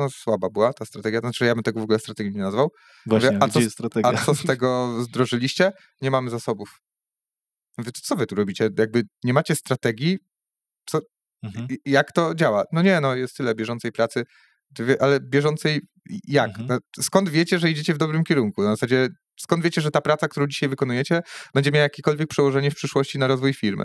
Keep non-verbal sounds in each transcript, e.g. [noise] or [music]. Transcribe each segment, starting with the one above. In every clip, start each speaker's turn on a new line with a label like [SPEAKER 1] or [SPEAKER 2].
[SPEAKER 1] no słaba była ta strategia, znaczy ja bym tego w ogóle strategii nie nazwał. Właśnie, Mówię, a, co, a co z [laughs] tego zdrożyliście? Nie mamy zasobów. Wy co wy tu robicie? Jakby nie macie strategii, co, mhm. jak to działa? No nie, no jest tyle bieżącej pracy, ale bieżącej jak? Mhm. No, skąd wiecie, że idziecie w dobrym kierunku? Na zasadzie skąd wiecie, że ta praca, którą dzisiaj wykonujecie, będzie miała jakiekolwiek przełożenie w przyszłości na rozwój firmy?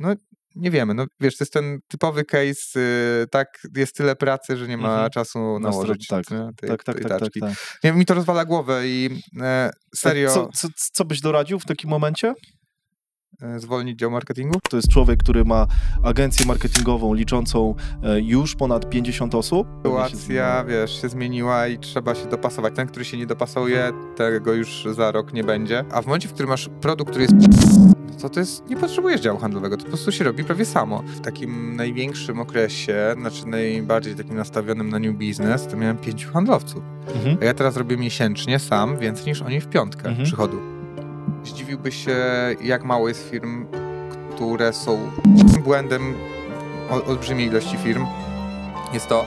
[SPEAKER 1] No nie wiemy. No wiesz, to jest ten typowy case, y, tak, jest tyle pracy, że nie ma mhm. czasu no, nałożyć tak, tej, tak, tak, tej tak, tak taczki. Tak, tak, Nie, mi to rozwala głowę i e, e, serio... Co, co, co byś doradził w takim momencie? E, zwolnić dział marketingu?
[SPEAKER 2] To jest człowiek, który ma agencję marketingową liczącą e, już ponad 50 osób.
[SPEAKER 1] Sytuacja, wiesz, się zmieniła i trzeba się dopasować. Ten, który się nie dopasuje, tego już za rok nie będzie. A w momencie, w którym masz produkt, który jest no to to jest, nie potrzebujesz działu handlowego, to po prostu się robi prawie samo. W takim największym okresie, znaczy najbardziej takim nastawionym na new business, to miałem pięciu handlowców. Mhm. ja teraz robię miesięcznie sam więcej niż oni w piątkę mhm. przychodu. Zdziwiłby się, jak mało jest firm, które są błędem olbrzymiej ilości firm. Jest to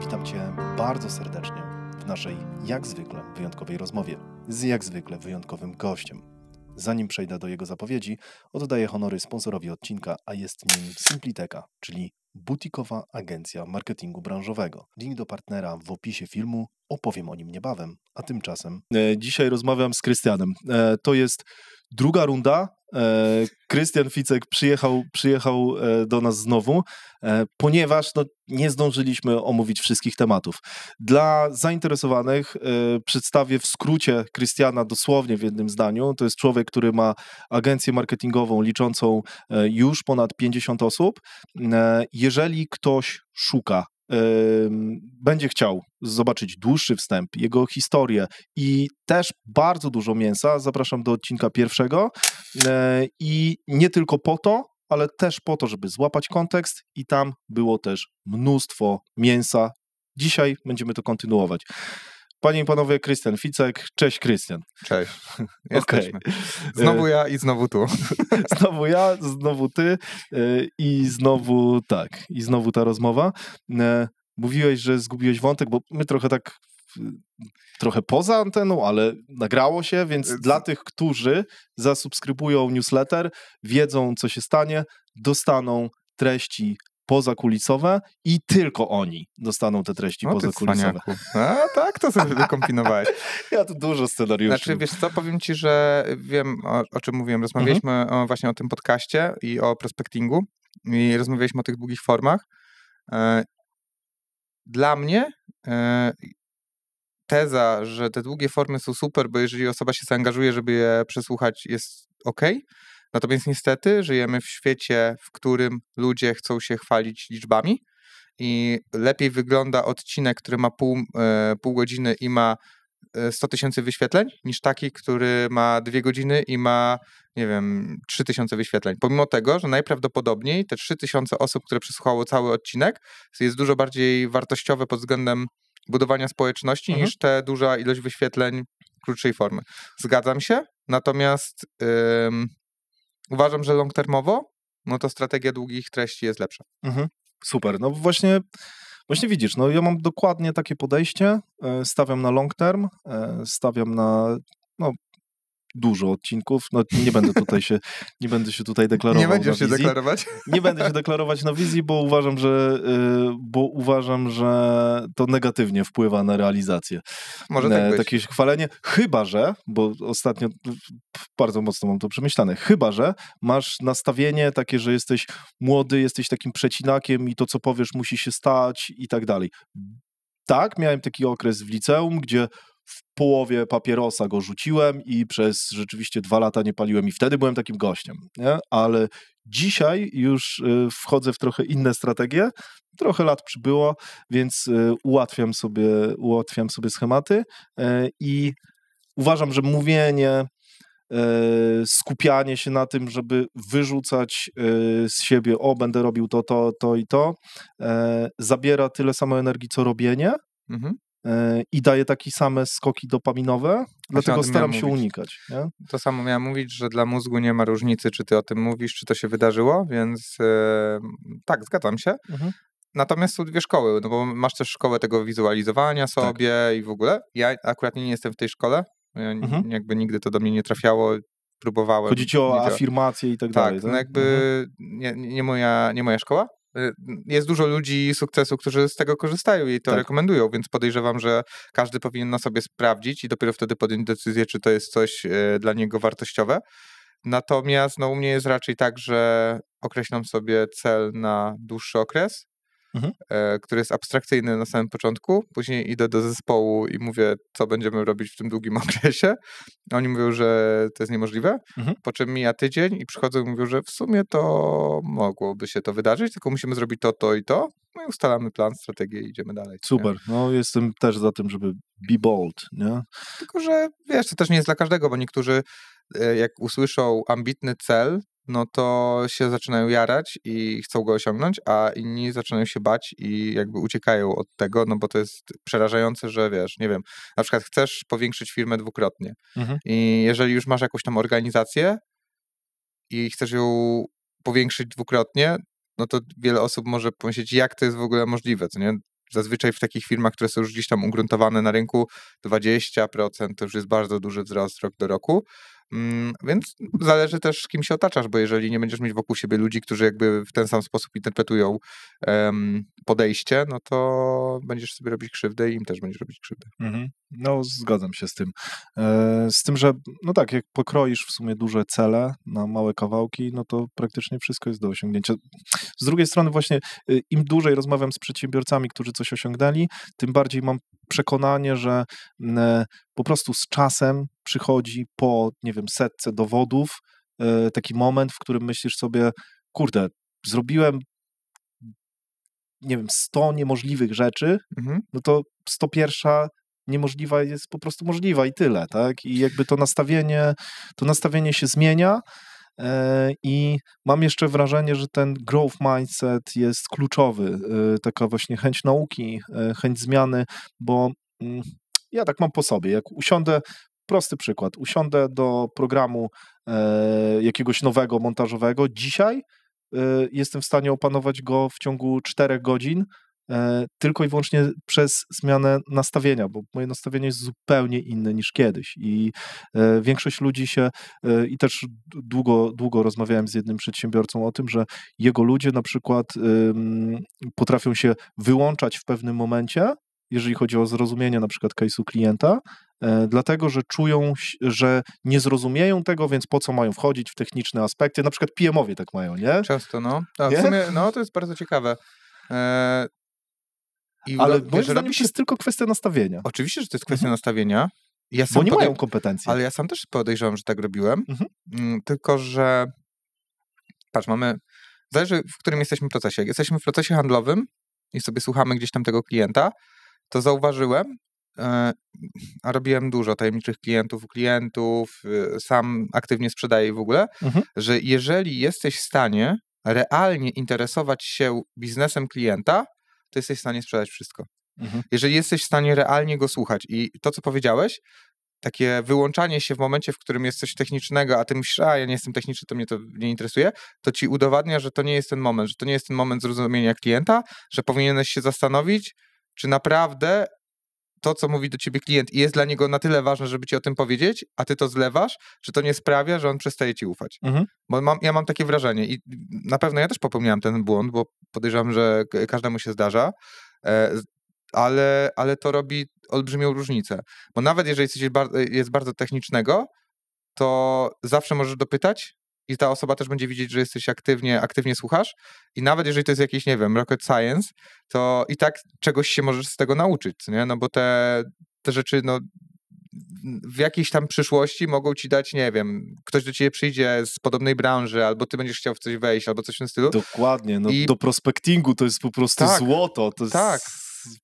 [SPEAKER 2] Witam Cię bardzo serdecznie w naszej, jak zwykle, wyjątkowej rozmowie z jak zwykle wyjątkowym gościem. Zanim przejdę do jego zapowiedzi, oddaję honory sponsorowi odcinka, a jest nim Simpliteka, czyli butikowa agencja marketingu branżowego. Link do partnera w opisie filmu, opowiem o nim niebawem, a tymczasem... E, dzisiaj rozmawiam z Krystianem. E, to jest druga runda E, Krystian Ficek przyjechał, przyjechał e, do nas znowu, e, ponieważ no, nie zdążyliśmy omówić wszystkich tematów. Dla zainteresowanych przedstawię w skrócie Krystiana dosłownie w jednym zdaniu. To jest człowiek, który ma agencję marketingową liczącą już ponad 50 osób. Jeżeli ktoś szuka będzie chciał zobaczyć dłuższy wstęp, jego historię i też bardzo dużo mięsa, zapraszam do odcinka pierwszego. E, I nie tylko po to, ale też po to, żeby złapać kontekst, i tam było też mnóstwo mięsa. Dzisiaj będziemy to kontynuować. Panie i panowie, Krystian Ficek. Cześć, Krystian. Cześć. [laughs] Jesteśmy. Okay. Znowu ja i znowu tu. [laughs] Znowu ja, znowu ty e, i znowu tak, i znowu ta rozmowa. E, mówiłeś, że zgubiłeś wątek, bo my trochę tak e, trochę poza anteną, ale nagrało się, więc dla tych, którzy zasubskrybują newsletter, wiedzą co się stanie, dostaną treści pozakulisowe i tylko oni dostaną te treści no, pozakulisowe.
[SPEAKER 1] A tak, to sobie wykompilowałeś.
[SPEAKER 2] [laughs] ja tu dużo scenariuszy. Znaczy,
[SPEAKER 1] wiesz co, powiem ci, że wiem, o, o czym mówiłem. Rozmawialiśmy mhm. o, właśnie o tym podcaście i o prospectingu i rozmawialiśmy o tych długich formach. E, dla mnie e, teza, że te długie formy są super, bo jeżeli osoba się zaangażuje, żeby je przesłuchać, jest ok Natomiast no niestety żyjemy w świecie, w którym ludzie chcą się chwalić liczbami i lepiej wygląda odcinek, który ma pół, e, pół godziny i ma 100 e, tysięcy wyświetleń, niż taki, który ma dwie godziny i ma, nie wiem, 3 tysiące wyświetleń. Pomimo tego, że najprawdopodobniej te 3 tysiące osób, które przysłuchało cały odcinek, jest dużo bardziej wartościowe pod względem budowania społeczności mhm. niż te duża ilość wyświetleń krótszej formy. Zgadzam się, natomiast Uważam, że long termowo, no to strategia długich treści jest lepsza. Mhm. Super. No właśnie,
[SPEAKER 2] właśnie widzisz, no ja mam dokładnie takie podejście. E, stawiam na long term, e, stawiam na no, dużo odcinków. No nie będę tutaj się, [laughs] nie będę się tutaj deklarował. Nie będziesz się wizji. deklarować? Nie będę się deklarować na wizji, bo uważam, że y, bo uważam, że to negatywnie wpływa na realizację. Może tak być. Takie chwalenie, chyba że, bo ostatnio bardzo mocno mam to przemyślane, chyba że masz nastawienie takie, że jesteś młody, jesteś takim przecinakiem i to, co powiesz, musi się stać i tak dalej. Tak, miałem taki okres w liceum, gdzie w połowie papierosa go rzuciłem i przez rzeczywiście dwa lata nie paliłem i wtedy byłem takim gościem, nie? ale dzisiaj już y, wchodzę w trochę inne strategie, trochę lat przybyło, więc y, ułatwiam sobie, ułatwiam sobie schematy y, i uważam, że mówienie skupianie się na tym, żeby wyrzucać z siebie, o, będę robił to, to, to i to, zabiera tyle samo energii, co robienie, mhm. E, i daje takie same skoki dopaminowe, dlatego staram się mówić.
[SPEAKER 1] unikać. Nie? To samo miałem mówić, że dla mózgu nie ma różnicy, czy ty o tym mówisz, czy to się wydarzyło, więc yy, tak, zgadzam się. Mhm. Natomiast są dwie szkoły, no bo masz też szkołę tego wizualizowania tak. sobie tak. i w ogóle. Ja akurat nie jestem w tej szkole, ja e, mhm. jakby nigdy to do mnie nie trafiało, próbowałem. Chodzi ci o afirmację i tak, tak dalej. No tak, no jakby mhm. nie, nie, moja, nie moja szkoła. Y, jest dużo ludzi sukcesu, którzy z tego korzystają i to tak. rekomendują, więc podejrzewam, że każdy powinien na sobie sprawdzić i dopiero wtedy podjąć decyzję, czy to jest coś y, dla niego wartościowe. Natomiast no, u mnie jest raczej tak, że określam sobie cel na dłuższy okres mhm. E, który jest abstrakcyjny na samym początku. Później idę do zespołu i mówię, co będziemy robić w tym długim [laughs] okresie. Oni mówią, że to jest niemożliwe. Mhm. Po czym mija tydzień i przychodzą i mówią, że w sumie to mogłoby się to wydarzyć, tylko musimy zrobić to, to i to. No i ustalamy plan, strategię i idziemy dalej. Super.
[SPEAKER 2] Nie? No jestem też za tym, żeby be bold, nie?
[SPEAKER 1] Tylko, że wiesz, to też nie jest dla każdego, bo niektórzy e, jak usłyszą ambitny cel, no to się zaczynają jarać i chcą go osiągnąć, a inni zaczynają się bać i jakby uciekają od tego, no bo to jest przerażające, że wiesz, nie wiem, na przykład chcesz powiększyć firmę dwukrotnie mhm. i jeżeli już masz jakąś tam organizację i chcesz ją powiększyć dwukrotnie, no to wiele osób może pomyśleć, jak to jest w ogóle możliwe, co nie? Zazwyczaj w takich firmach, które są już gdzieś tam ugruntowane na rynku, 20% to już jest bardzo duży wzrost rok do roku. Mm, więc zależy też, kim się otaczasz, bo jeżeli nie będziesz mieć wokół siebie ludzi, którzy jakby w ten sam sposób interpretują um, podejście, no to będziesz sobie robić krzywdę i im też będziesz robić krzywdę.
[SPEAKER 2] Mhm. No, zgadzam się z tym. E, z tym, że no tak, jak pokroisz w sumie duże cele na małe kawałki, no to praktycznie wszystko jest do osiągnięcia. Z drugiej strony właśnie y, im dłużej rozmawiam z przedsiębiorcami, którzy coś osiągnęli, tym bardziej mam przekonanie, że mm, e, po prostu z czasem przychodzi po, nie wiem, setce dowodów e, taki moment, w którym myślisz sobie, kurde, zrobiłem nie wiem, 100 niemożliwych rzeczy, mhm. no to 101 niemożliwa jest po prostu możliwa i tyle, tak? I jakby to nastawienie, to nastawienie się zmienia. E, I mam jeszcze wrażenie, że ten growth mindset jest kluczowy, e, taka właśnie chęć nauki, e, chęć zmiany, bo mm, ja tak mam po sobie. Jak usiądę, prosty przykład, usiądę do programu jakiegoś nowego montażowego dzisiaj, jestem w stanie opanować go w ciągu czterech godzin E, tylko i wyłącznie przez zmianę nastawienia, bo moje nastawienie jest zupełnie inne niż kiedyś i e, większość ludzi się, e, i też długo, długo rozmawiałem z jednym przedsiębiorcą o tym, że jego ludzie na przykład potrafią się wyłączać w pewnym momencie, jeżeli chodzi o zrozumienie na przykład case'u klienta, dlatego że czują, że nie zrozumieją tego, więc po co mają wchodzić w techniczne aspekty, na przykład pm tak mają, nie? Często, no. Tak, nie? Sumie,
[SPEAKER 1] no, to jest bardzo ciekawe. I ale moim zdaniem robi... to jest tylko kwestia nastawienia. Oczywiście, że to jest kwestia mhm. nastawienia. Ja Bo nie mają kompetencji. Ale ja sam też podejrzewam, że tak robiłem. Mhm. Mm, tylko, że patrz, mamy... Zależy, w którym jesteśmy procesie. Jak jesteśmy w procesie handlowym i sobie słuchamy gdzieś tam tego klienta, to zauważyłem, e, a robiłem dużo tajemniczych klientów, klientów, y, sam aktywnie sprzedaję w ogóle, mhm. że jeżeli jesteś w stanie realnie interesować się biznesem klienta, to jesteś w stanie sprzedać wszystko. Mhm. Jeżeli jesteś w stanie realnie go słuchać i to, co powiedziałeś, takie wyłączanie się w momencie, w którym jest coś technicznego, a ty myślisz, a ja nie jestem techniczny, to mnie to nie interesuje, to ci udowadnia, że to nie jest ten moment, że to nie jest ten moment zrozumienia klienta, że powinieneś się zastanowić, czy naprawdę to, co mówi do ciebie klient i jest dla niego na tyle ważne, żeby ci o tym powiedzieć, a ty to zlewasz, że to nie sprawia, że on przestaje ci ufać. Mhm. Bo mam, ja mam takie wrażenie i na pewno ja też popełniałem ten błąd, bo podejrzewam, że każdemu się zdarza, e, ale, ale to robi olbrzymią różnicę. Bo nawet jeżeli coś jest bardzo technicznego, to zawsze możesz dopytać, i ta osoba też będzie widzieć, że jesteś aktywnie, aktywnie słuchasz i nawet jeżeli to jest jakiś, nie wiem, rocket science, to i tak czegoś się możesz z tego nauczyć, nie? No bo te, te rzeczy, no w jakiejś tam przyszłości mogą ci dać, nie wiem, ktoś do ciebie przyjdzie z podobnej branży, albo ty będziesz chciał w coś wejść, albo coś w tym stylu. Dokładnie, no
[SPEAKER 2] I... do prospectingu to jest po prostu tak,
[SPEAKER 1] złoto. To jest... Tak,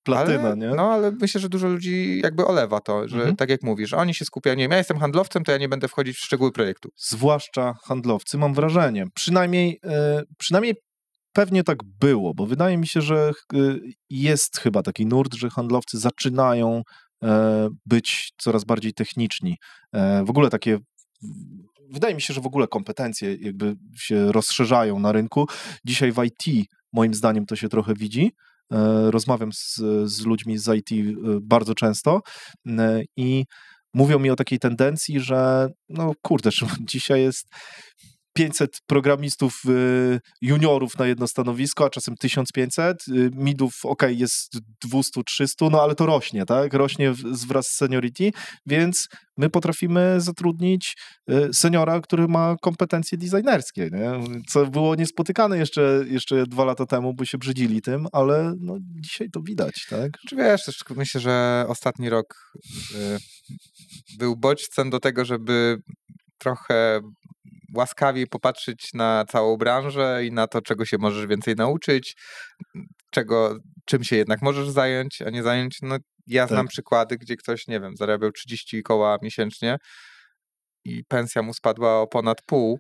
[SPEAKER 1] platyna, ale, nie? No, ale myślę, że dużo ludzi jakby olewa to, że mhm. tak jak mówisz, oni się skupiają, nie wiem, ja jestem handlowcem, to ja nie będę wchodzić w szczegóły projektu.
[SPEAKER 2] Zwłaszcza handlowcy, mam wrażenie. Przynajmniej, yy, przynajmniej pewnie tak było, bo wydaje mi się, że e, jest chyba taki nurt, że handlowcy zaczynają e, być coraz bardziej techniczni. W ogóle takie. Wydaje mi się, że w ogóle kompetencje jakby się rozszerzają na rynku. Dzisiaj w IT, moim zdaniem, to się trochę widzi. E, rozmawiam z, z ludźmi z IT e, bardzo często i mówią mi o takiej tendencji, że no kurde, [laughs] dzisiaj jest 500 programistów y, juniorów na jedno stanowisko, a czasem 1500. Y, midów, ok, jest 200-300, no ale to rośnie, tak? Rośnie wraz z seniority, więc my potrafimy zatrudnić y, seniora, który ma kompetencje designerskie, nie? co było niespotykane jeszcze, jeszcze dwa lata temu, bo się brzydzili tym, ale no, dzisiaj to widać, tak?
[SPEAKER 1] Czy wiesz, też myślę, że ostatni rok był bodźcem do tego, żeby trochę łaskawiej popatrzeć na całą branżę i na to, czego się możesz więcej nauczyć, czego, czym się jednak możesz zająć, a nie zająć. No, ja znam tak. przykłady, gdzie ktoś, nie wiem, zarabiał 30 koła miesięcznie i pensja mu spadła o ponad pół.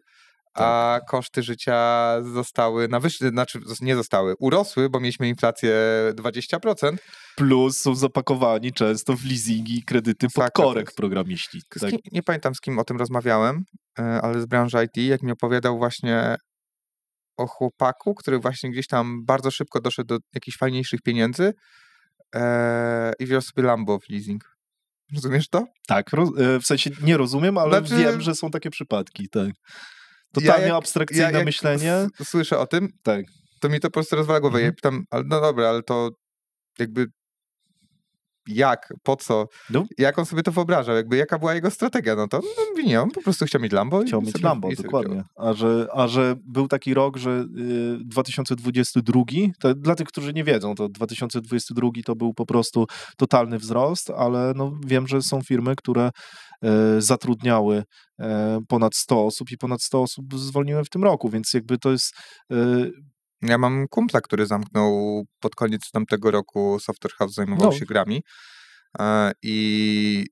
[SPEAKER 1] Tak. a koszty życia zostały na wyższy, znaczy nie zostały, urosły, bo mieliśmy inflację 20%. Plus są zapakowani często w leasingi kredyty pod tak, tak korek w tak.
[SPEAKER 2] programiści. Tak. Kim,
[SPEAKER 1] nie pamiętam z kim o tym rozmawiałem, e, ale z branży IT, jak mi opowiadał właśnie o chłopaku, który właśnie gdzieś tam bardzo szybko doszedł do jakichś fajniejszych pieniędzy e, i wziął sobie Lambo w leasing. Rozumiesz to?
[SPEAKER 2] Tak, e, w sensie nie rozumiem, ale znaczy... wiem, że są takie przypadki. Tak. Totalnie ja abstrakcyjne ja
[SPEAKER 1] myślenie. Słyszę o tym, tak. to mi to po prostu rozwala głowę. Mhm. Ja pytam, ale no dobra, ale to jakby jak, po co, no. jak on sobie to wyobrażał, jakby jaka była jego strategia, no to no, nie, on po prostu chciał mieć Lambo. Chciał mieć Lambo, dokładnie. A że,
[SPEAKER 2] a że był taki rok, że y, 2022, to, dla tych, którzy nie wiedzą, to 2022 to był po prostu totalny wzrost, ale no, wiem, że są firmy, które y, zatrudniały y, ponad 100 osób i ponad 100 osób zwolniłem w tym
[SPEAKER 1] roku, więc jakby to jest y, ja mam kumpla, który zamknął pod koniec tamtego roku Software House, zajmował no. się grami. E, I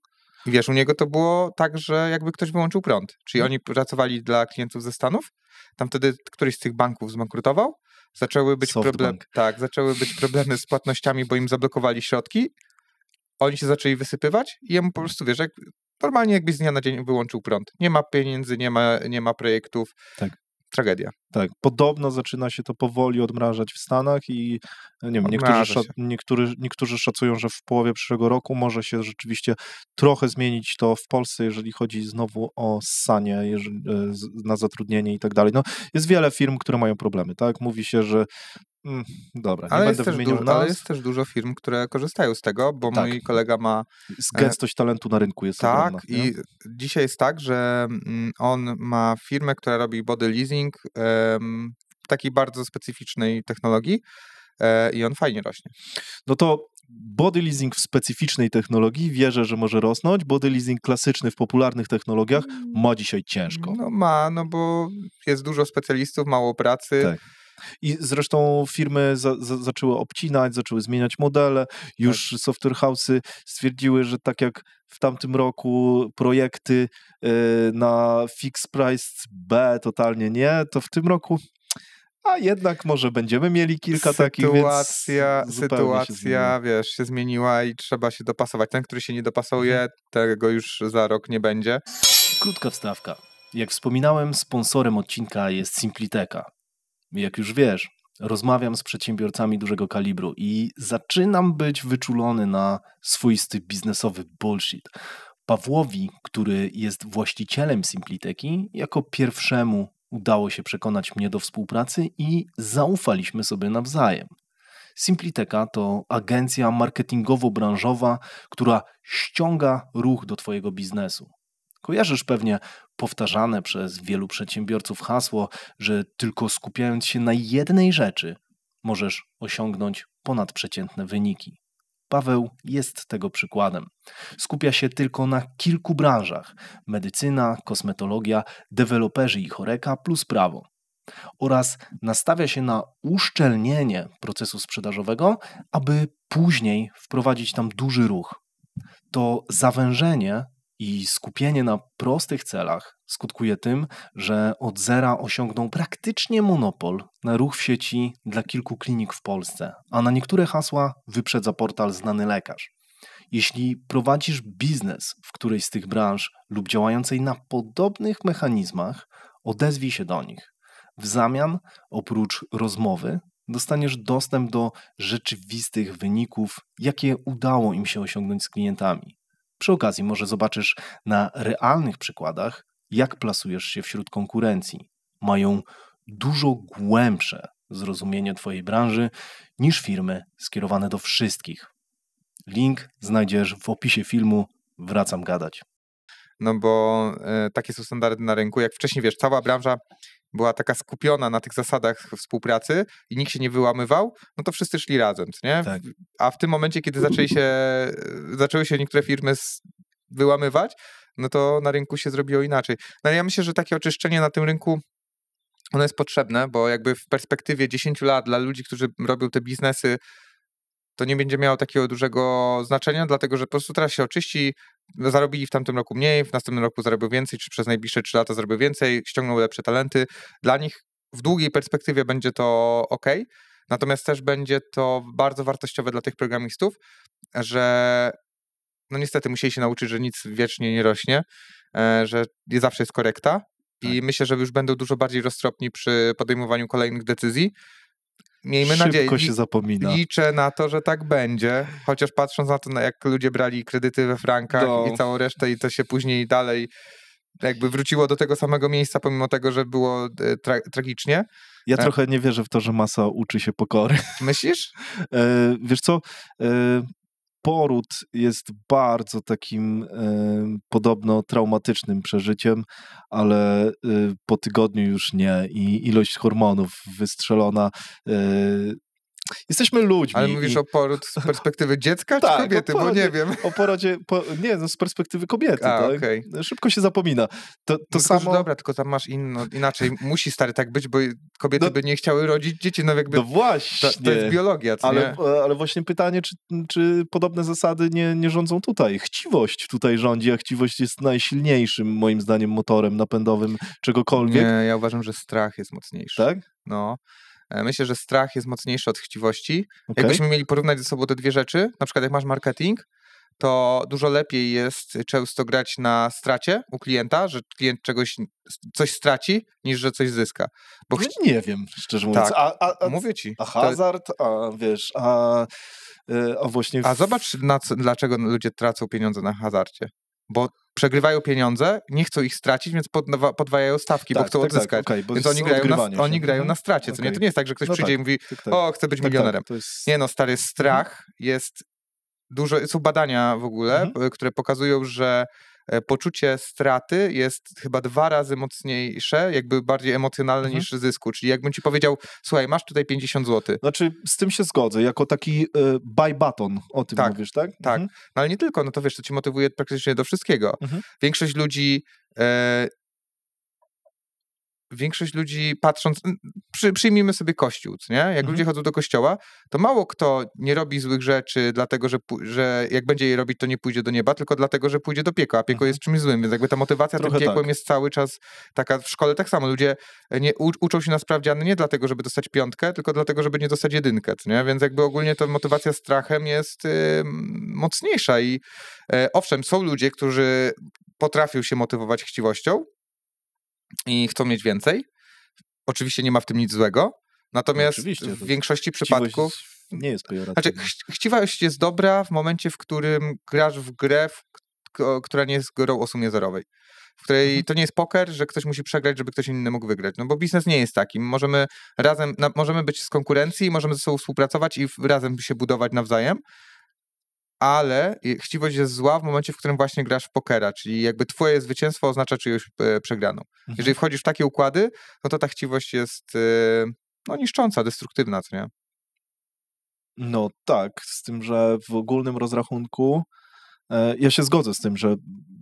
[SPEAKER 1] wiesz, u niego to było tak, że jakby ktoś wyłączył prąd. Czyli mm. oni pracowali dla klientów ze Stanów. Tam wtedy któryś z tych banków zbankrutował. Zaczęły być, problem, tak, zaczęły być problemy z płatnościami, bo im zablokowali środki. Oni się zaczęli wysypywać i jemu po prostu, wiesz, jak, normalnie jakby z dnia na dzień wyłączył prąd. Nie ma pieniędzy, nie ma, nie ma projektów. Tak tragedia.
[SPEAKER 2] Tak, podobno zaczyna się to powoli odmrażać w Stanach i e, nie wiem, niektórzy, szac niektóry, niektórzy szacują, że w połowie przyszłego roku może się rzeczywiście trochę zmienić to w Polsce, jeżeli chodzi znowu o sanie jeżeli, e, na zatrudnienie i tak dalej. No, jest wiele firm, które mają problemy, tak? Mówi się, że Mm, dobra, ale jest, dużo, ale jest
[SPEAKER 1] też dużo firm, które korzystają z tego, bo tak. mój kolega ma. Gęstość talentu na rynku jest Tak, ogromna, i nie? dzisiaj jest tak, że mm, on ma firmę, która robi body leasing w takiej bardzo specyficznej technologii e, i on fajnie rośnie.
[SPEAKER 2] No to body leasing w specyficznej technologii wierzę, że może rosnąć. Body leasing klasyczny w popularnych technologiach ma mm. dzisiaj ciężko.
[SPEAKER 1] No ma, no bo jest dużo specjalistów, mało pracy. Tak
[SPEAKER 2] i zresztą firmy za, za, zaczęły obcinać, zaczęły zmieniać modele, tak. już tak. software house'y stwierdziły, że tak jak w tamtym roku projekty e, na fixed price B totalnie nie, to w tym roku a jednak może będziemy mieli kilka takich, sytuacja, więc Sytuacja,
[SPEAKER 1] się wiesz, się zmieniła i trzeba się dopasować. Ten, który się nie dopasuje, mhm. tego już za rok nie będzie. Krótka wstawka. Jak wspominałem, sponsorem odcinka jest
[SPEAKER 2] Simpliteka jak już wiesz, rozmawiam z przedsiębiorcami dużego kalibru i zaczynam być wyczulony na swoisty biznesowy bullshit. Pawłowi, który jest właścicielem Simpliteki, jako pierwszemu udało się przekonać mnie do współpracy i zaufaliśmy sobie nawzajem. Simpliteka to agencja marketingowo-branżowa, która ściąga ruch do Twojego biznesu. Kojarzysz pewnie powtarzane przez wielu przedsiębiorców hasło, że tylko skupiając się na jednej rzeczy możesz osiągnąć ponadprzeciętne wyniki. Paweł jest tego przykładem. Skupia się tylko na kilku branżach: medycyna, kosmetologia, deweloperzy i choreka plus prawo. Oraz nastawia się na uszczelnienie procesu sprzedażowego, aby później wprowadzić tam duży ruch. To zawężenie i skupienie na prostych celach skutkuje tym, że od zera osiągną praktycznie monopol na ruch w sieci dla kilku klinik w Polsce, a na niektóre hasła wyprzedza portal znany lekarz. Jeśli prowadzisz biznes w którejś z tych branż lub działającej na podobnych mechanizmach, odezwij się do nich. W zamian, oprócz rozmowy, dostaniesz dostęp do rzeczywistych wyników, jakie udało im się osiągnąć z klientami. Przy okazji może zobaczysz na realnych przykładach, jak plasujesz się wśród konkurencji. Mają dużo głębsze zrozumienie Twojej branży niż firmy skierowane do wszystkich. Link znajdziesz w opisie filmu. Wracam gadać.
[SPEAKER 1] No bo y, takie są standardy na rynku. Jak wcześniej wiesz, cała branża była taka skupiona na tych zasadach współpracy i nikt się nie wyłamywał, no to wszyscy szli razem, nie? Tak. A w tym momencie, kiedy zaczęli się, e, zaczęły się niektóre firmy wyłamywać, no to na rynku się zrobiło inaczej. No ja myślę, że takie oczyszczenie na tym rynku ono jest potrzebne, bo jakby w perspektywie 10 lat dla ludzi, którzy robią te biznesy to nie będzie miało takiego dużego znaczenia, dlatego że po prostu teraz się oczyści, zarobili w tamtym roku mniej, w następnym roku zarobią więcej, czy przez najbliższe 3 lata zarobią więcej, ściągną lepsze talenty. Dla nich w długiej perspektywie będzie to ok. Natomiast też będzie to bardzo wartościowe dla tych programistów, że no niestety musieli się nauczyć, że nic wiecznie nie rośnie, e, że zawsze jest korekta. I tak. myślę, że już będą dużo bardziej roztropni przy podejmowaniu kolejnych decyzji, Miejmy Szybko nadzieję. się zapomina. Liczę na to, że tak będzie, chociaż patrząc na to, jak ludzie brali kredyty we frankach do. No. i całą resztę i to się później dalej jakby wróciło do tego samego miejsca, pomimo tego, że było e, tra tragicznie. Ja e. trochę
[SPEAKER 2] nie wierzę w to, że masa uczy się pokory.
[SPEAKER 1] Myślisz? [laughs] E,
[SPEAKER 2] wiesz co, e, poród jest bardzo takim podobno traumatycznym przeżyciem, ale y, po tygodniu już nie i ilość hormonów wystrzelona y, jesteśmy ludźmi. Ale mówisz i... o
[SPEAKER 1] poród z [laughs] perspektywy dziecka tak, czy kobiety, porodzie, bo nie wiem.
[SPEAKER 2] O porodzie, po... nie, no z perspektywy kobiety. A, tak?
[SPEAKER 1] okay. Szybko się zapomina. To, to no, samo... Dobra, tylko tam masz inno, inaczej, musi stary tak być, bo kobiety no, by nie chciały rodzić dzieci, no jakby... No właśnie. To, to jest biologia, co ale,
[SPEAKER 2] nie? ale właśnie pytanie, czy, czy podobne zasady nie, nie rządzą tutaj? Chciwość tutaj rządzi, a chciwość jest najsilniejszym, moim zdaniem, motorem napędowym czegokolwiek. Nie,
[SPEAKER 1] ja uważam, że strach jest mocniejszy. Tak? No. E, myślę, że strach jest mocniejszy od chciwości. Okay. Jakbyśmy mieli porównać ze sobą te dwie rzeczy, na przykład jak masz marketing, to dużo lepiej jest często grać na stracie u klienta, że klient czegoś, coś straci, niż że coś zyska. Bo chci... nie wiem, szczerze mówiąc. Tak.
[SPEAKER 2] A, a, a, Mówię ci. A hazard, a wiesz, a,
[SPEAKER 1] y, a właśnie... W... A zobacz, co, dlaczego ludzie tracą pieniądze na hazardzie bo przegrywają pieniądze, nie chcą ich stracić, więc podwa podwajają stawki, tak, bo chcą tak, tak odzyskać. Tak, okay, więc oni grają, na, oni grają na stracie. Okay. nie? To nie jest tak, że ktoś no przyjdzie i tak, mówi, tak, o, chcę być milionerem. Jest... Nie no, stary, strach mhm. jest dużo, są badania w ogóle, mhm. które pokazują, że E, poczucie straty jest chyba dwa razy mocniejsze, jakby bardziej emocjonalne mhm. niż zysku. Czyli jakbym ci powiedział, słuchaj, masz tutaj 50 zł. Znaczy, z tym się zgodzę, jako taki y, buy button, o tym tak, mówisz, tak? Tak, mhm. no, ale nie tylko, no to wiesz, to ci motywuje praktycznie do wszystkiego. Mhm. Większość ludzi e, większość ludzi patrząc, przy, przyjmijmy sobie kościół, nie? jak mhm. ludzie chodzą do kościoła, to mało kto nie robi złych rzeczy dlatego, że, że jak będzie je robić, to nie pójdzie do nieba, tylko dlatego, że pójdzie do piekła, a piekło mhm. jest czymś złym, więc jakby ta motywacja Trochę tym tak. piekłem tak. jest cały czas taka, w szkole tak samo, ludzie e, nie, u, uczą się na sprawdziany nie dlatego, żeby dostać piątkę, tylko dlatego, żeby nie dostać jedynkę, nie? więc jakby ogólnie ta motywacja strachem jest y, mocniejsza i e, owszem, są ludzie, którzy potrafią się motywować chciwością, i chcą mieć więcej. Oczywiście nie ma w tym nic złego. Natomiast w większości przypadków. Nie jest pejoratywna. Znaczy, ch chciwość jest dobra w momencie, w którym grasz w grę, w która nie jest grą o sumie zerowej. W której mhm. to nie jest poker, że ktoś musi przegrać, żeby ktoś inny mógł wygrać. No bo biznes nie jest taki. Możemy razem, na, możemy być z konkurencji, możemy ze sobą współpracować i razem się budować nawzajem ale chciwość jest zła w momencie, w którym właśnie grasz w pokera, czyli jakby twoje zwycięstwo oznacza czyjąś e, przegraną. Mhm. Jeżeli wchodzisz w takie układy, no to ta chciwość jest e, no, niszcząca, destruktywna, co nie?
[SPEAKER 2] No tak, z tym, że w ogólnym rozrachunku e, ja się zgodzę z tym, że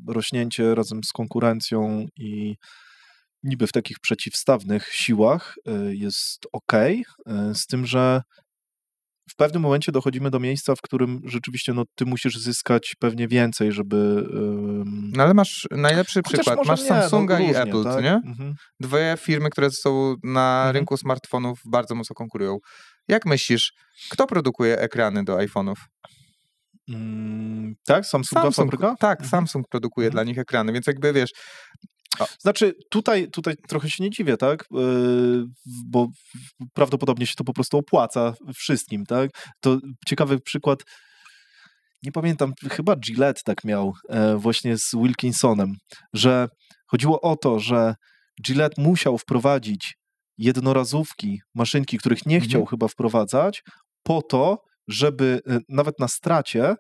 [SPEAKER 2] rośnięcie razem z konkurencją i niby w takich przeciwstawnych siłach jest ok, z tym, że w pewnym momencie dochodzimy do miejsca, w którym rzeczywiście no, ty musisz zyskać pewnie więcej, żeby. No ale
[SPEAKER 1] masz najlepszy przykład. Masz nie, no, Samsunga no, i różnie, Apple, tak? nie? Mhm. Dwie firmy, które są na mhm. rynku smartfonów bardzo mocno konkurują. Jak myślisz, kto produkuje ekrany do iPhone'ów? Mm, tak, Samsunga Samsung, fabryka? Tak, mhm. Samsung produkuje mhm. dla nich ekrany, więc jakby wiesz, znaczy, tutaj, tutaj trochę się nie dziwię, tak? E,
[SPEAKER 2] bo prawdopodobnie się to po prostu opłaca wszystkim, tak? To ciekawy przykład. Nie pamiętam, chyba Gillette tak miał e, właśnie z Wilkinsonem, że chodziło o to, że Gillette musiał wprowadzić jednorazówki, maszynki, których nie mhm. chciał mhm. chyba wprowadzać, po to, żeby e, nawet na stracie,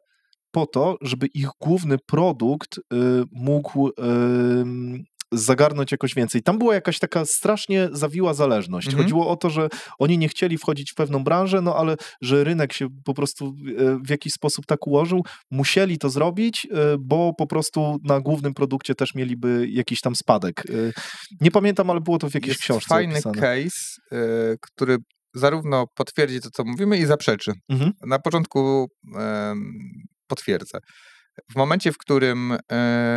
[SPEAKER 2] po to, żeby ich główny produkt y, mógł y, zagarnąć jakoś więcej. Tam była jakaś taka strasznie zawiła zależność. Mhm. Chodziło o to, że oni nie chcieli wchodzić w pewną branżę, no ale że rynek się po prostu e, w jakiś sposób tak ułożył, musieli to zrobić, e, bo po prostu na głównym produkcie też mieliby jakiś tam spadek. E, nie pamiętam, ale było to w jakiejś Jest książce. Fajny opisane.
[SPEAKER 1] case, który zarówno potwierdzi to, co mówimy, i zaprzeczy. Mhm. Na początku potwierdzę. W momencie, w którym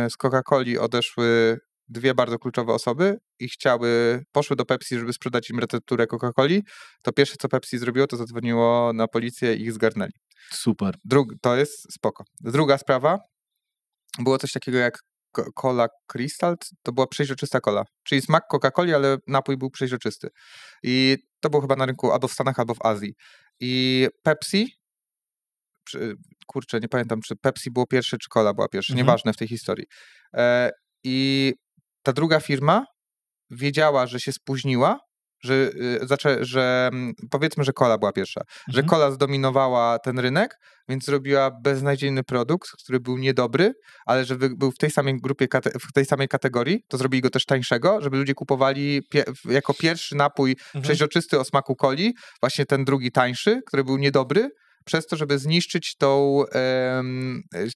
[SPEAKER 1] z Coca-Coli odeszły dwie bardzo kluczowe osoby i chciały, poszły do Pepsi, żeby sprzedać im recepturę Coca-Coli, to pierwsze, co Pepsi zrobiło, to zadzwoniło na policję i ich zgarnęli. Super. Drug, to jest spoko. Druga sprawa, było coś takiego jak Cola Crystal, to była przejrzysta cola, czyli smak Coca-Coli, ale napój był przejrzysty. I to było chyba na rynku albo w Stanach, albo w Azji. I Pepsi kurczę, nie pamiętam, czy Pepsi było pierwsze, czy Cola była pierwsza, mhm. nieważne w tej historii. E, I ta druga firma wiedziała, że się spóźniła, że, y, znaczy, że mm, powiedzmy, że kola była pierwsza, mhm. że kola zdominowała ten rynek, więc zrobiła beznadziejny produkt, który był niedobry, ale żeby był w tej samej grupie, w tej samej kategorii, to zrobili go też tańszego, żeby ludzie kupowali pie jako pierwszy napój mhm. przeźroczysty o smaku coli, właśnie ten drugi tańszy, który był niedobry, przez to, żeby zniszczyć tą e,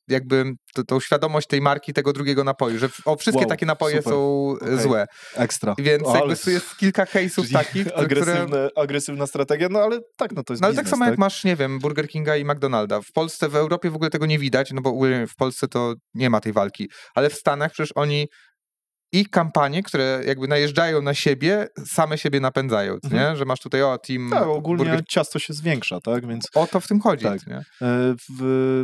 [SPEAKER 1] jakby tą świadomość tej marki tego drugiego napoju, że o wszystkie wow, takie napoje super. są e, okay. złe. Ekstra. Więc o, ale... jest kilka hejsów [laughs] takich, które... Agresywna strategia, no ale tak, no to jest no, ale tak biznes, tak samo tak? jak masz, nie wiem, Burger Kinga i McDonalda. W Polsce, w Europie w ogóle tego nie widać, no bo w Polsce to nie ma tej walki, ale w Stanach przecież oni i kampanie, które jakby najeżdżają na siebie, same siebie napędzają, mhm. nie? Że masz tutaj, o, team... Tak, ogólnie burger...
[SPEAKER 2] ciasto się zwiększa, tak? Więc... O to w tym chodzi, tak. nie? E, w...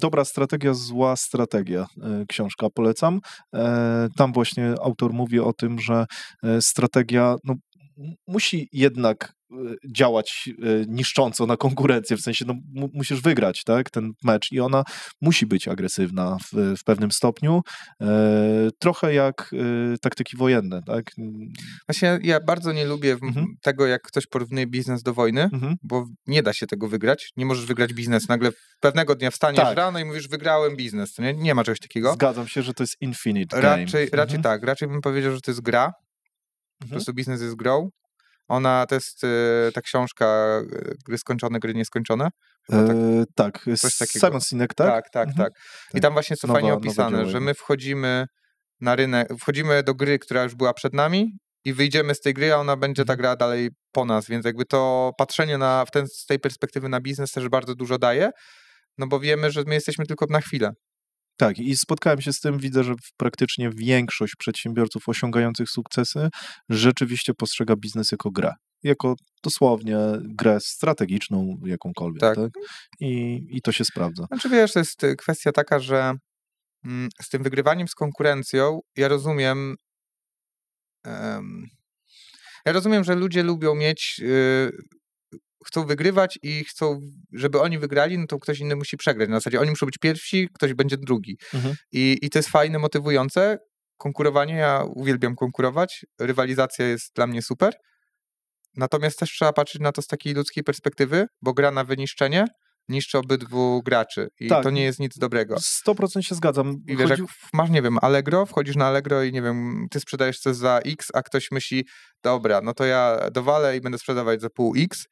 [SPEAKER 2] Dobra strategia, zła strategia. E, książka polecam. E, tam właśnie autor mówi o tym, że strategia, no, musi jednak Y, działać y, niszcząco na konkurencję, w sensie no, musisz wygrać tak, ten mecz i ona musi być agresywna w, w pewnym stopniu, e, trochę jak e, taktyki wojenne. Tak?
[SPEAKER 1] Właśnie ja, ja bardzo nie lubię mhm. tego, jak ktoś porównuje biznes do wojny, mhm. bo nie da się tego wygrać, nie możesz wygrać biznes, nagle pewnego dnia wstaniesz tak. rano i mówisz wygrałem biznes, nie, nie ma czegoś takiego. Zgadzam się, że to jest infinite game. Raczej, raczej mhm. tak, raczej bym powiedział, że to jest gra, po mhm. prostu biznes jest grą ona to jest y, ta książka y, Gry skończone, gry nieskończone. tak, eee, tak. Coś takiego. Simon Sinek, tak? Tak, tak, mhm. tak. I tam właśnie co nowa, fajnie opisane, że my wchodzimy na rynek, wchodzimy do gry, która już była przed nami i wyjdziemy z tej gry, a ona będzie ta mhm. gra dalej po nas, więc jakby to patrzenie na, w ten, z tej perspektywy na biznes też bardzo dużo daje, no bo wiemy, że my jesteśmy tylko na chwilę
[SPEAKER 2] tak, i spotkałem się z tym, widzę, że praktycznie większość przedsiębiorców osiągających sukcesy rzeczywiście postrzega biznes jako grę. Jako dosłownie grę strategiczną, jakąkolwiek. Tak. tak? I, I to się sprawdza.
[SPEAKER 1] Znaczy wiesz, to jest y, kwestia taka, że mm, z tym wygrywaniem z konkurencją, ja rozumiem. Um, ja rozumiem, że ludzie lubią mieć y, chcą wygrywać i chcą, żeby oni wygrali, no to ktoś inny musi przegrać. Na zasadzie oni muszą być pierwsi, ktoś będzie drugi. Mhm. I, I to jest fajne, motywujące. Konkurowanie, ja uwielbiam konkurować. Rywalizacja jest dla mnie super. Natomiast też trzeba patrzeć na to z takiej ludzkiej perspektywy, bo gra na wyniszczenie niszczy obydwu graczy i tak, to nie jest nic dobrego. 100% się zgadzam. I wiesz, Chodzi... jak masz, nie wiem, Allegro, wchodzisz na Allegro i nie wiem, ty sprzedajesz coś za X, a ktoś myśli, dobra, no to ja dowalę i będę sprzedawać za pół X,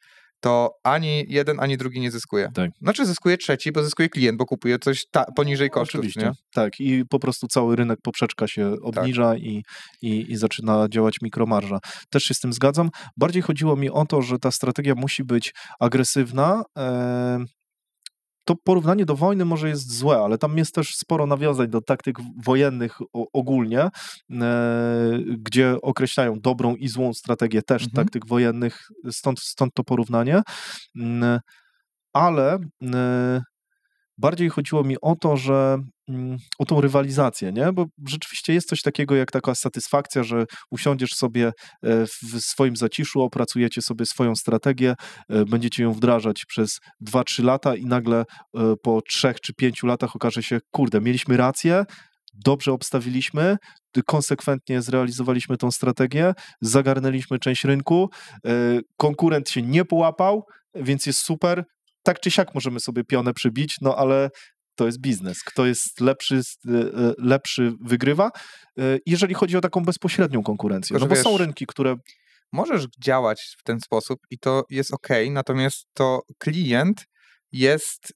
[SPEAKER 1] to ani jeden, ani drugi nie zyskuje. Tak. Znaczy zyskuje trzeci, bo zyskuje klient, bo kupuje coś ta, poniżej no, kosztów. Oczywiście, nie? tak. I po prostu cały rynek
[SPEAKER 2] poprzeczka się obniża tak. i, i, i zaczyna działać mikromarża. Też się z tym zgadzam. Bardziej chodziło mi o to, że ta strategia musi być agresywna, e, to porównanie do wojny może jest złe, ale tam jest też sporo nawiązań do taktyk wojennych ogólnie, e, gdzie określają dobrą i złą strategię też mhm. taktyk wojennych, stąd, stąd to porównanie. Mm, ale e, Bardziej chodziło mi o to, że mm, o tą rywalizację, nie? Bo rzeczywiście jest coś takiego jak taka satysfakcja, że usiądziesz sobie e, w swoim zaciszu, opracujecie sobie swoją strategię, e, będziecie ją wdrażać przez 2-3 lata i nagle e, po 3 czy 5 latach okaże się, kurde, mieliśmy rację, dobrze obstawiliśmy, konsekwentnie zrealizowaliśmy tą strategię, zagarnęliśmy część rynku, konkurent się nie połapał, więc jest super, tak czy siak możemy sobie pionę przybić, no ale to jest biznes. Kto jest lepszy, e, e, lepszy wygrywa, e, jeżeli chodzi o taką bezpośrednią konkurencję. No bo są
[SPEAKER 1] rynki, które. Możesz działać w ten sposób i to jest ok, natomiast to klient jest,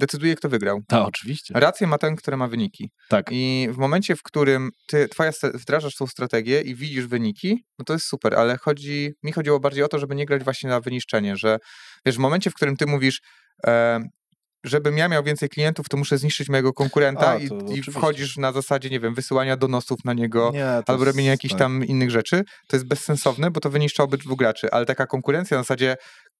[SPEAKER 1] decyduje kto wygrał. Tak, oczywiście. Rację ma ten, który ma wyniki. Tak. I w momencie, w którym ty twoja, wdrażasz tą strategię i widzisz wyniki, no to jest super, ale chodzi, mi chodziło bardziej o to, żeby nie grać właśnie na wyniszczenie, że wiesz, w momencie, w którym ty mówisz, e, żebym ja miał więcej klientów, to muszę zniszczyć mojego konkurenta A, i, i, wchodzisz na zasadzie, nie wiem, wysyłania donosów na niego nie, albo robienia jakichś tak. tam innych rzeczy. To jest bezsensowne, bo to wyniszcza obydwu graczy, ale taka konkurencja na zasadzie,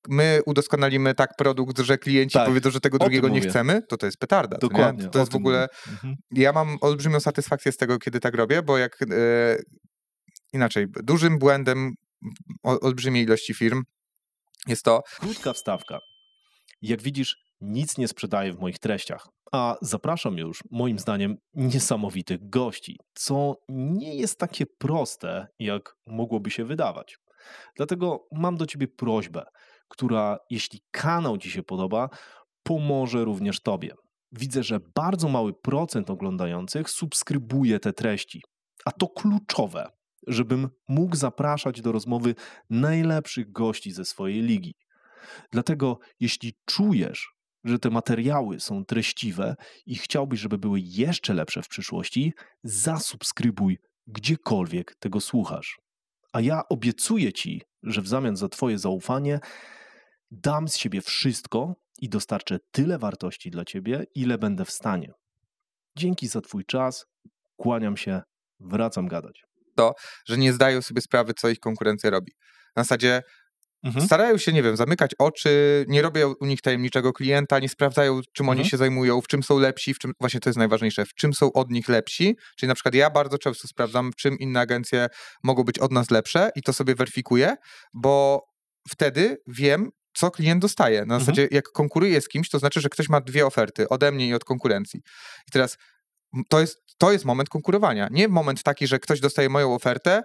[SPEAKER 1] my udoskonalimy tak produkt, że klienci tak. powiedzą, że tego drugiego nie chcemy, to to jest petarda. Dokładnie. To, to jest w ogóle... Mhm. Ja mam olbrzymią satysfakcję z tego, kiedy tak robię, bo jak... E, inaczej, dużym błędem olbrzymiej ilości firm jest to... Krótka wstawka. Jak widzisz,
[SPEAKER 2] nic nie sprzedaję w moich treściach, a zapraszam już, moim zdaniem, niesamowitych gości, co nie jest takie proste, jak mogłoby się wydawać. Dlatego mam do ciebie prośbę która, jeśli kanał Ci się podoba, pomoże również Tobie. Widzę, że bardzo mały procent oglądających subskrybuje te treści, a to kluczowe, żebym mógł zapraszać do rozmowy najlepszych gości ze swojej ligi. Dlatego, jeśli czujesz, że te materiały są treściwe i chciałbyś, żeby były jeszcze lepsze w przyszłości, zasubskrybuj gdziekolwiek tego słuchasz. A ja obiecuję Ci, że w zamian za Twoje zaufanie dam z siebie wszystko i dostarczę tyle wartości dla ciebie, ile będę w stanie. Dzięki za Twój czas, kłaniam się, wracam gadać.
[SPEAKER 1] To, że nie zdają sobie sprawy, co ich konkurencja robi. Na zasadzie mhm. starają się, nie wiem, zamykać oczy, nie robią u nich tajemniczego klienta, nie sprawdzają, czym mhm. oni się zajmują, w czym są lepsi, w czym, właśnie to jest najważniejsze, w czym są od nich lepsi. Czyli na przykład ja bardzo często sprawdzam, w czym inne agencje mogą być od nas lepsze i to sobie weryfikuję, bo wtedy wiem, co klient dostaje. Na mhm. zasadzie, mhm. jak konkuruje z kimś, to znaczy, że ktoś ma dwie oferty ode mnie i od konkurencji. I teraz to jest, to jest moment konkurowania. Nie moment taki, że ktoś dostaje moją ofertę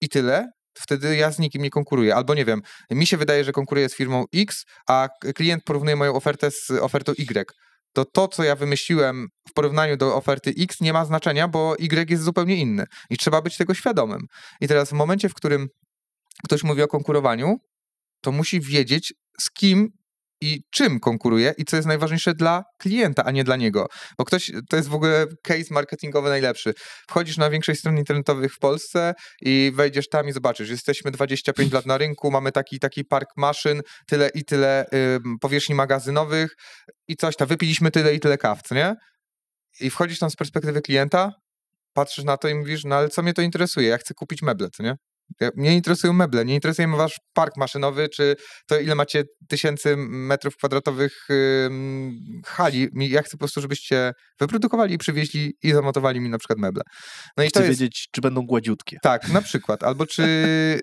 [SPEAKER 1] i tyle. Wtedy ja z nikim nie konkuruję. Albo nie wiem, mi się wydaje, że konkuruję z firmą X, a klient porównuje moją ofertę z ofertą Y to to, co ja wymyśliłem w porównaniu do oferty X, nie ma znaczenia, bo Y jest zupełnie inny i trzeba być tego świadomym. I teraz w momencie, w którym ktoś mówi o konkurowaniu, to musi wiedzieć, z kim i czym konkuruje i co jest najważniejsze dla klienta, a nie dla niego. Bo ktoś, to jest w ogóle case marketingowy najlepszy. Wchodzisz na większość stron internetowych w Polsce i wejdziesz tam i zobaczysz, jesteśmy 25 lat na rynku, mamy taki taki park maszyn, tyle i tyle y, powierzchni magazynowych i coś tam, wypiliśmy tyle i tyle kaw, co nie? I wchodzisz tam z perspektywy klienta, patrzysz na to i mówisz, no ale co mnie to interesuje, ja chcę kupić meble, co nie? Mnie interesują meble, nie interesuje mnie wasz park maszynowy, czy to ile macie tysięcy metrów kwadratowych yy, hali. Ja chcę po prostu, żebyście wyprodukowali, przywieźli i zamontowali mi na przykład meble. No i chcę jest... wiedzieć, czy będą gładziutkie. Tak, na przykład. Albo czy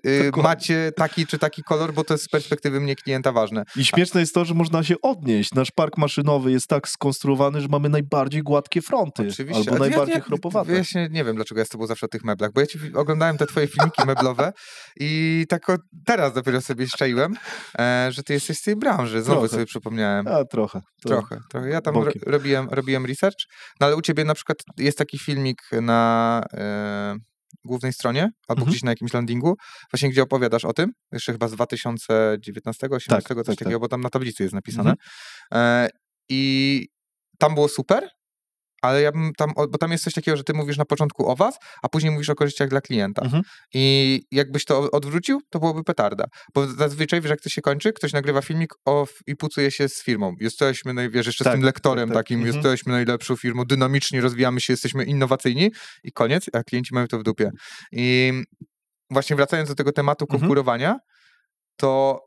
[SPEAKER 1] yy, [laughs] macie taki czy taki kolor, bo to jest z perspektywy mnie klienta ważne. I
[SPEAKER 2] śmieszne jest to, że można się odnieść. Nasz park maszynowy jest tak skonstruowany, że mamy najbardziej gładkie fronty. Oczywiście. Albo najbardziej ja,
[SPEAKER 1] chropowate. Ja się nie wiem, dlaczego ja z tobą zawsze o tych meblach, bo ja ci oglądałem te twoje filmiki [laughs] meblowe i tak teraz dopiero sobie szczaiłem, e, że ty jesteś z tej branży. Znowu trochę. sobie przypomniałem. A, trochę. Trochę, trochę. Ja tam ro robiłem, robiłem research, no ale u ciebie na przykład jest taki filmik na... E głównej stronie, albo mhm. gdzieś na jakimś landingu, właśnie gdzie opowiadasz o tym, jeszcze chyba z 2019, 2018, tak, coś tak, takiego, tak. bo tam na tablicy jest napisane. Mhm. E, I tam było super, ale ja bym tam, bo tam jest coś takiego, że ty mówisz na początku o was, a później mówisz o korzyściach dla klienta. Mhm. I jakbyś to odwrócił, to byłoby petarda. Bo zazwyczaj, wiesz, jak to się kończy, ktoś nagrywa filmik o, i pucuje się z firmą. Jesteśmy, no, wiesz, jeszcze tak, z tym tak, lektorem tak, tak. takim, mhm. jesteśmy najlepszą firmą, dynamicznie rozwijamy się, jesteśmy innowacyjni i koniec, a klienci mają to w dupie. I właśnie wracając do tego tematu mhm. konkurowania, mhm. to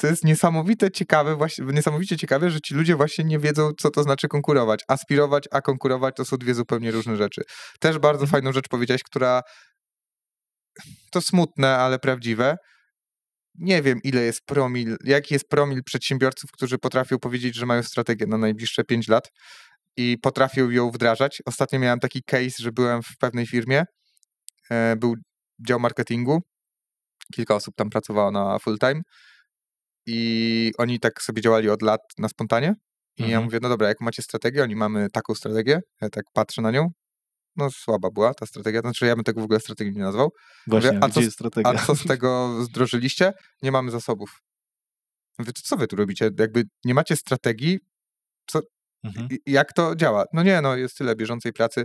[SPEAKER 1] to jest niesamowite ciekawe, właśnie, niesamowicie ciekawe, że ci ludzie właśnie nie wiedzą, co to znaczy konkurować. Aspirować, a konkurować to są dwie zupełnie różne rzeczy. Też bardzo mhm. fajną rzecz powiedziałeś, która to smutne, ale prawdziwe. Nie wiem, ile jest promil, jaki jest promil przedsiębiorców, którzy potrafią powiedzieć, że mają strategię na najbliższe 5 lat i potrafią ją wdrażać. Ostatnio miałem taki case, że byłem w pewnej firmie, e, był dział marketingu, kilka osób tam pracowało na full time i oni tak sobie działali od lat na spontanie. I mhm. ja mówię, no dobra, jak macie strategię, oni mamy taką strategię, ja tak patrzę na nią, no słaba była ta strategia, znaczy ja bym tego w ogóle strategii nie nazwał. Właśnie, Mówię, a, co, a co z [laughs] tego zdrożyliście? Nie mamy zasobów. Mówię, co wy tu robicie? Jakby nie macie strategii, co, mhm. jak to działa? No nie, no jest tyle bieżącej pracy,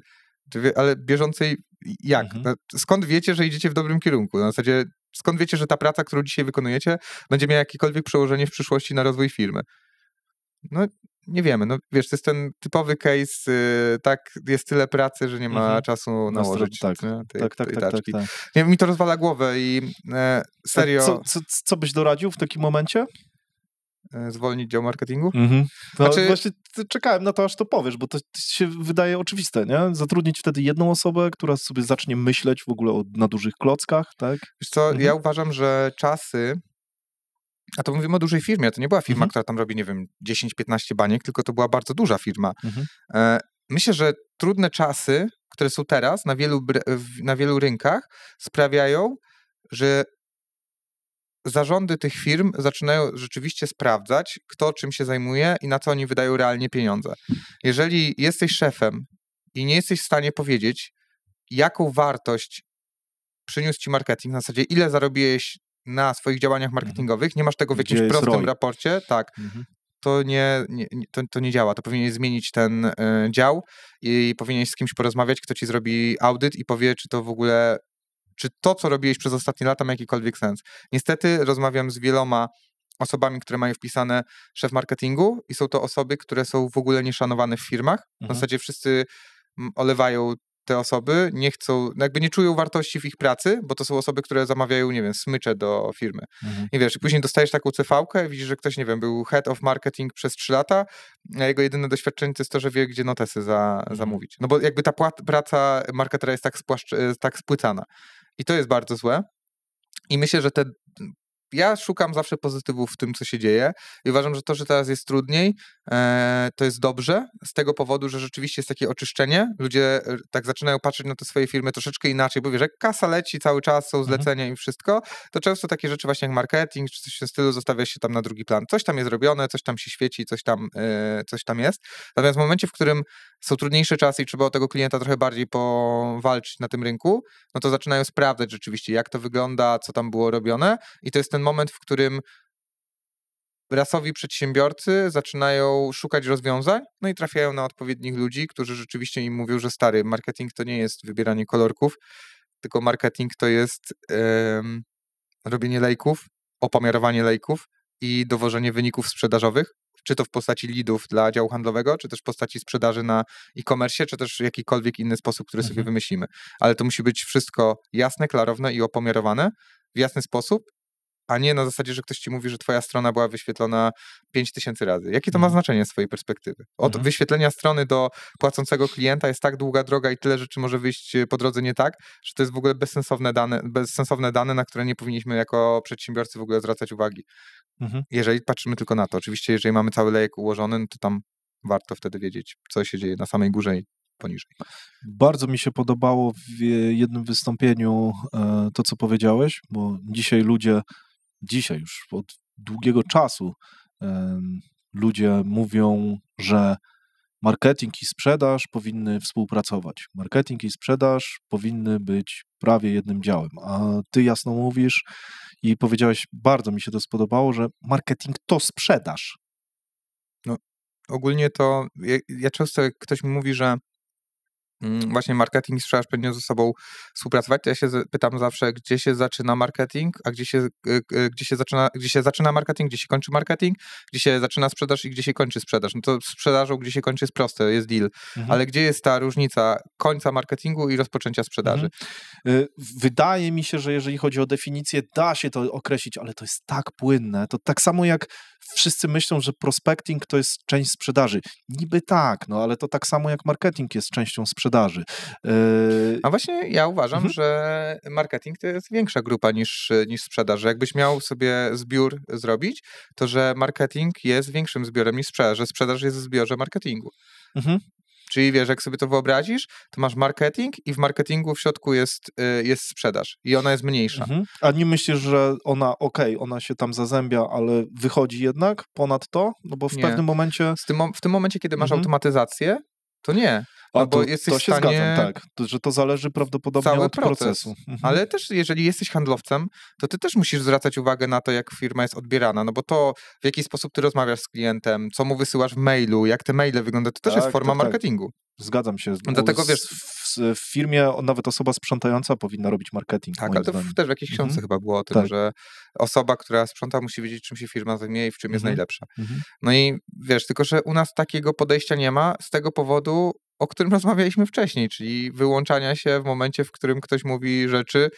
[SPEAKER 1] ale bieżącej jak? Mhm. No, skąd wiecie, że idziecie w dobrym kierunku? Na zasadzie Skąd wiecie, że ta praca, którą dzisiaj wykonujecie, będzie miała jakiekolwiek przełożenie w przyszłości na rozwój firmy? No, nie wiemy. No, wiesz, to jest ten typowy case, yy, tak, jest tyle pracy, że nie ma mhm. czasu no, nałożyć no, tak, nie, tej, tak, tak, tej tak, Tak, tak, Nie, mi to rozwala głowę i e, e, serio... Co,
[SPEAKER 2] co, co byś doradził w takim momencie? E, zwolnić dział marketingu. Mhm. No, znaczy... Właśnie czekałem na to, aż to powiesz, bo to się wydaje oczywiste, nie? Zatrudnić wtedy jedną osobę, która sobie zacznie myśleć w ogóle o, na dużych klockach, tak? Wiesz co, ja mhm.
[SPEAKER 1] uważam, że czasy, a to mówimy o dużej firmie, to nie była firma, mhm. która tam robi, nie wiem, 10-15 baniek, tylko to była bardzo duża firma. Mhm. E, myślę, że trudne czasy, które są teraz na wielu, na wielu rynkach, sprawiają, że zarządy tych firm zaczynają rzeczywiście sprawdzać, kto czym się zajmuje i na co oni wydają realnie pieniądze. Jeżeli jesteś szefem i nie jesteś w stanie powiedzieć, jaką wartość przyniósł ci marketing, na zasadzie ile zarobiłeś na swoich działaniach mhm. marketingowych, nie masz tego w jakimś prostym ROI. raporcie, tak, mhm. to, nie, nie to, to, nie działa. To powinieneś zmienić ten y, dział i powinieneś z kimś porozmawiać, kto ci zrobi audyt i powie, czy to w ogóle czy to, co robiłeś przez ostatnie lata, ma jakikolwiek sens. Niestety rozmawiam z wieloma osobami, które mają wpisane szef marketingu i są to osoby, które są w ogóle nieszanowane w firmach. Mhm. W zasadzie wszyscy mm, olewają te osoby, nie chcą, no jakby nie czują wartości w ich pracy, bo to są osoby, które zamawiają, nie wiem, smycze do firmy. Mhm. I wiesz, i później dostajesz taką CV-kę, widzisz, że ktoś, nie wiem, był head of marketing przez trzy lata, a jego jedyne doświadczenie to jest to, że wie, gdzie notesy za, mhm. zamówić. No bo jakby ta płat, praca marketera jest tak, spłaszcz, tak spłycana. I to jest bardzo złe. I myślę, że te. Ja szukam zawsze pozytywów w tym, co się dzieje i uważam, że to, że teraz jest trudniej, e, to jest dobrze z tego powodu, że rzeczywiście jest takie oczyszczenie. Ludzie e, tak zaczynają patrzeć na te swoje firmy troszeczkę inaczej, bo wiesz, jak kasa leci cały czas, są mhm. zlecenia mhm. i wszystko, to często takie rzeczy właśnie jak marketing czy coś w stylu zostawia się tam na drugi plan. Coś tam jest robione, coś tam się świeci, coś tam, e, coś tam jest. Natomiast w momencie, w którym są trudniejsze czasy i trzeba o tego klienta trochę bardziej powalczyć na tym rynku, no to zaczynają sprawdzać rzeczywiście, jak to wygląda, co tam było robione. I to jest ten moment, w którym rasowi przedsiębiorcy zaczynają szukać rozwiązań, no i trafiają na odpowiednich ludzi, którzy rzeczywiście im mówią, że stary, marketing to nie jest wybieranie kolorków, tylko marketing to jest robienie lejków, opomiarowanie lejków i dowożenie wyników sprzedażowych, czy to w postaci leadów dla działu handlowego, czy też w postaci sprzedaży na e-commerce, czy też jakikolwiek inny sposób, który mhm. sobie wymyślimy. Ale to musi być wszystko jasne, klarowne i opomiarowane w jasny sposób a nie na zasadzie, że ktoś ci mówi, że twoja strona była wyświetlona 5000 razy. Jakie to ma mhm. znaczenie z twojej perspektywy? Od mhm. wyświetlenia strony do płacącego klienta jest tak długa droga i tyle rzeczy może wyjść e, po drodze nie tak, że to jest w ogóle bezsensowne dane, bezsensowne dane na które nie powinniśmy jako przedsiębiorcy w ogóle zwracać uwagi. Mhm. Jeżeli patrzymy tylko na to. Oczywiście, jeżeli mamy cały lejek ułożony, no to tam warto wtedy wiedzieć, co się dzieje na samej górze i poniżej.
[SPEAKER 2] Bardzo mi się podobało w jednym wystąpieniu e, to, co powiedziałeś, bo dzisiaj ludzie dzisiaj już od długiego czasu ludzie mówią, że marketing i sprzedaż powinny współpracować. Marketing i sprzedaż powinny być prawie jednym działem. A ty jasno mówisz i powiedziałeś, bardzo mi się to spodobało, że marketing to sprzedaż.
[SPEAKER 1] No, ogólnie to ja, ja często, jak ktoś mi mówi, że Mm, właśnie marketing i sprzedaż powinny ze sobą współpracować, ja się pytam zawsze, gdzie się zaczyna marketing, a gdzie się, e, e, gdzie się, zaczyna, gdzie się zaczyna marketing, gdzie się kończy marketing, gdzie się zaczyna sprzedaż i gdzie się kończy sprzedaż. No to sprzedażą, gdzie się kończy jest proste, jest deal, mhm. ale gdzie jest ta różnica końca marketingu i rozpoczęcia sprzedaży? Mhm. Y, wydaje mi się, że jeżeli chodzi o
[SPEAKER 2] definicję, da się to określić, ale to jest tak płynne, to tak samo jak wszyscy myślą, że prospecting to jest część sprzedaży. Niby tak, no ale to tak samo jak marketing jest częścią sprzedaży
[SPEAKER 1] sprzedaży. A y, właśnie ja uważam, mhm. że marketing to jest większa grupa niż, niż sprzedaż. Jakbyś miał sobie zbiór zrobić, to że marketing jest większym zbiorem niż sprzedaż, że sprzedaż jest w zbiorze marketingu. Mhm. Czyli wiesz, jak sobie to wyobrazisz, to masz marketing i w marketingu w środku jest, y, jest sprzedaż i ona jest mniejsza. Mhm. A
[SPEAKER 2] nie myślisz, że ona, okej, okay, ona się tam zazębia, ale wychodzi jednak ponad to? No
[SPEAKER 1] bo w nie. pewnym momencie... Tym, w tym momencie, kiedy masz mhm. automatyzację, to nie. No bo to, jesteś to się zgadza. stanie... zgadzam,
[SPEAKER 2] tak, że to zależy prawdopodobnie Cały od proces. procesu. Mhm.
[SPEAKER 1] Ale też jeżeli jesteś handlowcem, to ty też musisz zwracać uwagę na to, jak firma jest odbierana, no bo to w jaki sposób ty rozmawiasz z klientem, co mu wysyłasz w mailu, jak te maile wyglądają, to też tak, jest forma tak, tak. marketingu.
[SPEAKER 2] Tak. Zgadzam się. No dlatego wiesz... W, w firmie nawet osoba sprzątająca powinna robić marketing. Tak, ale to w,
[SPEAKER 1] też w jakiejś książce mhm. chyba było o tym, tak. że osoba, która sprząta musi wiedzieć, czym się firma zajmuje i w czym mhm. jest najlepsza. Mhm. No i wiesz, tylko że u nas takiego podejścia nie ma, z tego powodu o którym [laughs] rozmawialiśmy wcześniej, czyli wyłączania się w momencie, w którym ktoś mówi rzeczy,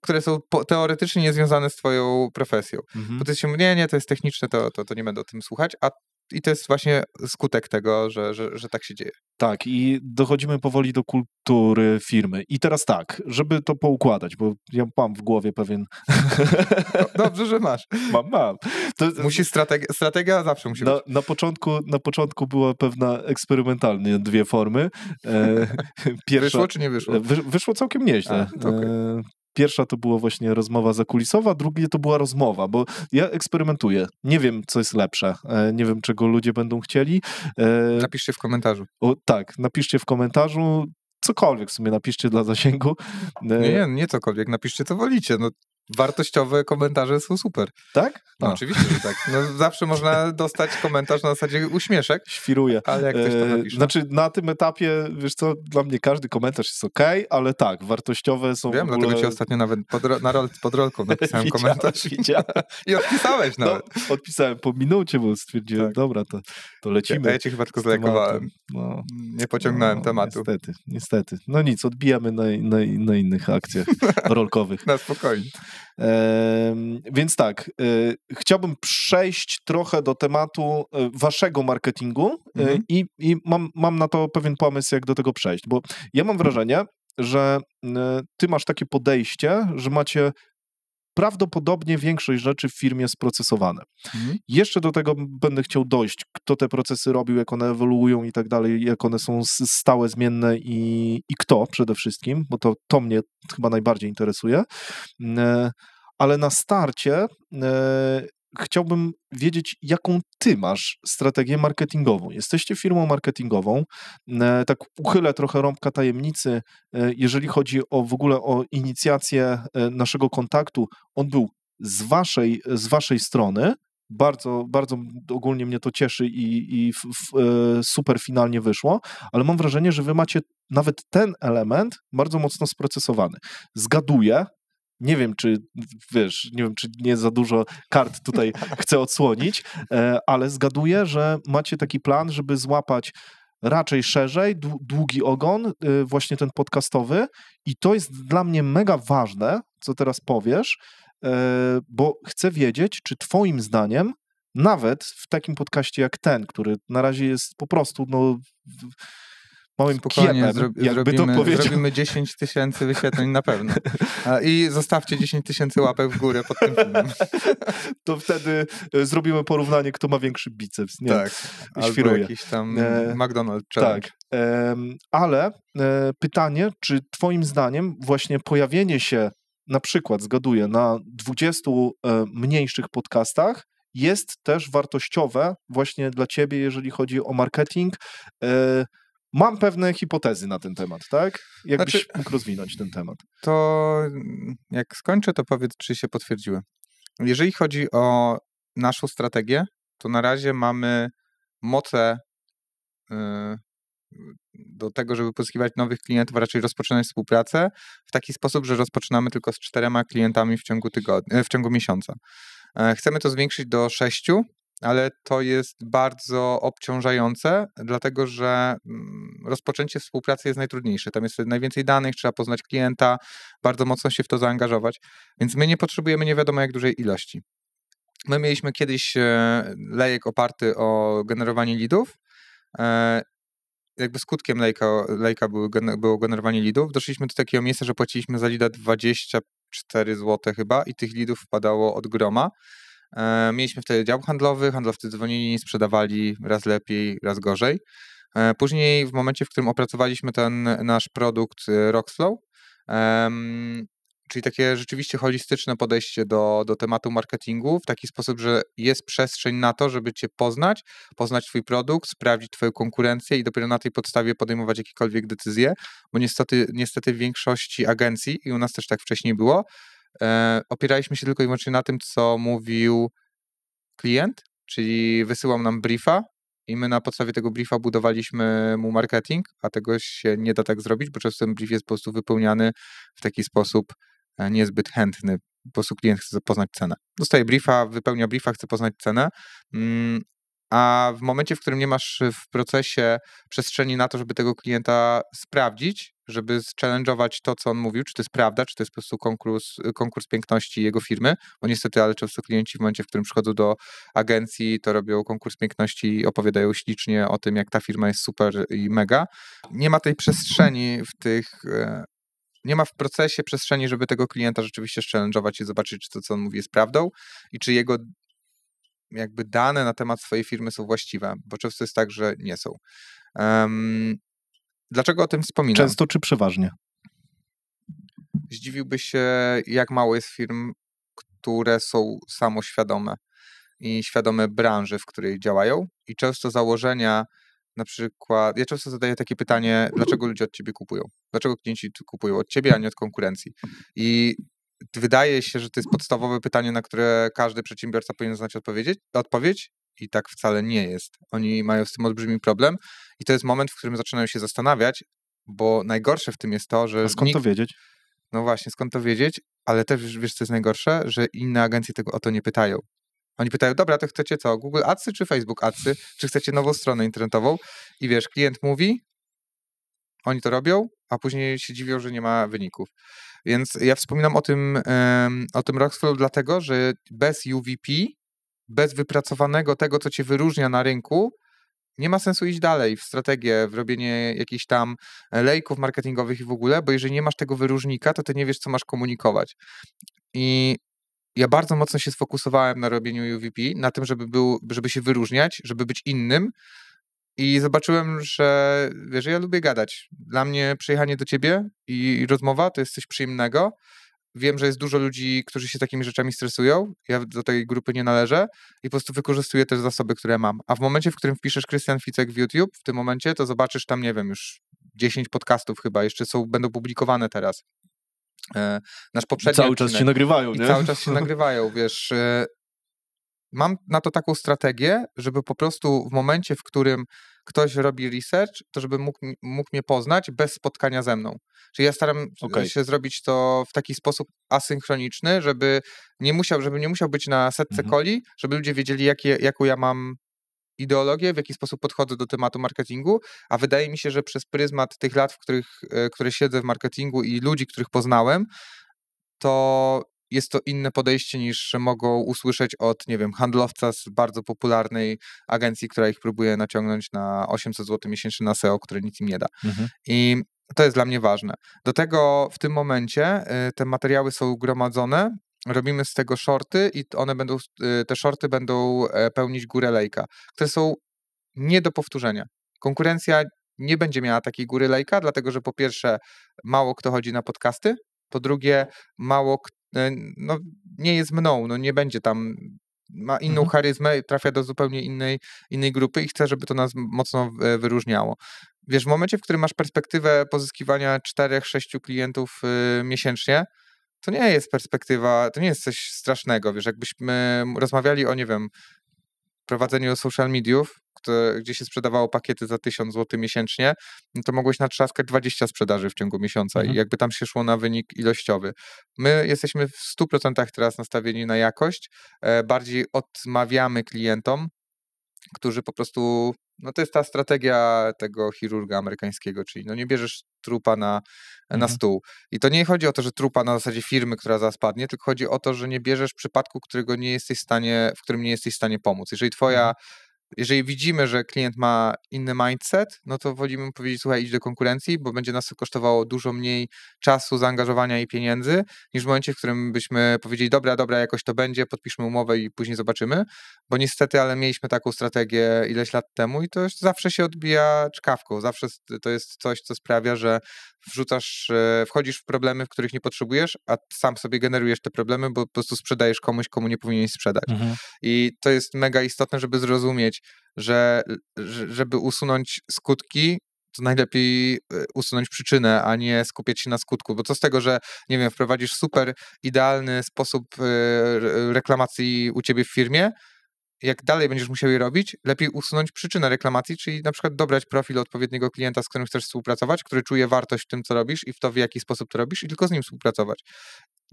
[SPEAKER 1] które są teoretycznie niezwiązane z twoją profesją. Mhm. Bo ty się, nie, nie, to jest techniczne, to, to, to nie będę o tym słuchać, a i to jest właśnie skutek tego, że, że, że tak się dzieje. Tak, i dochodzimy
[SPEAKER 2] powoli do kultury firmy. I teraz tak, żeby to poukładać, bo ja mam w głowie pewien. No, [laughs] dobrze, że masz. Mam, mam. To... Musi strategia, strategia zawsze musi na, być. Na początku, na początku była pewna eksperymentalnie dwie formy. E, [laughs] pierwsza... Wyszło czy nie wyszło? wyszło całkiem nieźle. A, okay. e, Pierwsza to była właśnie rozmowa zakulisowa, drugie to była rozmowa, bo ja eksperymentuję. Nie wiem, co jest lepsze. E, nie wiem, czego ludzie będą chcieli. E, napiszcie w komentarzu. O, tak, napiszcie w komentarzu cokolwiek w sumie napiszcie dla zasięgu. E, nie, nie
[SPEAKER 1] cokolwiek, napiszcie co wolicie. No, wartościowe komentarze są super. Tak? No, Oczywiście, że tak. No, zawsze można dostać komentarz na zasadzie uśmieszek. Świruje. Ale jak ktoś to e, napisze.
[SPEAKER 2] Znaczy na tym etapie, wiesz co, dla mnie każdy komentarz jest ok, ale tak, wartościowe są Wiem, ogóle... dlatego ci ostatnio
[SPEAKER 1] nawet pod, na, pod rolką napisałem [laughs] widziałem,
[SPEAKER 2] komentarz. Widziałem.
[SPEAKER 1] I odpisałeś no, nawet. No, odpisałem po minucie, bo stwierdziłem, tak. dobra, to, to lecimy. Ja, ja cię chyba tylko zlekowałem. No, Nie pociągnąłem no, tematu. Niestety,
[SPEAKER 2] niestety. No nic, odbijamy na, na, na innych akcjach
[SPEAKER 1] [laughs] rolkowych. na spokojnie.
[SPEAKER 2] Więc tak, y, chciałbym przejść trochę do tematu y, waszego marketingu y, mhm. i, i mam, mam na to pewien pomysł, jak do tego przejść, bo ja mam mhm. wrażenie, że ty masz takie podejście, że macie prawdopodobnie większość rzeczy w firmie jest procesowane. Mhm. Jeszcze do tego będę chciał dojść, kto te procesy robił, jak one ewoluują i tak dalej, jak one są stałe, zmienne i, i kto przede wszystkim, bo to, to mnie chyba najbardziej interesuje. E, ale na starcie e, chciałbym wiedzieć, jaką ty masz strategię marketingową. Jesteście firmą marketingową. E, tak uchylę trochę rąbka tajemnicy, e, jeżeli chodzi o w ogóle o inicjację e, naszego kontaktu. On był z waszej, z waszej strony. Bardzo, bardzo ogólnie mnie to cieszy i, i super finalnie wyszło, ale mam wrażenie, że wy macie nawet ten element bardzo mocno sprocesowany. Zgaduję, nie wiem, czy wiesz, nie wiem, czy nie za dużo kart tutaj [laughs] chcę odsłonić, e, ale zgaduję, że macie taki plan, żeby złapać raczej szerzej, długi ogon, e, właśnie ten podcastowy i to jest dla mnie mega ważne, co teraz powiesz, e, bo chcę wiedzieć, czy twoim zdaniem nawet w takim podcaście jak ten, który na razie jest po prostu no małym pokoleniem zrobimy, zrobimy
[SPEAKER 1] 10 tysięcy wyświetleń na pewno. I zostawcie 10 tysięcy łapek w górę pod tym filmem. [laughs] To wtedy e, zrobimy porównanie, kto ma większy
[SPEAKER 2] biceps. Nie? Tak. Albo Świruje. jakiś tam e... McDonald's Tak. E... Ale e... pytanie, czy twoim zdaniem właśnie pojawienie się na przykład, zgaduję, na 20 e, mniejszych podcastach jest też wartościowe właśnie dla ciebie, jeżeli chodzi o marketing, e, Mam pewne hipotezy na ten temat, tak? Jakbyś znaczy, mógł rozwinąć ten temat.
[SPEAKER 1] To jak skończę, to powiedz, czy się potwierdziły. Jeżeli chodzi o naszą strategię, to na razie mamy mocę y, do tego, żeby pozyskiwać nowych klientów, a raczej rozpoczynać współpracę w taki sposób, że rozpoczynamy tylko z czterema klientami w ciągu, tygodni, w ciągu miesiąca. E, chcemy to zwiększyć do sześciu ale to jest bardzo obciążające, dlatego że mm, rozpoczęcie współpracy jest najtrudniejsze. Tam jest najwięcej danych, trzeba poznać klienta, bardzo mocno się w to zaangażować, więc my nie potrzebujemy nie wiadomo jak dużej ilości. My mieliśmy kiedyś e, lejek oparty o generowanie lidów e, jakby skutkiem lejka, lejka było generowanie lidów. Doszliśmy do takiego miejsca, że płaciliśmy za lida 24 zł chyba i tych lidów wpadało od groma. E, mieliśmy wtedy dział handlowy, handlowcy dzwonili, sprzedawali raz lepiej, raz gorzej. E, później, w momencie, w którym opracowaliśmy ten nasz produkt e, Rockflow, czyli takie rzeczywiście holistyczne podejście do, do tematu marketingu w taki sposób, że jest przestrzeń na to, żeby Cię poznać, poznać Twój produkt, sprawdzić Twoją konkurencję i dopiero na tej podstawie podejmować jakiekolwiek decyzje, bo niestety, niestety w większości agencji, i u nas też tak wcześniej było, E, opieraliśmy się tylko i wyłącznie na tym, co mówił klient, czyli wysyłał nam briefa i my na podstawie tego briefa budowaliśmy mu marketing, a tego się nie da tak zrobić, bo często ten brief jest po prostu wypełniany w taki sposób e, niezbyt chętny. Po prostu klient chce poznać cenę. Dostaje briefa, wypełnia briefa, chce poznać cenę, mm, a w momencie, w którym nie masz y, w procesie przestrzeni na to, żeby tego klienta sprawdzić, żeby challenge'ować to, co on mówił, czy to jest prawda, czy to jest po prostu konkurs, y, konkurs piękności jego firmy, bo niestety, ale często klienci w momencie, w którym przychodzą do agencji, to robią konkurs piękności i opowiadają ślicznie o tym, jak ta firma jest super i mega. Nie ma tej przestrzeni w tych e, nie ma w procesie przestrzeni, żeby tego klienta rzeczywiście challenge'ować i zobaczyć, czy to, co on mówi, jest prawdą i czy jego jakby dane na temat swojej firmy są właściwe, bo często jest tak, że nie są. Um, dlaczego o tym wspominam? Często czy przeważnie? Zdziwiłbyś się, jak mało jest firm, które są samoświadome i świadome branży, w której działają i często założenia na przykład, ja często zadaję takie pytanie, dlaczego ludzie od ciebie kupują? Dlaczego klienci kupują od ciebie, a nie od konkurencji? I wydaje się, że to jest podstawowe pytanie, na które każdy przedsiębiorca powinien znać odpowiedzieć, odpowiedź i tak wcale nie jest. Oni mają z tym olbrzymi problem i to jest moment, w którym zaczynają się zastanawiać, bo najgorsze w tym jest to, że... A skąd nikt... to wiedzieć? No właśnie, skąd to wiedzieć? Ale też wiesz, co jest najgorsze? Że inne agencje tego o to nie pytają. Oni pytają, dobra, to chcecie co? Google Adsy czy Facebook Adsy? Czy chcecie nową stronę internetową? I wiesz, klient mówi, oni to robią, a później się dziwią, że nie ma wyników. Więc ja wspominam o tym, o tym Rockflow dlatego, że bez UVP, bez wypracowanego tego, co cię wyróżnia na rynku, nie ma sensu iść dalej w strategię, w robienie jakichś tam e, lejków marketingowych i w ogóle, bo jeżeli nie masz tego wyróżnika, to ty nie wiesz, co masz komunikować. I ja bardzo mocno się sfokusowałem na robieniu UVP, na tym, żeby, był, żeby się wyróżniać, żeby być innym, i zobaczyłem, że wiesz, ja lubię gadać. Dla mnie przyjechanie do ciebie i, rozmowa to jest coś przyjemnego. Wiem, że jest dużo ludzi, którzy się takimi rzeczami stresują. Ja do tej grupy nie należę i po prostu wykorzystuję też zasoby, które mam. A w momencie, w którym wpiszesz Krystian Ficek w YouTube, w tym momencie, to zobaczysz tam, nie wiem, już 10 podcastów chyba, jeszcze są, będą publikowane teraz. E, nasz poprzedni. I cały odcinek. czas się nagrywają, I nie? Cały czas się nagrywają, wiesz. E, mam na to taką strategię, żeby po prostu w momencie, w którym ktoś robi research, to żeby mógł, mógł mnie poznać bez spotkania ze mną. Czyli ja staram okay. się zrobić to w taki sposób asynchroniczny, żeby nie musiał, żeby nie musiał być na setce mhm. coli, żeby ludzie wiedzieli, jakie, jaką ja mam ideologię, w jaki sposób podchodzę do tematu marketingu, a wydaje mi się, że przez pryzmat tych lat, w których e, które siedzę w marketingu i ludzi, których poznałem, to jest to inne podejście niż mogą usłyszeć od, nie wiem, handlowca z bardzo popularnej agencji, która ich próbuje naciągnąć na 800 zł miesięcznie na SEO, które nic im nie da. Mhm. I to jest dla mnie ważne. Do tego w tym momencie y, te materiały są gromadzone robimy z tego shorty i one będą, y, te shorty będą e, pełnić górę lejka, które są nie do powtórzenia. Konkurencja nie będzie miała takiej góry lejka, dlatego że po pierwsze mało kto chodzi na podcasty, po drugie mało E, no, nie jest mną, no, nie będzie tam ma inną mhm. charyzmę, trafia do zupełnie innej, innej grupy i chce, żeby to nas mocno e, wyróżniało. Wiesz, w momencie, w którym masz perspektywę pozyskiwania 4-6 klientów y, miesięcznie, to nie jest perspektywa, to nie jest coś strasznego. Wiesz, jakbyśmy rozmawiali o, nie wiem, prowadzeniu social mediów, które, gdzie się sprzedawało pakiety za 1000 zł miesięcznie, no to mogłeś natrzaskać 20 sprzedaży w ciągu miesiąca mhm. i jakby tam się szło na wynik ilościowy. My jesteśmy w 100% teraz nastawieni na jakość, e, bardziej odmawiamy klientom którzy po prostu, no to jest ta strategia tego chirurga amerykańskiego, czyli no nie bierzesz trupa na, mhm. na stół. I to nie chodzi o to, że trupa na zasadzie firmy, która zaspadnie, tylko chodzi o to, że nie bierzesz przypadku, którego nie jesteś w stanie, w którym nie jesteś w stanie pomóc. Jeżeli twoja mhm jeżeli widzimy, że klient ma inny mindset, no to wolimy mu powiedzieć, słuchaj, idź do konkurencji, bo będzie nas to kosztowało dużo mniej czasu, zaangażowania i pieniędzy, niż w momencie, w którym byśmy powiedzieli, dobra, dobra, jakoś to będzie, podpiszmy umowę i później zobaczymy, bo niestety, ale mieliśmy taką strategię ileś lat temu i to zawsze się odbija czkawką, zawsze to jest coś, co sprawia, że wrzucasz, e, wchodzisz w problemy, w których nie potrzebujesz, a sam sobie generujesz te problemy, bo po prostu sprzedajesz komuś, komu nie powinieneś sprzedać. Mhm. I to jest mega istotne, żeby zrozumieć, że żeby usunąć skutki, to najlepiej e, usunąć przyczynę, a nie skupiać się na skutku. Bo co z tego, że, nie wiem, wprowadzisz super idealny sposób e, reklamacji u ciebie w firmie, jak dalej będziesz musiał je robić, lepiej usunąć przyczynę reklamacji, czyli na przykład dobrać profil odpowiedniego klienta, z którym chcesz współpracować, który czuje wartość w tym, co robisz i w to, w jaki sposób to robisz i tylko z nim współpracować.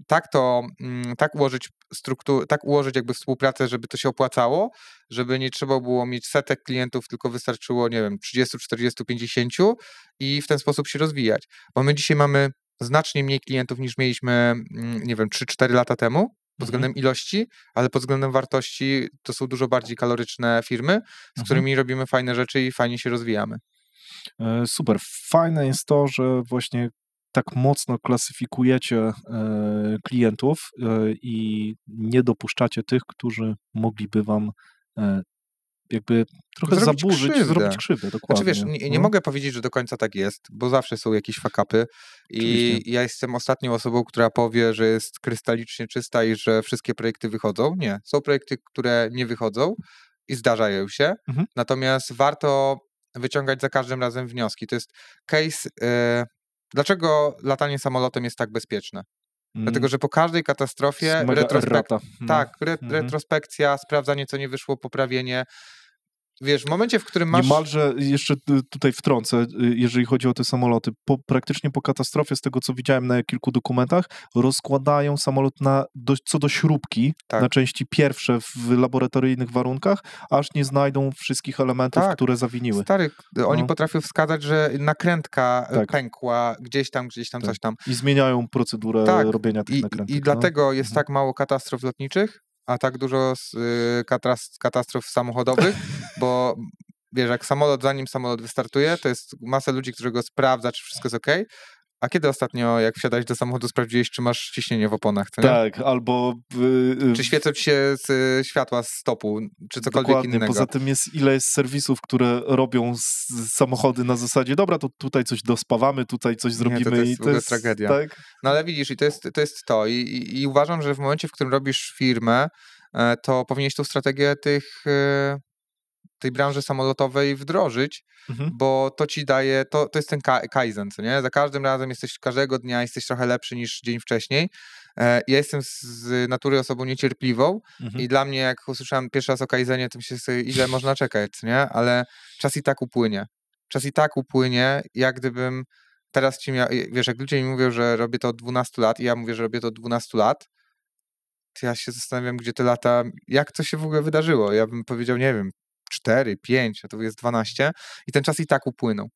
[SPEAKER 1] Tak to, mm, tak ułożyć strukturę, tak ułożyć jakby współpracę, żeby to się opłacało, żeby nie trzeba było mieć setek klientów, tylko wystarczyło, nie wiem, 30, 40, 50 i w ten sposób się rozwijać. Bo my dzisiaj mamy znacznie mniej klientów niż mieliśmy, mm, nie wiem, 3-4 lata temu, pod mhm. względem mhm. ilości, ale pod względem wartości to są dużo bardziej kaloryczne firmy, z mhm. którymi robimy fajne rzeczy i fajnie się rozwijamy.
[SPEAKER 2] E, super. Fajne jest to, że właśnie tak mocno klasyfikujecie e, klientów e, i nie dopuszczacie tych, którzy mogliby wam jakby trochę zrobić zaburzyć, krzywdę. zrobić krzywdę, znaczy, dokładnie. Znaczy wiesz, nie, nie no. mogę
[SPEAKER 1] powiedzieć, że do końca tak jest, bo zawsze są jakieś fakapy i ja jestem ostatnią osobą, która powie, że jest krystalicznie czysta i że wszystkie projekty wychodzą. Nie, są projekty, które nie wychodzą i zdarzają się, mhm. natomiast warto wyciągać za każdym razem wnioski. To jest case, yy, dlaczego latanie samolotem jest tak bezpieczne? Mm. Dlatego, że po każdej katastrofie retrospek- mm. tak, re- mhm. retrospekcja, sprawdzanie, co nie wyszło, poprawienie, Wiesz, w momencie, w którym masz... Niemalże,
[SPEAKER 2] jeszcze tutaj wtrącę, y, jeżeli chodzi o te samoloty, po, praktycznie po katastrofie, z tego co widziałem na kilku dokumentach, rozkładają samolot na, do, co do śrubki, tak. na części pierwsze w laboratoryjnych warunkach, aż nie znajdą
[SPEAKER 1] wszystkich elementów, tak. które zawiniły. Stary, y, oni no. potrafią wskazać, że nakrętka y, tak. pękła gdzieś tam, gdzieś tam, tak. coś tam. I zmieniają procedurę tak. robienia tych I, nakrętek. I no. dlatego jest mhm. tak mało katastrof lotniczych, a tak dużo z, y, katastrof samochodowych, bo wiesz, jak samolot, zanim samolot wystartuje, to jest masa ludzi, którzy go sprawdza, czy wszystko jest ok, a kiedy ostatnio, jak wsiadałeś do samochodu, sprawdziłeś, czy masz ciśnienie w oponach? tak, nie? albo... Yy, czy świecą ci się z, y, światła z stopu, czy cokolwiek dokładnie. innego. Poza tym jest ile
[SPEAKER 2] jest serwisów, które robią z, z samochody na zasadzie, dobra, to tutaj coś dospawamy, tutaj coś zrobimy. Nie, to, to jest, i to jest tragedia. Tak?
[SPEAKER 1] No ale widzisz, i to jest to. Jest to. I, i, I uważam, że w momencie, w którym robisz firmę, e, to powinieneś tą strategię tych e, tej branży samolotowej wdrożyć, mhm. bo to ci daje, to, to jest ten kaizen, co nie? Za każdym razem jesteś, każdego dnia jesteś trochę lepszy niż dzień wcześniej. E, ja jestem z natury osobą niecierpliwą mhm. i dla mnie, jak usłyszałem pierwszy raz o kaizenie, to się sobie, ile można czekać, nie? Ale czas i tak upłynie. Czas i tak upłynie, jak gdybym teraz ci miał, wiesz, jak ludzie mi mówią, że robię to od 12 lat i ja mówię, że robię to od 12 lat, ja się zastanawiam, gdzie te lata, jak to się w ogóle wydarzyło. Ja bym powiedział, nie wiem, 4, 5, a tu jest 12 i ten czas i tak upłynął.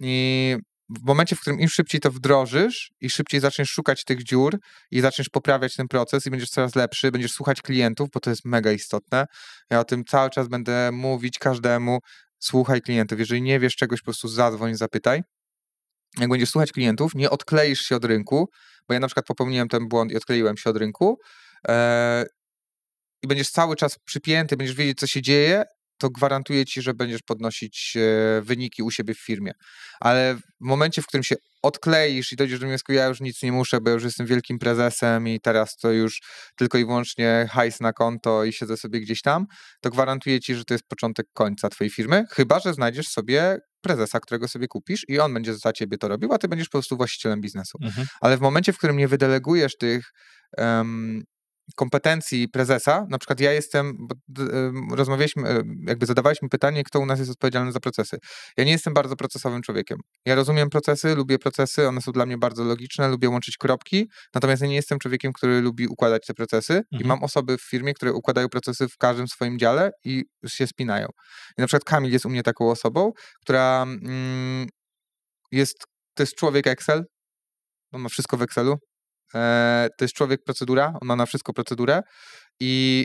[SPEAKER 1] I w momencie, w którym im szybciej to wdrożysz i szybciej zaczniesz szukać tych dziur i zaczniesz poprawiać ten proces i będziesz coraz lepszy, będziesz słuchać klientów, bo to jest mega istotne. Ja o tym cały czas będę mówić każdemu, słuchaj klientów. Jeżeli nie wiesz czegoś, po prostu zadzwoń, zapytaj. Jak będziesz słuchać klientów, nie odkleisz się od rynku, bo ja na przykład popełniłem ten błąd i odkleiłem się od rynku. Yy, I będziesz cały czas przypięty, będziesz wiedzieć, co się dzieje, to gwarantuję ci, że będziesz podnosić e, wyniki u siebie w firmie. Ale w momencie, w którym się odkleisz i dojdziesz do wniosku, ja już nic nie muszę, bo już jestem wielkim prezesem i teraz to już tylko i wyłącznie hajs na konto i siedzę sobie gdzieś tam, to gwarantuję ci, że to jest początek końca twojej firmy, chyba że znajdziesz sobie prezesa, którego sobie kupisz i on będzie za ciebie to robił, a ty będziesz po prostu właścicielem biznesu. Mhm. Ale w momencie, w którym nie wydelegujesz tych um, kompetencji prezesa, na przykład ja jestem, rozmawialiśmy, e, jakby zadawaliśmy pytanie, kto u nas jest odpowiedzialny za procesy. Ja nie jestem bardzo procesowym człowiekiem. Ja rozumiem procesy, lubię procesy, one są dla mnie bardzo logiczne, lubię łączyć kropki, natomiast ja nie jestem człowiekiem, który lubi układać te procesy mhm. i mam osoby w firmie, które układają procesy w każdym swoim dziale i się spinają. I na przykład Kamil jest u mnie taką osobą, która mm, jest, to jest człowiek Excel, on ma wszystko w Excelu, E, to jest człowiek procedura, on ma na wszystko procedurę i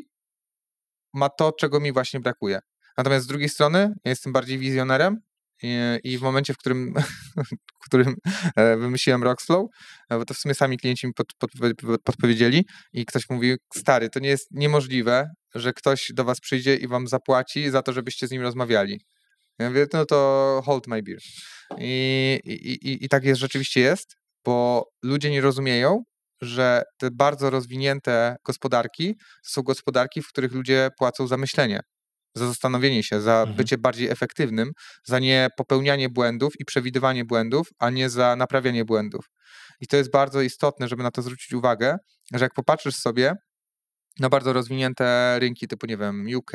[SPEAKER 1] ma to, czego mi właśnie brakuje. Natomiast z drugiej strony ja jestem bardziej wizjonerem e, i w momencie, w którym, [laughs] w którym e, wymyśliłem Rockflow, bo to w sumie sami klienci mi pod, pod, podpowiedzieli i ktoś mówi, stary, to nie jest niemożliwe, że ktoś do was przyjdzie i wam zapłaci za to, żebyście z nim rozmawiali. Ja mówię, no to hold my beer. I, i, i, i tak jest, rzeczywiście jest, bo ludzie nie rozumieją, że te bardzo rozwinięte gospodarki są gospodarki, w których ludzie płacą za myślenie, za zastanowienie się, za mhm. bycie bardziej efektywnym, za nie popełnianie błędów i przewidywanie błędów, a nie za naprawianie błędów. I to jest bardzo istotne, żeby na to zwrócić uwagę, że jak popatrzysz sobie na bardzo rozwinięte rynki typu, nie wiem, UK,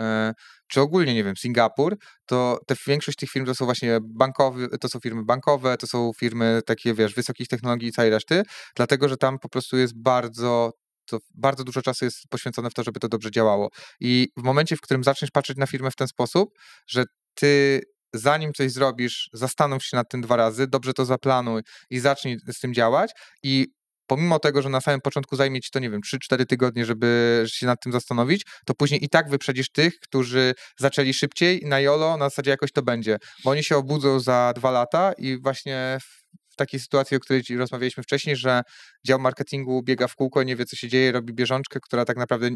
[SPEAKER 1] E, czy ogólnie, nie wiem, Singapur, to te, większość tych firm to są właśnie bankowe, to są firmy bankowe, to są firmy takie, wiesz, wysokich technologii i całej reszty, dlatego, że tam po prostu jest bardzo to bardzo dużo czasu jest poświęcone w to, żeby to dobrze działało. I w momencie, w którym zaczniesz patrzeć na firmę w ten sposób, że ty zanim coś zrobisz, zastanów się nad tym dwa razy, dobrze to zaplanuj i zacznij z tym działać i pomimo tego, że na samym początku zajmie ci to, nie wiem, 3-4 tygodnie, żeby się nad tym zastanowić, to później i tak wyprzedzisz tych, którzy zaczęli szybciej na jolo, na zasadzie jakoś to będzie, bo oni się obudzą za dwa lata i właśnie w takiej sytuacji, o której rozmawialiśmy wcześniej, że dział marketingu biega w kółko, nie wie co się dzieje, robi bieżączkę, która tak naprawdę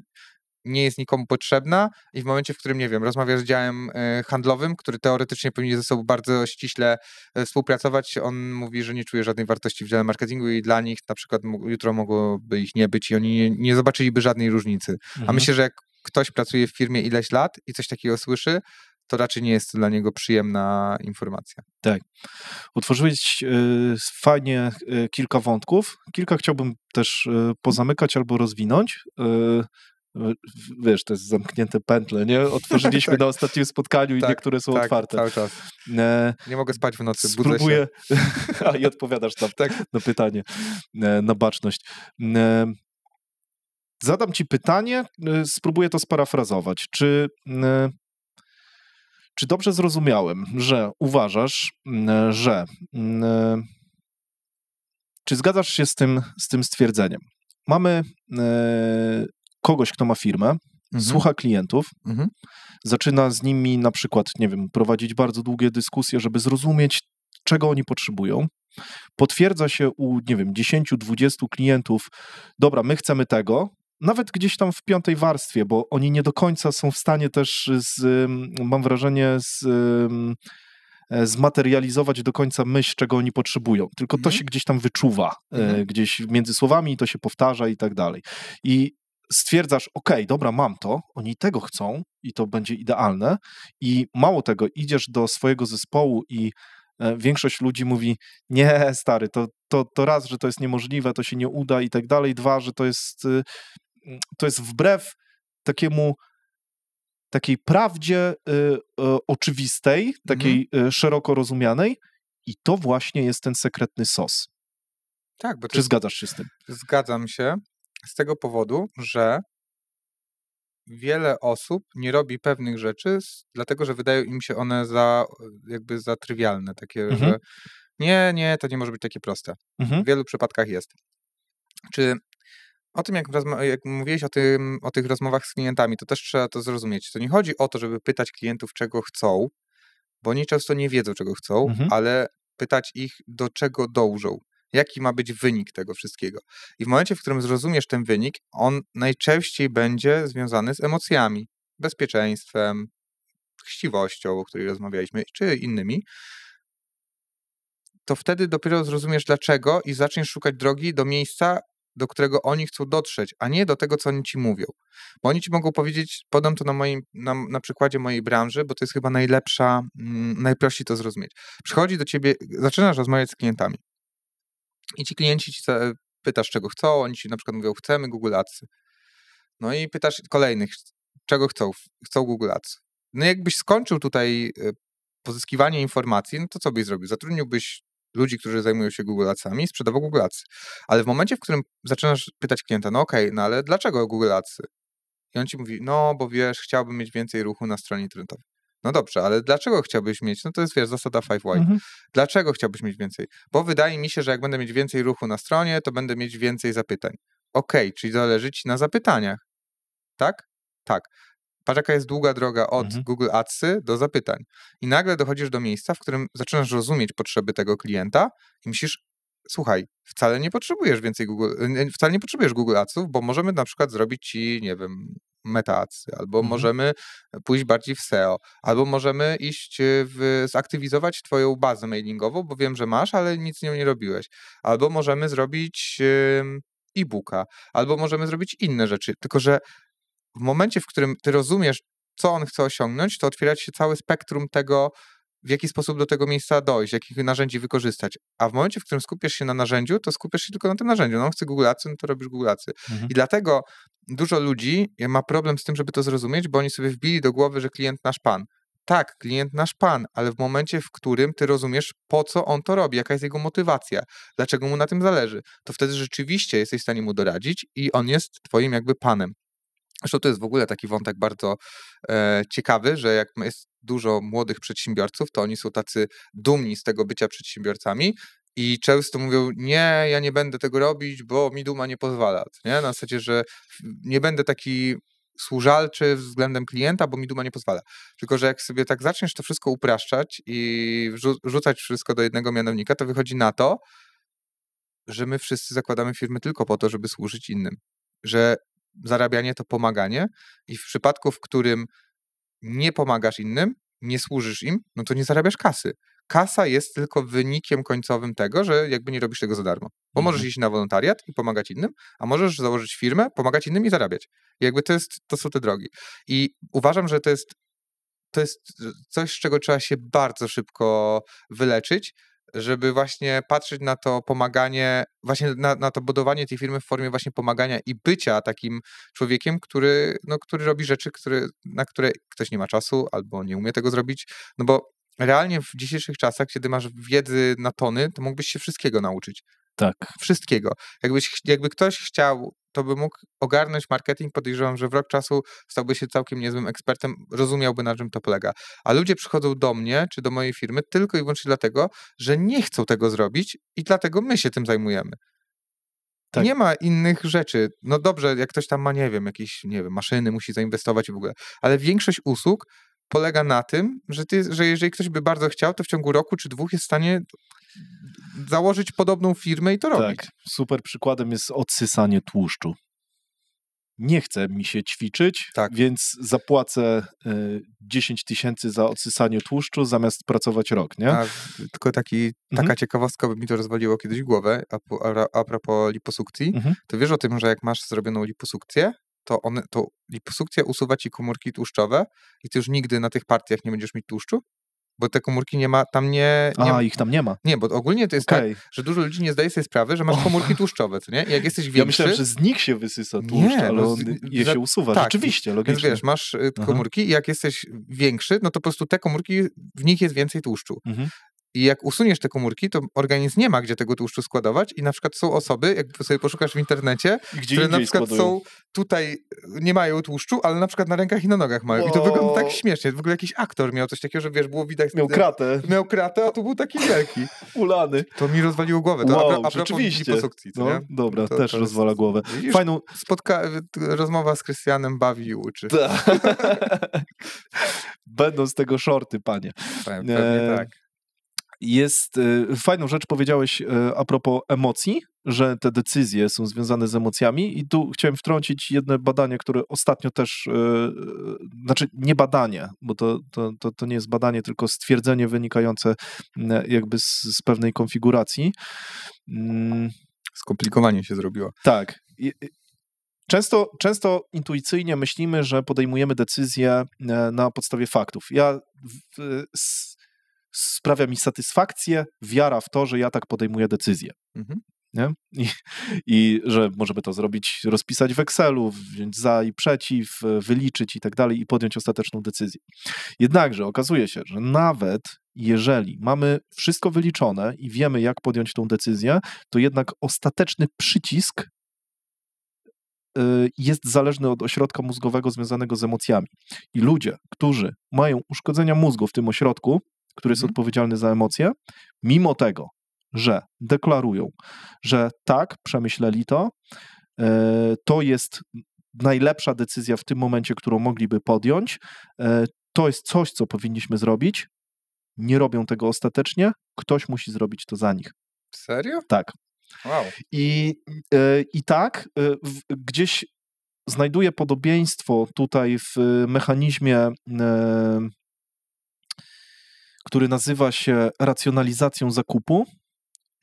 [SPEAKER 1] nie jest nikomu potrzebna i w momencie, w którym, nie wiem, rozmawiasz z działem e, handlowym, który teoretycznie powinien ze sobą bardzo ściśle e, współpracować, on mówi, że nie czuje żadnej wartości w dziale marketingu i dla nich na przykład jutro mogłoby ich nie być i oni nie, nie zobaczyliby żadnej różnicy. Mhm. A myślę, że jak ktoś pracuje w firmie ileś lat i coś takiego słyszy, to raczej nie jest to dla niego przyjemna informacja.
[SPEAKER 2] Tak. Utworzyłeś y, fajnie y, kilka wątków. Kilka chciałbym też y, pozamykać albo rozwinąć. No, wiesz, to jest zamknięte pętle, nie? Otworzyliśmy [laughs] tak. na ostatnim spotkaniu i tak, niektóre są tak, otwarte. cały czas.
[SPEAKER 1] E, nie mogę spać w nocy, spróbuję... [laughs] A
[SPEAKER 2] i odpowiadasz na, [laughs] tak. na pytanie, e, na baczność. E, zadam ci pytanie, e, spróbuję to sparafrazować. Czy, e, czy dobrze zrozumiałem, że uważasz, e, że... Czy zgadzasz się z tym, z tym stwierdzeniem? Mamy kogoś, kto ma firmę, Mhm. słucha klientów, mhm. zaczyna z nimi na przykład, nie wiem, prowadzić bardzo długie dyskusje, żeby zrozumieć, czego oni potrzebują. Potwierdza się u, nie wiem, 10-20 klientów, dobra, my chcemy tego, nawet gdzieś tam w piątej warstwie, bo oni nie do końca są w stanie też, z, mm, mam wrażenie, z mm, e, zmaterializować do końca myśl, czego oni potrzebują. Tylko to mhm. się gdzieś tam wyczuwa, e, mhm. gdzieś między słowami, to się powtarza i tak dalej. I stwierdzasz, ok, dobra, mam to, oni tego chcą i to będzie idealne. I mało tego, idziesz do swojego zespołu i e, większość ludzi mówi, nie, stary, to, to, to raz, że to jest niemożliwe, to się nie uda i tak dalej, dwa, że to jest, y, mm, to jest wbrew takiemu takiej prawdzie y, y, oczywistej, takiej mhm. y, szeroko rozumianej i to właśnie jest ten sekretny sos.
[SPEAKER 1] Tak, bo Czy jest, zgadzasz się z tym? Zgadzam się. Z tego powodu, że wiele osób nie robi pewnych rzeczy, dlatego że wydają im się one za jakby za trywialne, takie, mhm. że nie, nie, to nie może być takie proste. Mhm. W wielu przypadkach jest. Czy o tym, jak, jak mówiłeś o, tym, o tych rozmowach z klientami, to też trzeba to zrozumieć. To nie chodzi o to, żeby pytać klientów, czego chcą, bo oni często nie wiedzą, czego chcą, mhm. ale pytać ich, do czego dążą jaki ma być wynik tego wszystkiego. I w momencie, w którym zrozumiesz ten wynik, on najczęściej będzie związany z emocjami, bezpieczeństwem, chciwością, o której rozmawialiśmy, czy innymi. To wtedy dopiero zrozumiesz dlaczego i zaczniesz szukać drogi do miejsca, do którego oni chcą dotrzeć, a nie do tego, co oni ci mówią. Bo oni ci mogą powiedzieć, podam to na, moim, na, na przykładzie mojej branży, bo to jest chyba najlepsza, mm, najprościej to zrozumieć. Przychodzi do ciebie, zaczynasz rozmawiać z klientami. I ci klienci ci pytasz, czego chcą, oni ci na przykład mówią, chcemy Google Ads. No i pytasz kolejnych, czego chcą, chcą Google Ads. No jakbyś skończył tutaj y, pozyskiwanie informacji, no to co byś zrobił? Zatrudniłbyś ludzi, którzy zajmują się Google Adsami, sprzedawał Google Ads. Ale w momencie, w którym zaczynasz pytać klienta, no okej, okay, no ale dlaczego Google Adsy? I on ci mówi, no bo wiesz, chciałbym mieć więcej ruchu na stronie internetowej. No dobrze, ale dlaczego chciałbyś mieć? No to jest wiesz, zasada Five Why. Mhm. Dlaczego chciałbyś mieć więcej? Bo wydaje mi się, że jak będę mieć więcej ruchu na stronie, to będę mieć więcej zapytań. Okej, okay, czyli zależy ci na zapytaniach. Tak? Tak. Patrz, jaka jest długa droga od mhm. Google Adsy do zapytań. I nagle dochodzisz do miejsca, w którym zaczynasz rozumieć potrzeby tego klienta i myślisz, słuchaj, wcale nie potrzebujesz więcej Google, wcale nie potrzebujesz Google Adsów, bo możemy na przykład zrobić ci, nie wiem, metacy, albo mhm. możemy e, pójść bardziej w SEO, albo możemy iść e, w, zaktywizować twoją bazę mailingową, bo wiem, że masz, ale nic z nią nie robiłeś. Albo możemy zrobić e-booka, albo możemy zrobić inne rzeczy, tylko że w momencie, w którym ty rozumiesz, co on chce osiągnąć, to otwiera się całe spektrum tego, w jaki sposób do tego miejsca dojść, jakich narzędzi wykorzystać. A w momencie, w którym skupiasz się na narzędziu, to skupiasz się tylko na tym narzędziu. No, chce Google no to robisz Google Mhm. I dlatego dużo ludzi e, ma problem z tym, żeby to zrozumieć, bo oni sobie wbili do głowy, że klient nasz pan. Tak, klient nasz pan, ale w momencie, w którym ty rozumiesz, po co on to robi, jaka jest jego motywacja, dlaczego mu na tym zależy, to wtedy rzeczywiście jesteś w stanie mu doradzić i on jest twoim jakby panem. Zresztą to jest w ogóle taki wątek bardzo e, ciekawy, że jak jest dużo młodych przedsiębiorców, to oni są tacy dumni z tego bycia przedsiębiorcami, i często mówią, nie, ja nie będę tego robić, bo mi duma nie pozwala. Nie? Na zasadzie, że nie będę taki służalczy względem klienta, bo mi duma nie pozwala. Tylko, że jak sobie tak zaczniesz to wszystko upraszczać i rzucać wszystko do jednego mianownika, to wychodzi na to, że my wszyscy zakładamy firmy tylko po to, żeby służyć innym. Że zarabianie to pomaganie i w przypadku, w którym nie pomagasz innym, nie służysz im, no to nie zarabiasz kasy kasa jest tylko wynikiem końcowym tego, że jakby nie robisz tego za darmo. Bo możesz mhm. iść na wolontariat i pomagać innym, a możesz założyć firmę, pomagać innym i zarabiać. Jakby to, jest, to są te drogi. I uważam, że to jest, to jest coś, z czego trzeba się bardzo szybko wyleczyć, żeby właśnie patrzeć na to pomaganie, właśnie na, na, to budowanie tej firmy w formie właśnie pomagania i bycia takim człowiekiem, który, no, który robi rzeczy, który, na które ktoś nie ma czasu albo nie umie tego zrobić, no bo realnie w dzisiejszych czasach, kiedy masz wiedzy na tony, to mógłbyś się wszystkiego nauczyć. Tak. Wszystkiego. Jakbyś, jakby ktoś chciał, to by mógł ogarnąć marketing. Podejrzewam, że w rok czasu stałby się całkiem niezłym ekspertem, rozumiałby na czym to polega. A ludzie przychodzą do mnie czy do mojej firmy tylko i wyłącznie dlatego, że nie chcą tego zrobić i dlatego my się tym zajmujemy. Tak. Nie ma innych rzeczy. No dobrze, jak ktoś tam ma, nie wiem, jakieś, nie wiem, maszyny musi zainwestować w ogóle, ale większość usług polega na tym, że, ty, że jeżeli ktoś by bardzo chciał, to w ciągu roku czy dwóch jest w stanie założyć podobną firmę i to robić. Tak, super przykładem jest
[SPEAKER 2] odsysanie tłuszczu. Nie chce mi się ćwiczyć, tak. więc zapłacę 10 e, tysięcy za
[SPEAKER 1] odsysanie tłuszczu zamiast pracować rok, nie? A, tylko taki, mhm. taka ciekawostka by mi to rozwaliło kiedyś głowę a, a, a propos liposukcji. Mhm. To wiesz o tym, że jak masz zrobioną liposukcję, to, one, to liposukcja usuwa ci komórki tłuszczowe i ty już nigdy na tych partiach nie będziesz mieć tłuszczu, bo te komórki nie ma, tam nie... nie A, ma. ich tam nie ma. Nie, bo ogólnie to jest okay. tak, że dużo ludzi nie zdaje sobie sprawy, że masz komórki [laughs] tłuszczowe, co nie? I jak jesteś większy... Ja myślałem, że z nich się wysysa tłuszcz, nie, ale no on z, je się usuwa. Tak, Rzeczywiście, logicznie. Więc wiesz, masz y, komórki i jak jesteś większy, no to po prostu te komórki, w nich jest więcej tłuszczu. Mhm. I jak usuniesz te komórki, to organizm nie ma gdzie tego tłuszczu składować i na przykład są osoby, jak sobie poszukasz w internecie, gdzie które na przykład składują. są tutaj, e, nie mają tłuszczu, ale na przykład na rękach i na nogach mają. I to wygląda tak śmiesznie. W ogóle jakiś aktor miał coś takiego, że wiesz, było widać... Miał kratę. Miał kratę, a tu był taki wielki. Ulany. To mi rozwaliło głowę. To wow, a, Po rzeczywiście. no, nie? Dobra, to, też to rozwala głowę. Fajną... Spotka... E, rozmowa z Krystianem bawi i uczy.
[SPEAKER 2] Tak. [laughs] Będą z tego shorty, panie. Pewnie, pewnie tak jest y, fajną rzecz powiedziałeś y, a propos emocji, że te decyzje są związane z emocjami i tu chciałem wtrącić jedno badanie, które ostatnio też, y, znaczy nie badanie, bo to, to, to, to nie jest badanie, tylko stwierdzenie wynikające mm, jakby z, z pewnej konfiguracji. Mm.
[SPEAKER 1] Skomplikowanie się zrobiło.
[SPEAKER 2] Tak. Często, często intuicyjnie myślimy, że podejmujemy decyzje e, na podstawie faktów. Ja w, sprawia mi satysfakcję, wiara w to, że ja tak podejmuję decyzję. Mhm. I, I, że możemy to zrobić, rozpisać w Excelu, wziąć za i przeciw, wyliczyć i tak dalej i podjąć ostateczną decyzję. Jednakże okazuje się, że nawet jeżeli mamy wszystko wyliczone i wiemy, jak podjąć tą decyzję, to jednak ostateczny przycisk y, jest zależny od ośrodka mózgowego związanego z emocjami. I ludzie, którzy mają uszkodzenia mózgu w tym ośrodku, który jest mhm. odpowiedzialny za emocje, mimo tego, że deklarują, że tak, przemyśleli to, e, to jest najlepsza decyzja w tym momencie, którą mogliby podjąć, e, to jest coś, co powinniśmy zrobić, nie robią tego ostatecznie, ktoś musi zrobić to za nich. Serio? Tak. Wow. I, e, i tak gdzieś znajduję podobieństwo tutaj w mechanizmie który nazywa się racjonalizacją zakupu,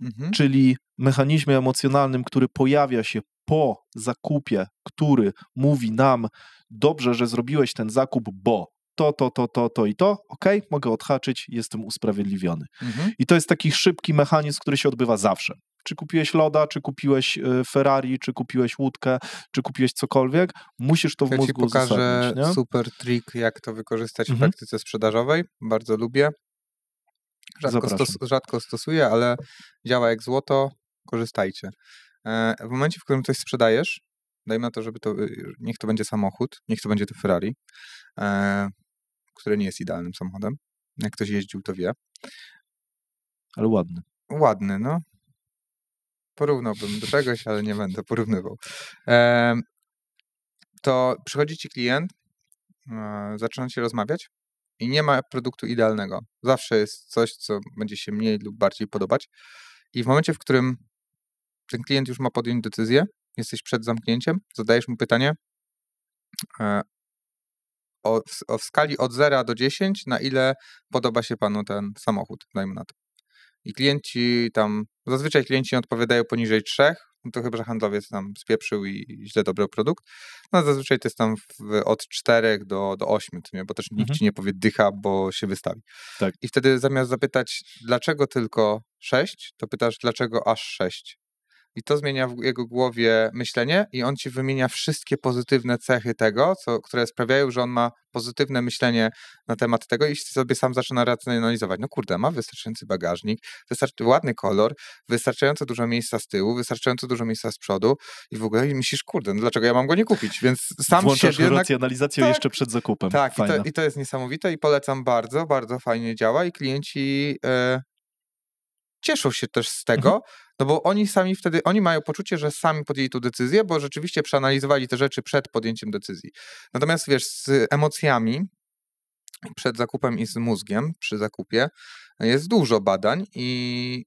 [SPEAKER 2] mhm. czyli mechanizmie emocjonalnym, który pojawia się po zakupie, który mówi nam, dobrze, że zrobiłeś ten zakup, bo to, to, to, to, to i to, ok, mogę odhaczyć, jestem usprawiedliwiony. Mhm. I to jest taki szybki mechanizm, który się odbywa zawsze. Czy kupiłeś loda, czy kupiłeś e, Ferrari, czy kupiłeś łódkę, czy kupiłeś cokolwiek, musisz to w ja mózgu ci pokażę
[SPEAKER 1] super trik, jak to wykorzystać mhm. w praktyce sprzedażowej. Bardzo lubię. Rzadko, stos, rzadko stosuję, ale działa jak złoto, korzystajcie. E, w momencie, w którym coś sprzedajesz, dajmy na to, żeby to, y, niech to będzie samochód, niech to będzie to Ferrari, e, które nie jest idealnym samochodem. Jak ktoś jeździł, to wie. Ale ładny. Ładny, no. Porównałbym do czegoś, ale nie będę porównywał. E, to przychodzi ci klient, zaczyna się rozmawiać i nie ma produktu idealnego. Zawsze jest coś, co będzie się mniej lub bardziej podobać. I w momencie, w którym ten klient już ma podjąć decyzję, jesteś przed zamknięciem, zadajesz mu pytanie e, o, o w skali od 0 do 10, na ile podoba się panu ten samochód, dajmy na to. I klienci tam, zazwyczaj klienci odpowiadają poniżej 3, no to chyba, że handlowiec nam spieprzył i źle dobrał produkt. No zazwyczaj to jest tam w, od 4 do, do 8, nie? bo też nikt mhm. ci nie powie dycha, bo się wystawi. Tak. I wtedy zamiast zapytać, dlaczego tylko 6, to pytasz, dlaczego aż 6? i to zmienia w jego głowie myślenie i on ci wymienia wszystkie pozytywne cechy tego, co, które sprawiają, że on ma pozytywne myślenie na temat tego i sobie sam zaczyna racjonalizować. No kurde, ma wystarczający bagażnik, wystarczy ładny kolor, wystarczająco dużo miejsca z tyłu, wystarczająco dużo miejsca z przodu i w ogóle i myślisz, kurde, no dlaczego ja mam go nie kupić? Więc sam się siebie racjonalizację tak, jeszcze przed zakupem. Tak, i to, i to, jest niesamowite i polecam bardzo, bardzo fajnie działa i klienci yy, cieszą się też z tego, mhm. No bo oni sami wtedy, oni mają poczucie, że sami podjęli tu decyzję, bo rzeczywiście przeanalizowali te rzeczy przed podjęciem decyzji. Natomiast wiesz, z emocjami przed zakupem i z mózgiem przy zakupie jest dużo badań i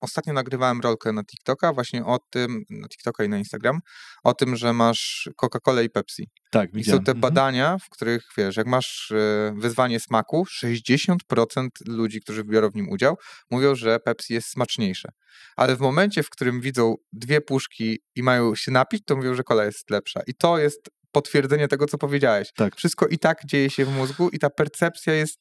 [SPEAKER 1] Ostatnio nagrywałem rolkę na TikToka właśnie o tym, na TikToka i na Instagram, o tym, że masz Coca-Colę i Pepsi. Tak, widziałem. I są te mhm. badania, w których wiesz, jak masz e, wyzwanie smaku, 60% ludzi, którzy biorą w nim udział, mówią, że Pepsi jest smaczniejsze. Ale w momencie, w którym widzą dwie puszki i mają się napić, to mówią, że kola jest lepsza. I to jest potwierdzenie tego, co powiedziałeś. Tak. Wszystko i tak dzieje się w mózgu i ta percepcja jest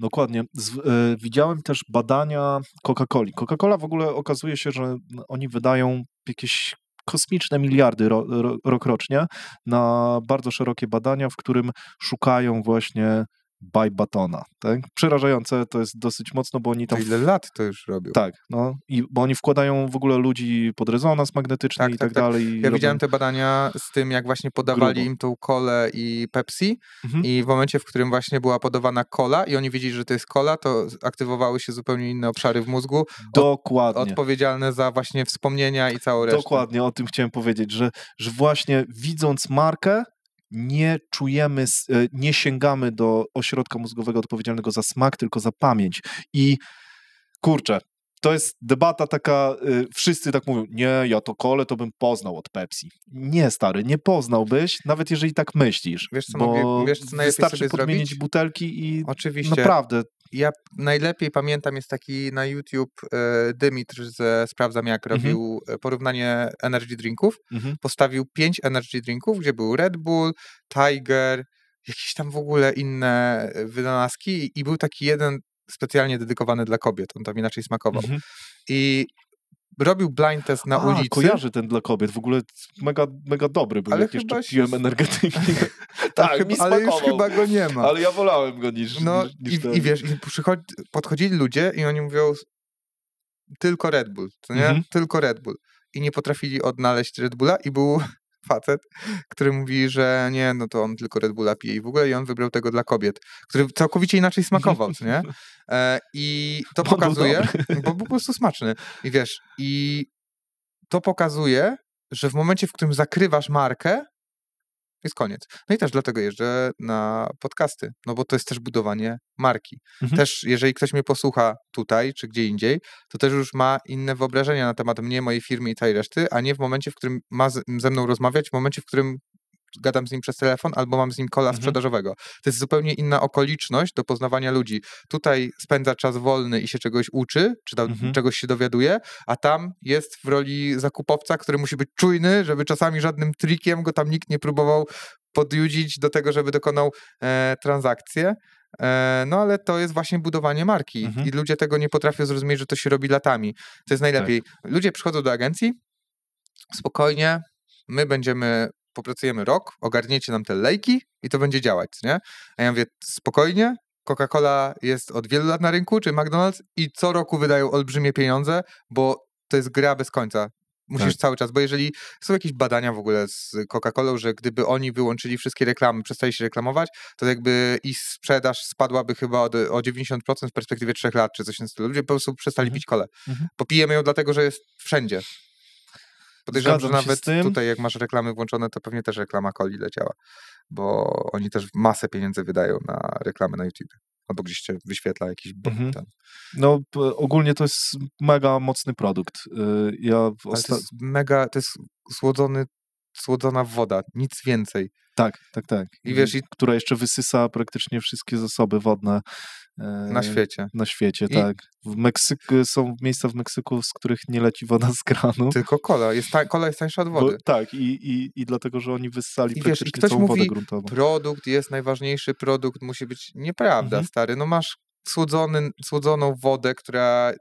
[SPEAKER 1] Dokładnie. Z, y, widziałem też badania Coca-Coli. Coca-Cola
[SPEAKER 2] w ogóle okazuje się, że oni wydają jakieś kosmiczne miliardy ro, ro, rok rocznie na bardzo szerokie badania, w którym szukają właśnie by Batona. Tak? Przerażające to jest dosyć mocno, bo oni tam... To ile lat to już robią. Tak, no, i, bo oni wkładają w ogóle ludzi pod rezonans magnetyczny tak, i tak, tak, tak. dalej. Ja robią... widziałem
[SPEAKER 1] te badania z tym, jak właśnie podawali Grubo. im tą kolę i Pepsi mhm. i w momencie, w którym właśnie była podawana kola i oni wiedzieli, że to jest kola, to aktywowały się zupełnie inne obszary w mózgu. Dokładnie. Od, odpowiedzialne za właśnie wspomnienia i całą resztę. Dokładnie,
[SPEAKER 2] o tym chciałem powiedzieć, że, że właśnie widząc markę, nie czujemy, e, nie sięgamy do ośrodka mózgowego odpowiedzialnego za smak, tylko za pamięć. I kurczę, to jest debata taka, y, wszyscy tak mówią, nie, ja to kole to bym poznał od Pepsi. Nie, stary, nie poznałbyś, nawet jeżeli tak myślisz. Wiesz co, bo mogę, wiesz, co wystarczy podmienić zrobić? butelki
[SPEAKER 1] i Oczywiście. naprawdę ja najlepiej pamiętam, jest taki na YouTube e, Dymitr ze Sprawdzam Jak mhm. robił mhm. porównanie energy drinków. Mhm. Postawił pięć energy drinków, gdzie był Red Bull, Tiger, jakieś tam w ogóle inne e, wynalazki i był taki jeden specjalnie dedykowany dla kobiet, on tam inaczej smakował. Mhm. I robił blind test na A, ulicy. kojarzy
[SPEAKER 2] ten dla kobiet, w ogóle
[SPEAKER 1] mega, mega dobry
[SPEAKER 2] był, ale jak jeszcze się... piłem [laughs] tak, chyba, tak, ale już chyba go nie ma. Ale ja wolałem go
[SPEAKER 1] niż No niż i, ten. i wiesz, przychodzi, podchodzili ludzie i oni mówią tylko Red Bull, nie? Mhm. Tylko Red Bull. I nie potrafili odnaleźć Red Bulla i był facet, który mówi, że nie, no to on tylko Red Bulla pije i w ogóle i on wybrał tego dla kobiet, który całkowicie inaczej smakował, nie? E, I to [laughs] pokazuje, był [laughs] bo był po prostu smaczny. I wiesz, i to pokazuje, że w momencie, w którym zakrywasz markę, jest koniec. No i też dlatego jeżdżę na podcasty, no bo to jest też budowanie marki. Mhm. Też jeżeli ktoś mnie posłucha tutaj czy gdzie indziej, to też już ma inne wyobrażenia na temat mnie, mojej firmy i całej reszty, a nie w momencie, w którym ma ze mną rozmawiać, w momencie, w którym gadam z nim przez telefon albo mam z nim kola mhm. sprzedażowego. To jest zupełnie inna okoliczność do poznawania ludzi. Tutaj spędza czas wolny i się czegoś uczy, czy tam mhm. czegoś się dowiaduje, a tam jest w roli zakupowca, który musi być czujny, żeby czasami żadnym trikiem go tam nikt nie próbował podjudzić do tego, żeby dokonał e, transakcję. E, no ale to jest właśnie budowanie marki mhm. i ludzie tego nie potrafią zrozumieć, że to się robi latami. To jest tak. najlepiej. Tak. Ludzie przychodzą do agencji, spokojnie, my będziemy popracujemy rok, ogarniecie nam te lejki i to będzie działać, nie? A ja mówię, spokojnie, Coca-Cola jest od wielu lat na rynku, czy McDonald's i co roku wydają olbrzymie pieniądze, bo to jest gra bez końca. Musisz tak. cały czas, bo jeżeli są jakieś badania w ogóle z Coca-Colą, że gdyby oni wyłączyli wszystkie reklamy, przestali się reklamować, to jakby ich sprzedaż spadłaby chyba o, o 90% w perspektywie 3 lat czy coś w tym stylu. Ludzie po prostu przestali mhm. pić kole. Mhm. Popijemy ją dlatego, że jest wszędzie. Podejrzewam, Zgadzam że nawet tutaj, jak masz reklamy włączone, to pewnie też reklama Koli leciała, bo oni też masę pieniędzy wydają na reklamy na YouTube. Albo gdzieś się wyświetla jakiś mhm.
[SPEAKER 2] No ogólnie to jest mega mocny produkt. Y, ja osta... To jest mega, to jest słodzony słodzona woda, nic więcej. Tak, tak, tak. I wiesz, i... która jeszcze wysysa praktycznie wszystkie zasoby wodne e, na świecie. Na świecie, I... tak. W Meksyku, są miejsca w Meksyku, z których nie leci woda z kranu. Tylko kola. Jest ta, kola jest tańsza od wody. Bo, tak, i, i, i dlatego,
[SPEAKER 1] że oni wyssali I praktycznie wiesz, i ktoś całą mówi, wodę gruntową. produkt jest najważniejszy, produkt musi być nieprawda, mhm. stary. No masz słodzony, słodzoną wodę, która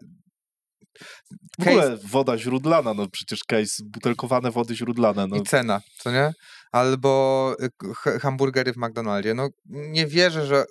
[SPEAKER 1] w case... ogóle woda źródlana, no przecież case, butelkowane wody źródlane. No. I cena, co nie? Albo y, hamburgery w McDonaldzie. No nie wierzę, że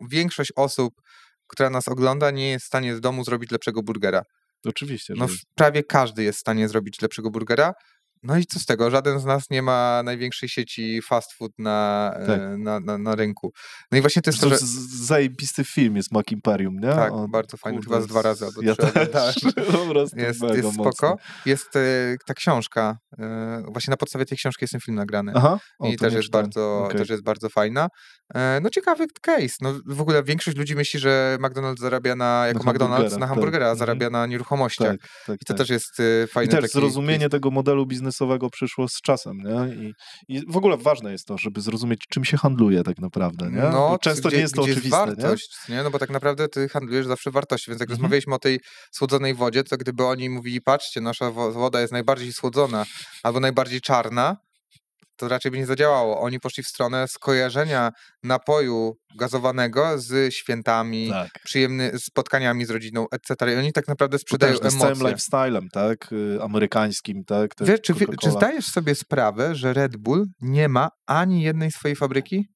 [SPEAKER 1] większość osób, która nas ogląda, nie jest w stanie z domu zrobić lepszego burgera. Oczywiście. No, prawie każdy jest w stanie zrobić lepszego burgera, no i co z tego? Żaden z nas nie ma największej sieci fast food na, tak. E, na, na, na, rynku. No i właśnie to jest to, że...
[SPEAKER 2] Zajebisty film jest Mac Imperium, nie? Tak, On, bardzo fajny, kurde, chyba z dwa razy albo ja trzy. [laughs] po prostu [laughs] jest, jest spoko.
[SPEAKER 1] Jest y, ta książka, y, właśnie na podstawie tej książki jest ten film nagrany. Aha? O, I też jest, bardzo, okay. też jest bardzo fajna. Y, no ciekawy case. No, w ogóle większość ludzi myśli, że McDonald's zarabia na, jako na McDonald's hamburgera, na tak. hamburgera, tak. zarabia na nieruchomościach. Tak, tak I to tak. też jest fajne. I też taki... zrozumienie
[SPEAKER 2] tego modelu biznesu biznesowego przyszło z czasem, nie? I, I, w ogóle ważne jest to, żeby zrozumieć, czym się handluje tak naprawdę, nie? No, często gdzie, nie jest to oczywiste, wartość,
[SPEAKER 1] nie? nie? No bo tak naprawdę ty handlujesz zawsze wartością, więc jak mhm. rozmawialiśmy o tej słodzonej wodzie, to gdyby oni mówili, patrzcie, nasza woda jest najbardziej słodzona albo najbardziej czarna, to raczej by nie zadziałało. Oni poszli w stronę skojarzenia napoju gazowanego z świętami, tak. przyjemny, spotkaniami z rodziną, etc. I oni tak naprawdę sprzedają emocje. Z całym
[SPEAKER 2] lifestylem, tak? Y, amerykańskim, tak? Wiesz, czy, czy zdajesz sobie sprawę,
[SPEAKER 1] że Red Bull nie ma ani jednej swojej fabryki?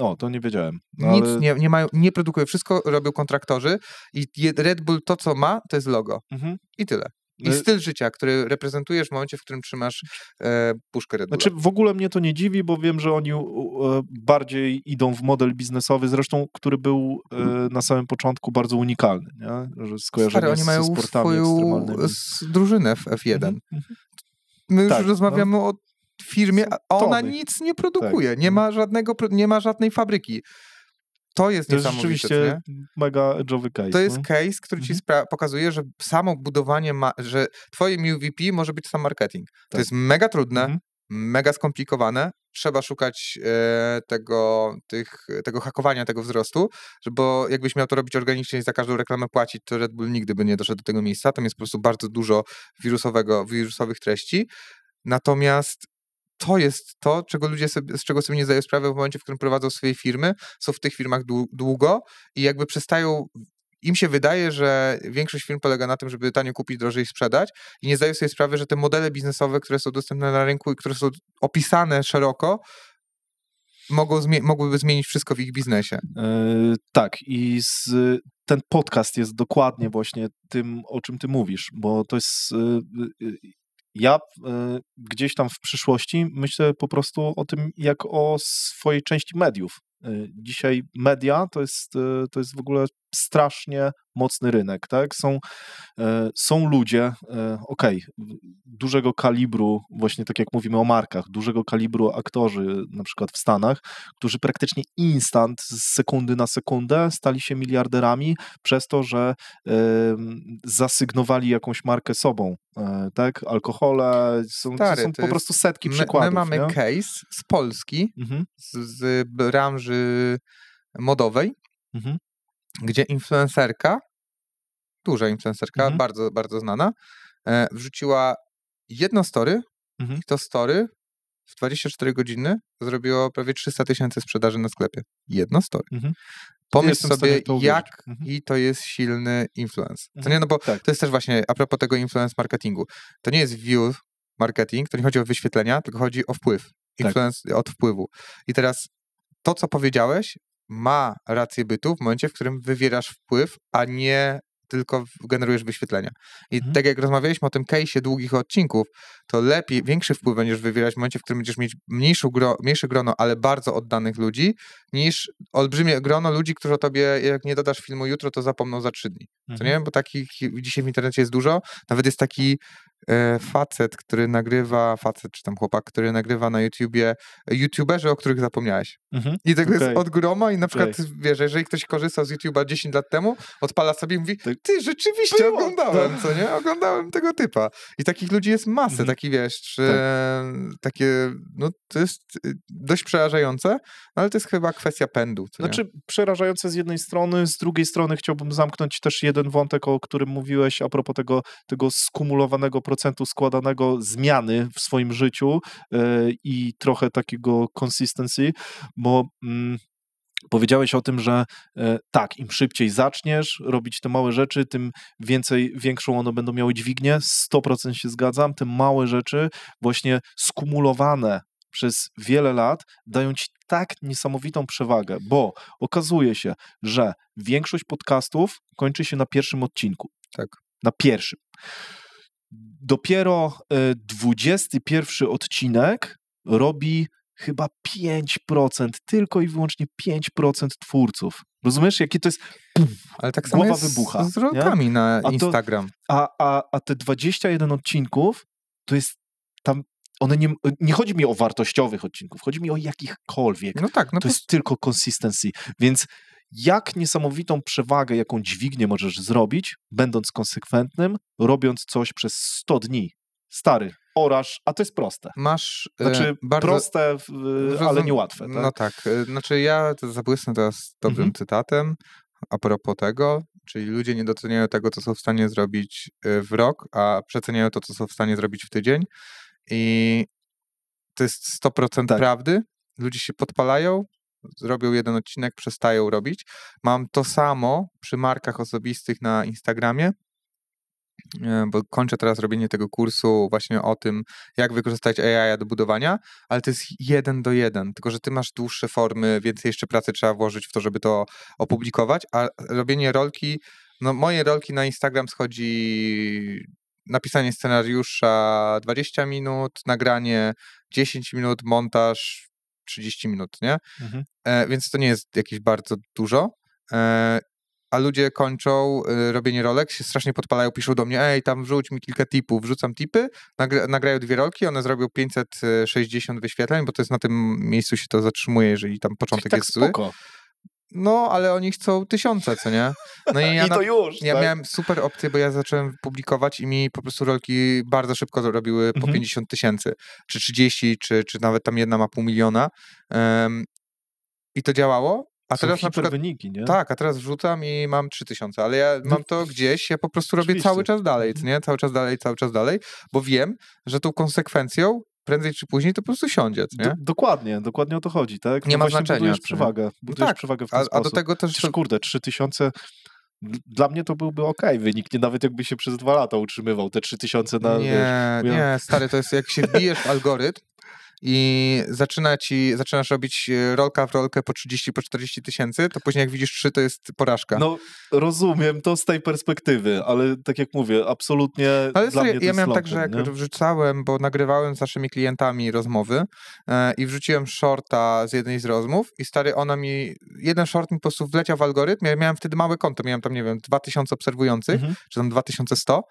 [SPEAKER 1] O, to nie wiedziałem. No Nic ale... nie, nie mają, nie produkuje wszystko robią kontraktorzy i Red Bull to, co ma, to jest logo. Mhm. I tyle. No i styl życia, który reprezentujesz w momencie, w którym trzymasz e, puszkę Red Bulla. Znaczy
[SPEAKER 2] w ogóle mnie to nie dziwi, bo wiem, że oni e, bardziej idą w model biznesowy, zresztą, który był e, mhm. na samym początku bardzo unikalny, nie? że skojarzenie Stary, oni mają sportami swoją
[SPEAKER 1] drużynę w F1. Mhm, mhm. My już tak, rozmawiamy no. o firmie, a ona Tony. nic nie produkuje, tak. nie, no. ma żadnego, nie ma żadnej fabryki. To jest, to jest rzeczywiście nie? mega edge'owy case. To no? jest case, który ci mhm. pokazuje, że samo budowanie, ma- że twoim UVP może być sam marketing. Tak. To jest mega trudne, mhm. mega skomplikowane, trzeba szukać e, tego, tych, tego hakowania, tego wzrostu, bo jakbyś miał to robić organicznie i za każdą reklamę płacić, to Red Bull nigdy by nie doszedł do tego miejsca. Tam jest po prostu bardzo dużo wirusowego, wirusowych treści. Natomiast to jest to, czego ludzie sobie, z czego sobie nie zdają sprawy w momencie, w którym prowadzą swoje firmy, są w tych firmach długo i jakby przestają im się wydaje, że większość firm polega na tym, żeby tanio kupić, drożej sprzedać i nie zdają sobie sprawy, że te modele biznesowe, które są dostępne na rynku i które są opisane szeroko, mogą mogłyby zmienić wszystko w ich biznesie.
[SPEAKER 2] Yy, tak i z, ten podcast jest dokładnie właśnie tym, o czym ty mówisz, bo to jest yy, ja y, gdzieś tam w przyszłości myślę po prostu o tym jak o swojej części mediów. Y, dzisiaj media to jest, y, to jest w ogóle strasznie mocny rynek, tak? Są, e, są ludzie, e, okej, okay, dużego kalibru, właśnie tak jak mówimy o markach, dużego kalibru aktorzy, na przykład w Stanach, którzy praktycznie instant, z sekundy na sekundę stali się miliarderami przez to, że e, zasygnowali jakąś markę sobą, tak? Alkohole, są, Stary, są po jest, prostu setki my, przykładów. My mamy nie?
[SPEAKER 1] case z Polski, mhm. z, z branży modowej, mhm gdzie influencerka, duża influencerka, mhm. bardzo, bardzo znana, e, wrzuciła jedno story mhm. i to story w 24 godziny zrobiło prawie 300 tysięcy sprzedaży na sklepie. Jedno story. Mhm. Pomyśl sobie, jak mhm. i to jest silny influence. To mhm. nie, no bo tak. to jest też właśnie a propos tego influence marketingu. To nie jest view marketing, to nie chodzi o wyświetlenia, tylko chodzi o wpływ. Tak. Influence tak. od wpływu. I teraz to, co powiedziałeś, ma rację bytu w momencie, w którym wywierasz wpływ, a nie tylko generujesz wyświetlenia. I mhm. tak jak rozmawialiśmy o tym case'ie długich odcinków, to lepiej, większy wpływ będziesz wywierać w momencie, w którym będziesz mieć mniejsze, gro, mniejsze grono, ale bardzo oddanych ludzi, niż olbrzymie grono ludzi, którzy o tobie, jak nie dodasz filmu jutro, to zapomną za trzy dni. Mhm. To nie wiem, bo takich dzisiaj w internecie jest dużo. Nawet jest taki E, facet, który nagrywa, facet czy tam chłopak, który nagrywa na YouTubie, e, YouTuberzy, o których zapomniałeś. Mhm. I tego okay. jest od groma i na przykład, okay. wiesz, jeżeli ktoś korzysta z YouTuba 10 lat temu, odpala sobie i mówi, tak. ty, rzeczywiście Było. oglądałem, tak. co nie? Oglądałem tego typa. I takich ludzi jest masę, mhm. taki wiesz, tak. takie, no to jest y, dość przerażające, no, ale to jest chyba kwestia pędu. Co znaczy,
[SPEAKER 2] nie? przerażające z jednej strony, z drugiej strony chciałbym zamknąć też jeden wątek, o którym mówiłeś, a propos tego, tego skumulowanego procesu procentu składanego zmiany w swoim życiu e, i trochę takiego consistency, bo mm, Powiedziałeś o tym, że e, tak, im szybciej zaczniesz robić te małe rzeczy, tym więcej, większą one będą miały dźwignię. 100% się zgadzam. Te małe rzeczy, właśnie skumulowane przez wiele lat, dają ci tak niesamowitą przewagę, bo okazuje się, że większość podcastów kończy się na pierwszym odcinku. Tak. Na pierwszym dopiero 21 e, odcinek robi chyba 5%, tylko i wyłącznie 5% twórców.
[SPEAKER 1] Rozumiesz, jakie to jest Ale tak samo głowa wybucha. Z rolkami nie? na a Instagram. To,
[SPEAKER 2] a, a, a te 21 odcinków to jest tam. One nie, nie chodzi mi o wartościowych odcinków, chodzi mi o jakichkolwiek. No tak, no to, to jest tylko consistency. Więc jak niesamowitą przewagę, jaką dźwignię możesz zrobić, będąc konsekwentnym, robiąc coś przez 100 dni. Stary, oraz, a to jest proste.
[SPEAKER 1] Masz. E, znaczy, bardzo, proste,
[SPEAKER 2] rozum, ale niełatwe. Tak? No
[SPEAKER 1] tak. E, znaczy, ja zabłysnę teraz dobrym mhm. cytatem a propos tego, czyli ludzie nie doceniają tego, co są w stanie zrobić e, w rok, a przeceniają to, co są w stanie zrobić w tydzień. I to jest 100% tak. prawdy. Ludzie się podpalają, zrobią jeden odcinek, przestają robić. Mam to samo przy markach osobistych na Instagramie, e, bo kończę teraz robienie tego kursu właśnie o tym, jak wykorzystać AI do budowania, ale to jest jeden do jeden, tylko że ty masz dłuższe formy, więcej jeszcze pracy trzeba włożyć w to, żeby to opublikować, a robienie rolki, no moje rolki na Instagram schodzi napisanie scenariusza 20 minut, nagranie 10 minut, montaż 30 minut, nie? Mhm. E, więc to nie jest jakieś bardzo dużo. E, a ludzie kończą e, robienie rolek, się strasznie podpalają, piszą do mnie, ej, tam wrzuć mi kilka tipów, wrzucam tipy, nagra nagrają dwie rolki, one zrobią 560 e, wyświetleń, bo to jest na tym miejscu się to zatrzymuje, jeżeli tam początek tak jest spoko. zły. No, ale oni chcą tysiące, co nie? No i, [laughs] ja I to na... już. Ja tak? miałem super opcję, bo ja zacząłem publikować i mi po prostu rolki bardzo szybko zrobiły mhm. po 50 tysięcy, czy 30, czy, czy nawet tam jedna ma pół miliona. Um, I to działało. A Są teraz na przykład, wyniki, nie? Tak, a teraz wrzucam i mam 3000, ale ja no mam to gdzieś, ja po prostu robię Oczywiście. cały czas dalej, mhm. nie? Cały czas dalej, cały czas dalej, bo wiem, że tą konsekwencją prędzej czy później to po prostu siądzie. Nie? dokładnie, dokładnie o to chodzi, tak? Nie no ma znaczenia. Budujesz przewagę, budujesz no tak, przewagę w ten a, sposób. A do tego
[SPEAKER 2] też... Trzy, kurde, 3000 dla mnie to byłby ok wynik, nie nawet jakby się przez dwa lata utrzymywał te 3000 na... Nie, wiesz, nie,
[SPEAKER 1] stary, to jest jak się bijesz w algorytm, i zaczyna ci, zaczynasz robić e, rolka w rolkę po 30, po 40 tysięcy, to później jak widzisz 3, to jest porażka. No
[SPEAKER 2] rozumiem to z tej perspektywy, ale tak jak mówię, absolutnie
[SPEAKER 1] ale dla mnie ja to Ja miałem także jak nie? wrzucałem, bo nagrywałem z naszymi klientami rozmowy e, i wrzuciłem shorta z jednej z rozmów i stary, ona mi, jeden short mi po prostu wleciał w algorytm, ja miałem wtedy małe konto, miałem tam, nie wiem, 2000 obserwujących, mhm. czy tam 2100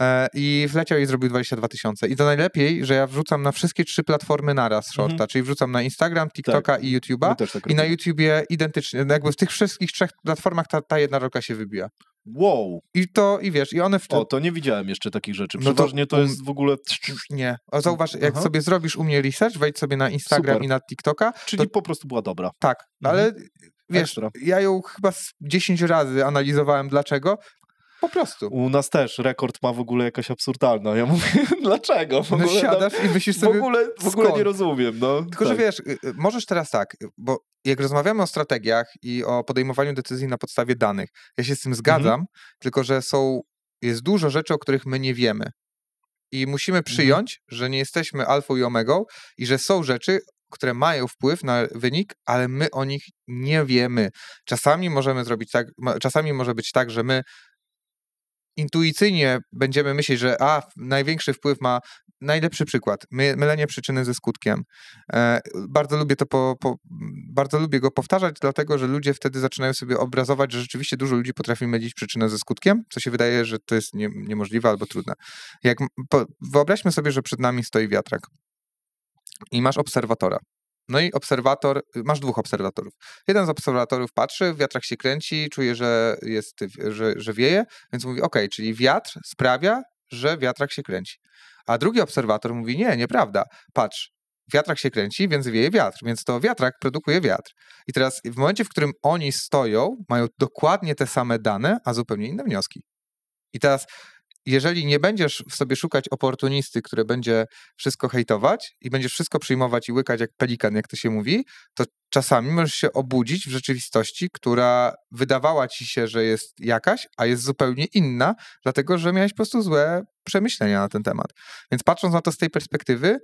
[SPEAKER 1] E, i wleciał i zrobił 22 tysiące. I to najlepiej, że ja wrzucam na wszystkie trzy platformy naraz shorta, mhm. czyli wrzucam na Instagram, tak. TikToka tak. i YouTube'a tak i na YouTubie identycznie, no jakby w tych wszystkich trzech platformach ta, ta jedna roka się wybija. Wow. I to, i wiesz, i one w O, to nie widziałem jeszcze takich rzeczy. Przeważnie no to, to um- jest w ogóle... Nie. zauważ, jak Aha. sobie zrobisz u mnie research, wejdź sobie na Instagram Super. i na TikToka. Czyli to... po prostu była dobra. Tak, no mhm. ale wiesz, Ekstra. ja ją chyba 10 razy analizowałem dlaczego, po prostu. U nas też rekord ma w ogóle jakaś absurdalna. Ja mówię, [laughs]
[SPEAKER 2] dlaczego? W no ogóle, siadasz tam, i myślisz sobie, w ogóle, w ogóle nie
[SPEAKER 1] rozumiem. No. Tylko, tak. że wiesz, y, y, możesz teraz tak, bo jak rozmawiamy o strategiach i o podejmowaniu decyzji na podstawie danych, ja się z tym mhm. zgadzam, mhm. tylko że są, jest dużo rzeczy, o których my nie wiemy. I musimy mhm. przyjąć, mhm. że nie jesteśmy alfą i omegą i że są rzeczy, które mają wpływ na wynik, ale my o nich nie wiemy. Czasami możemy zrobić tak, czasami może być tak, że my intuicyjnie będziemy myśleć, że a, największy wpływ ma najlepszy przykład, my, mylenie przyczyny ze skutkiem. E, bardzo lubię to, po, po, bardzo lubię go powtarzać, dlatego, że ludzie wtedy zaczynają sobie obrazować, że rzeczywiście dużo ludzi potrafi mylić przyczynę ze skutkiem, co się wydaje, że to jest nie, niemożliwe albo trudne. Jak, po, wyobraźmy sobie, że przed nami stoi wiatrak i masz obserwatora. No i obserwator, y, masz dwóch obserwatorów. Jeden z obserwatorów patrzy, wiatrak się kręci, czuje, że, jest, że, że wieje, więc mówi, ok, czyli wiatr sprawia, że wiatrak się kręci. A drugi obserwator mówi, nie, nieprawda, patrz, wiatrak się kręci, więc wieje wiatr, więc to wiatrak produkuje wiatr. I teraz w momencie, w którym oni stoją, mają dokładnie te same dane, a zupełnie inne wnioski. I teraz jeżeli nie będziesz w sobie szukać oportunisty, który będzie wszystko hejtować i będziesz wszystko przyjmować i łykać jak pelikan, jak to się mówi, to czasami możesz się obudzić w rzeczywistości, która wydawała ci się, że jest jakaś, a jest zupełnie inna, dlatego że miałeś po prostu złe przemyślenia na ten temat. Więc patrząc na to z tej perspektywy,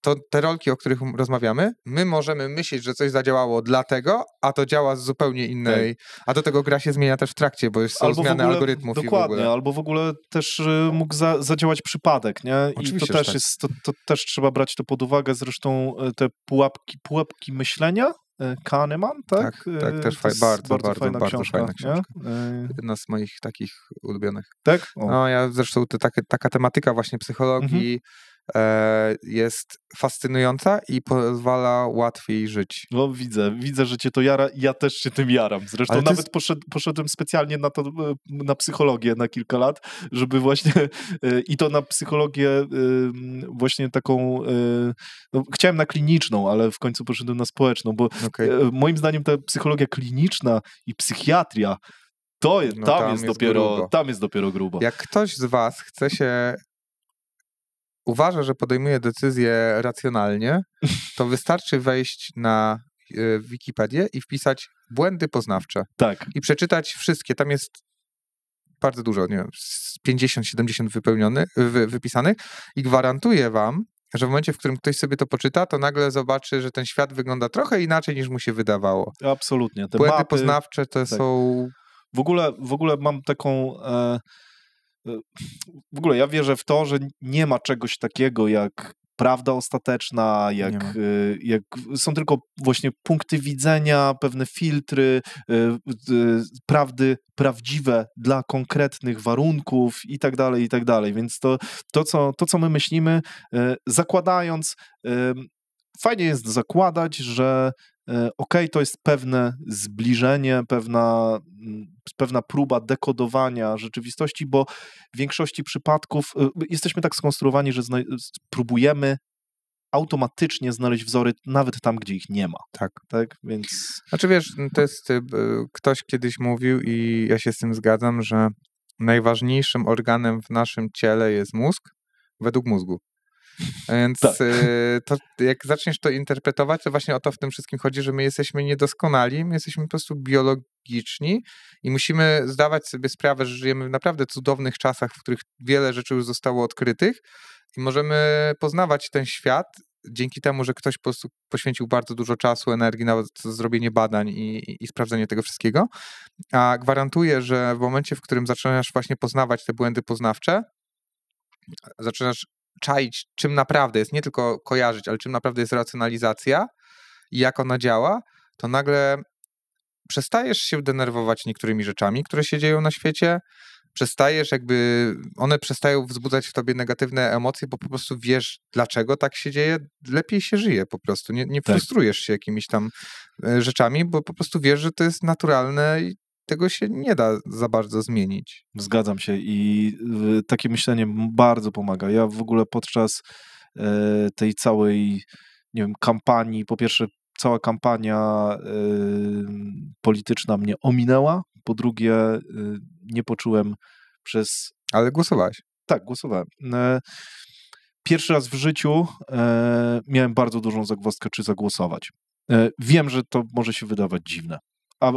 [SPEAKER 1] to te rolki, o których rozmawiamy, my możemy myśleć, że coś zadziałało dlatego, a to działa z zupełnie innej, tak. a do tego gra się zmienia też w trakcie, bo są albo zmiany ogóle, algorytmów. Dokładnie, w albo
[SPEAKER 2] w ogóle też y, mógł za, zadziałać przypadek, nie? Oczywiście, I to też, tak. jest, to, to, też trzeba brać to pod uwagę, zresztą y, te pułapki, pułapki myślenia, y, Kahneman, tak? Tak, tak też faj, bardzo, bardzo, bardzo, fajna bardzo książka. Fajna
[SPEAKER 1] książka. Jedna z moich takich ulubionych. Tak? O. No, ja zresztą te, taka tematyka właśnie psychologii, mhm E, jest fascynująca i pozwala łatwiej żyć. No widzę, widzę, że cię to jara, ja też się tym jaram. Zresztą nawet
[SPEAKER 2] jest... poszedłem specjalnie na, to, e, na psychologię na kilka lat, żeby właśnie e, i to na psychologię właśnie taką, no, chciałem na kliniczną, ale w końcu poszedłem na społeczną, bo okay. moim zdaniem ta psychologia kliniczna i
[SPEAKER 1] psychiatria to jest, no, tam, jest, jest dopiero, tam jest dopiero grubo. Jak ktoś z was chce się uważa, że podejmuje decyzję racjonalnie, to wystarczy wejść na e, Wikipedię i wpisać błędy poznawcze. Tak. I przeczytać wszystkie. Tam jest bardzo dużo, nie wiem, 50-70 wy, wypisanych i gwarantuję wam, że w momencie, w którym ktoś sobie to poczyta, to nagle zobaczy, że ten świat wygląda trochę inaczej niż mu się wydawało. Absolutnie. Te Błędy mapy, poznawcze to tak.
[SPEAKER 2] są. W ogóle, w ogóle mam taką. E, E, w ogóle ja wierzę w to, że nie ma czegoś takiego jak prawda ostateczna, jak, e, jak są tylko właśnie punkty widzenia, pewne filtry, e, prawdy prawdziwe dla konkretnych warunków i tak dalej, i tak dalej. Więc to, to, co, to co my myślimy, zakładając, fajnie jest zakładać, że E, okej, okay, to jest pewne zbliżenie, pewna, mm, pewna próba dekodowania rzeczywistości, bo w większości przypadków y, y, jesteśmy tak skonstruowani, że próbujemy automatycznie znaleźć wzory nawet tam, gdzie ich nie ma. Tak. tak? Więc... Znaczy wiesz, to
[SPEAKER 1] jest, y, ktoś kiedyś mówił i ja się z tym zgadzam, że najważniejszym organem w naszym ciele jest mózg, według mózgu. Więc tak. Y, to, jak zaczniesz to interpretować, to właśnie o to w tym wszystkim chodzi, że my jesteśmy niedoskonali, my jesteśmy po prostu biologiczni i musimy zdawać sobie sprawę, że żyjemy w naprawdę cudownych czasach, w których wiele rzeczy już zostało odkrytych i możemy poznawać ten świat dzięki temu, że ktoś po prostu poświęcił bardzo dużo czasu, energii na zrobienie badań i, i, sprawdzenie tego wszystkiego. A gwarantuję, że w momencie, w którym zaczynasz właśnie poznawać te błędy poznawcze, zaczynasz czaić, czym naprawdę jest, nie tylko kojarzyć, ale czym naprawdę jest racjonalizacja i jak ona działa, to nagle przestajesz się denerwować niektórymi rzeczami, które się dzieją na świecie, przestajesz jakby, one przestają wzbudzać w tobie negatywne emocje, bo po prostu wiesz, dlaczego tak się dzieje, lepiej się żyje po prostu, nie, nie tak. frustrujesz się jakimiś tam e, rzeczami, bo po prostu wiesz, że to jest naturalne i tego się nie da za bardzo zmienić. Zgadzam się i takie myślenie
[SPEAKER 2] bardzo pomaga. Ja w ogóle podczas e, tej całej, nie wiem, kampanii, po pierwsze, cała kampania polityczna mnie ominęła, po drugie, e, nie poczułem przez. Ale głosowałeś. Tak, głosowałem. E, pierwszy raz w życiu miałem bardzo dużą zagwozdkę, czy zagłosować. Wiem, że to może się wydawać dziwne, a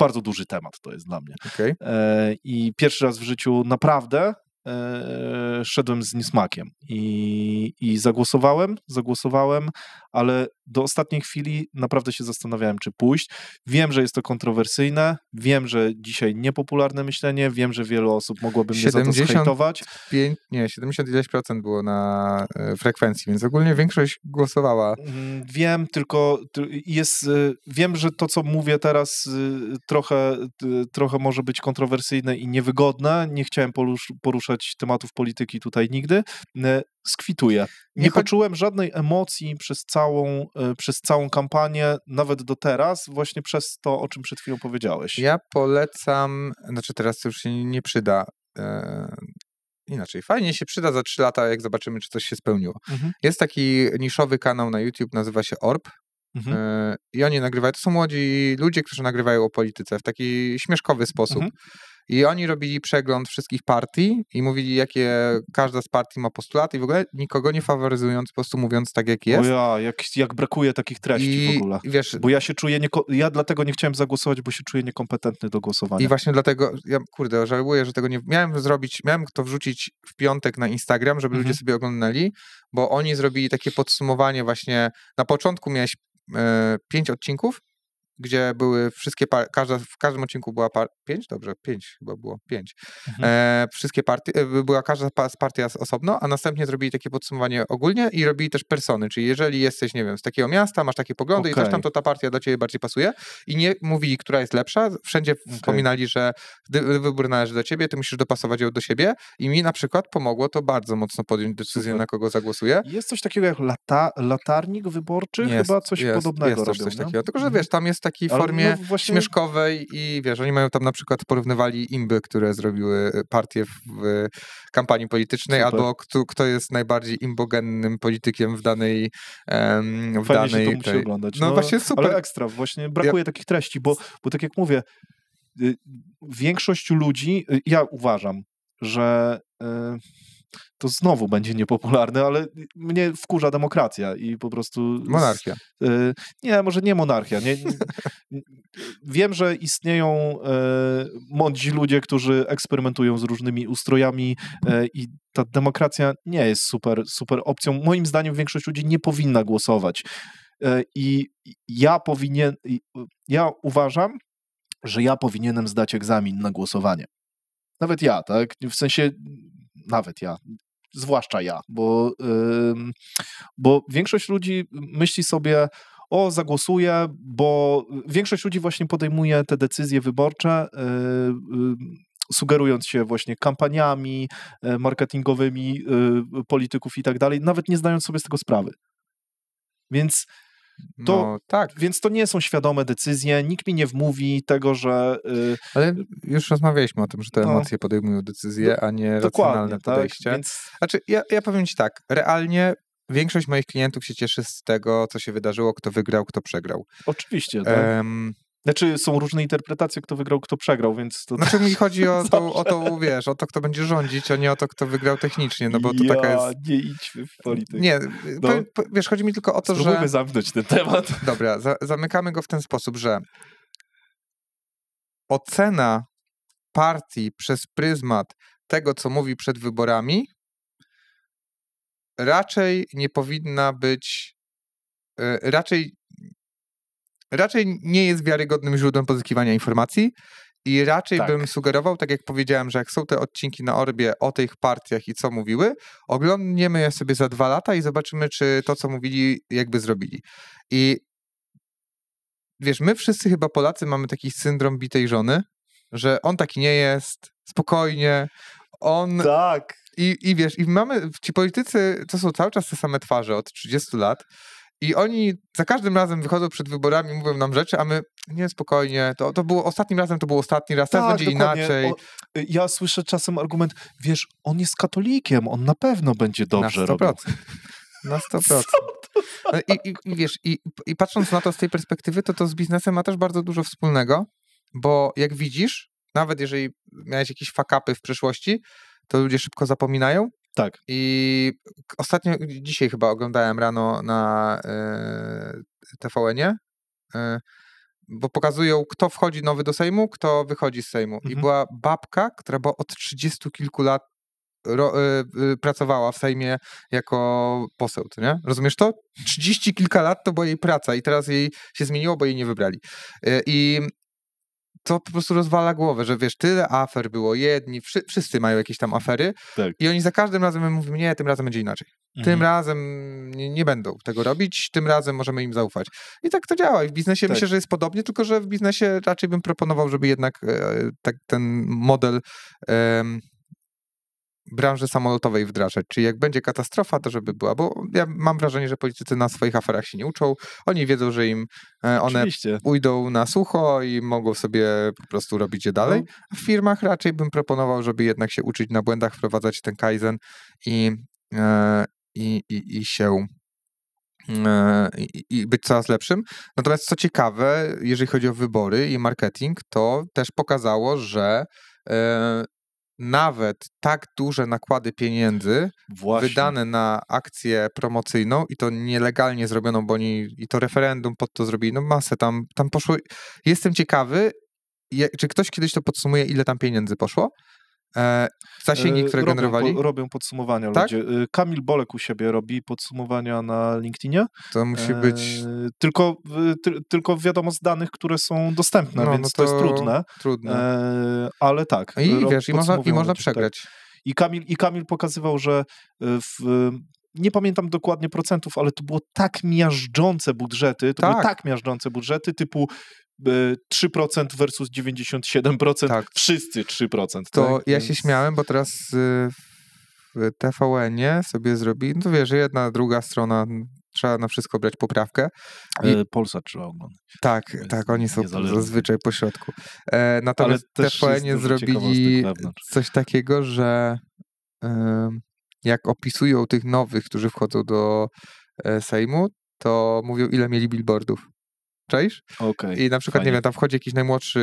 [SPEAKER 2] bardzo duży temat to jest dla mnie. Okay. E, I pierwszy raz w życiu naprawdę e, szedłem z niesmakiem i, i zagłosowałem, zagłosowałem, ale do ostatniej chwili naprawdę się zastanawiałem, czy pójść. Wiem, że jest to kontrowersyjne,
[SPEAKER 1] wiem, że dzisiaj niepopularne myślenie, wiem, że wielu osób mogłoby mnie 70, za to zhejtować. 5, nie, 71% było na e, frekwencji, więc ogólnie większość głosowała. Mm, wiem, tylko jest, e, wiem, że to, co mówię teraz e, trochę,
[SPEAKER 2] trochę może być kontrowersyjne i niewygodne. Nie chciałem poruszać tematów polityki tutaj nigdy, skwituje. Nie, nie poczułem żadnej emocji przez całą, e, przez całą kampanię, nawet do teraz, właśnie przez to, o czym przed chwilą powiedziałeś.
[SPEAKER 1] Ja polecam, znaczy teraz to już się nie przyda. E, inaczej, fajnie się przyda za 3 lata, jak zobaczymy, czy coś się spełniło. Mhm. Jest taki niszowy kanał na YouTube, nazywa się Orb. Mhm. E, I oni nagrywają, to są młodzi ludzie, którzy nagrywają o polityce w taki śmieszkowy sposób. Mhm. I oni robili przegląd wszystkich partii i mówili, jakie każda z partii ma postulaty i w ogóle nikogo nie faworyzując, po prostu mówiąc tak, jak jest.
[SPEAKER 2] O ja, jak, jak brakuje takich
[SPEAKER 1] treści I, w ogóle. Wiesz, bo ja się czuję, nieko- ja dlatego nie chciałem zagłosować, bo się czuję niekompetentny do głosowania. I właśnie dlatego, ja kurde, żałuję, że tego nie, miałem zrobić, miałem to wrzucić w piątek na Instagram, żeby mhm. ludzie sobie oglądali, bo oni zrobili takie podsumowanie właśnie, na początku miałeś e, pięć odcinków gdzie były wszystkie, każda, w każdym odcinku była par- pięć, dobrze, pięć chyba było, pięć. Mhm. E, wszystkie partie, była każda z partia osobno, a następnie zrobili takie podsumowanie ogólnie i robili też persony, czyli jeżeli jesteś, nie wiem, z takiego miasta, masz takie poglądy okay. i coś tam, to ta partia do ciebie bardziej pasuje i nie mówili, która jest lepsza, wszędzie okay. wspominali, że wybór należy do ciebie, ty musisz dopasować ją do siebie i mi na przykład pomogło to bardzo mocno podjąć decyzję, na kogo zagłosuję. Jest coś takiego jak lata- latarnik wyborczy? Jest, chyba coś jest, podobnego jest coś, robią, coś no? takiego, tylko że mhm. wiesz, tam jest tak takiej formie no właśnie... śmieszkowej i wiesz, oni mają tam na przykład porównywali imby, które zrobiły e, partie w kampanii politycznej, Super. albo kto, kto jest najbardziej imbogennym politykiem w danej em, w Fajnie danej się to musi oglądać. No, no, właśnie super. Ale ekstra,
[SPEAKER 2] właśnie brakuje ja... takich treści, bo, bo tak jak mówię, y, większość ludzi, y, ja uważam, że y, to znowu będzie niepopularne, ale mnie wkurza demokracja i po prostu... Monarchia. E, nie, może nie monarchia. Nie, [laughs] wiem, że istnieją y, mądrzy ludzie, którzy eksperymentują z różnymi ustrojami e, i ta demokracja nie jest super, super opcją. Moim zdaniem większość ludzi nie powinna głosować. I ja powinien, ja uważam, że ja powinienem zdać egzamin na głosowanie. Nawet ja, tak? W sensie nawet ja, zwłaszcza ja, bo, bo większość ludzi myśli sobie, o, zagłosuję, bo większość ludzi właśnie podejmuje te decyzje wyborcze y, y, sugerując się właśnie kampaniami e, marketingowymi y, polityków i tak dalej, nawet nie zdając sobie z tego sprawy. Więc to, no, tak. Więc to nie są świadome decyzje, nikt mi nie wmówi tego, że...
[SPEAKER 1] Yy, Ale już rozmawialiśmy o tym, że te no, emocje podejmują decyzje, a nie racjonalne tak, podejście. Tak, więc... Znaczy, ja, ja powiem ci tak, realnie większość moich klientów się cieszy z tego, co się wydarzyło, kto wygrał, kto przegrał.
[SPEAKER 2] Oczywiście, tak. Um, znaczy są różne interpretacje, kto wygrał,
[SPEAKER 1] kto przegrał, więc to... Znaczy mi chodzi o [laughs] to, o to, wiesz, o to, kto będzie rządzić, a nie o to, kto wygrał technicznie, no bo to ja, taka jest...
[SPEAKER 2] nie idźmy w politykę. Nie, no. powiem,
[SPEAKER 1] wiesz, chodzi mi tylko o to, Spróbujmy że... zamknąć ten temat. [laughs] Dobra, za, zamykamy go w ten sposób, że ocena partii przez pryzmat tego, co mówi przed wyborami, raczej nie powinna być, e, raczej raczej nie jest wiarygodnym źródłem pozyskiwania informacji. I raczej tak. bym sugerował, tak jak powiedziałem, że jak są te odcinki na Orbie o tych partiach i co mówiły, oglądniemy je sobie za dwa lata i zobaczymy, czy to, co mówili, jakby zrobili. I wiesz, my wszyscy chyba Polacy mamy taki syndrom bitej żony, że on taki nie jest, spokojnie, on... Tak. I, i wiesz, i mamy, ci politycy to są cały czas te same twarze od 30 lat, i oni za każdym razem wychodzą przed wyborami, mówią nam rzeczy, a my nie, spokojnie, to, to było ostatnim razem, to był ostatni raz, tak, teraz będzie dokładnie. inaczej. O, y, ja słyszę czasem argument, wiesz, on jest katolikiem,
[SPEAKER 2] on na pewno będzie dobrze na 100%. robił.
[SPEAKER 1] Na 100%. i, i, I wiesz, i, i patrząc na to z tej perspektywy, to to z biznesem ma też bardzo dużo wspólnego, bo jak widzisz, nawet jeżeli miałeś jakieś fakapy w przeszłości, to ludzie szybko zapominają, tak. I ostatnio, dzisiaj chyba oglądałem rano na y, e, TVN-ie, y, e, bo pokazują, kto wchodzi nowy do Sejmu, kto wychodzi z Sejmu. Mhm. I była babka, która była od 30 kilku lat Ro, y, y, pracowała w Sejmie jako poseł, nie? Rozumiesz to? 30 kilka lat to była jej praca i teraz jej się zmieniło, bo jej nie wybrali. I to po prostu rozwala głowę, że wiesz, tyle afer było, jedni, wszy, wszyscy mają jakieś tam afery tak. i oni za każdym razem mówią, nie, tym razem będzie inaczej. Mhm. Tym razem nie, nie, będą tego robić, tym razem możemy im zaufać. I tak to działa i w biznesie tak. myślę, że jest podobnie, tylko że w biznesie raczej bym proponował, żeby jednak e, e tak, ten model... E, branży samolotowej wdrażać. Czyli jak będzie katastrofa, to żeby była, bo ja mam wrażenie, że politycy na swoich aferach się nie uczą. Oni wiedzą, że im e, one Oczywiście. na sucho i mogą sobie po prostu robić je dalej. No. A w firmach raczej bym proponował, żeby jednak się uczyć na błędach, wprowadzać ten kaizen i, e, i, i, i się e, i być coraz lepszym. Natomiast co ciekawe, jeżeli chodzi o wybory i marketing, to też pokazało, że nawet tak duże nakłady pieniędzy Właśnie. wydane na akcję promocyjną i to nielegalnie zrobioną, bo oni i to referendum pod to zrobili, no masę tam, tam poszło. Jestem ciekawy, je, czy ktoś kiedyś to podsumuje, ile tam pieniędzy poszło? E, zasięgi, e, które robią, generowali? Po, robią
[SPEAKER 2] podsumowania tak? ludzie. E, Kamil Bolek u siebie robi podsumowania na LinkedInie. To musi być... E, tylko, ty, tylko wiadomo z danych, które są dostępne, no, no więc no to, to, jest trudne. Trudne. E, ale tak. I wiesz, i można, i można tak. przegrać. Tak. I, Kamil, I Kamil pokazywał, że w, nie pamiętam dokładnie procentów, ale to było tak miażdżące budżety, to tak. były tak miażdżące budżety, typu 3% e, versus 97%, tak. wszyscy 3%. To tak? ja Więc... się
[SPEAKER 1] śmiałem, bo teraz y, w TVN-ie sobie zrobi, no wiesz, jedna, druga strona, trzeba na wszystko brać poprawkę. E, I... Polsat trzeba oglądać. Tak, tak, oni są zazwyczaj po środku. E, natomiast TVN-ie zrobili coś takiego, że jak opisują tych nowych, którzy wchodzą do Sejmu, to mówią, ile mieli billboardów czaisz? Okay, I na przykład, fajnie. nie wiem, tam wchodzi jakiś najmłodszy,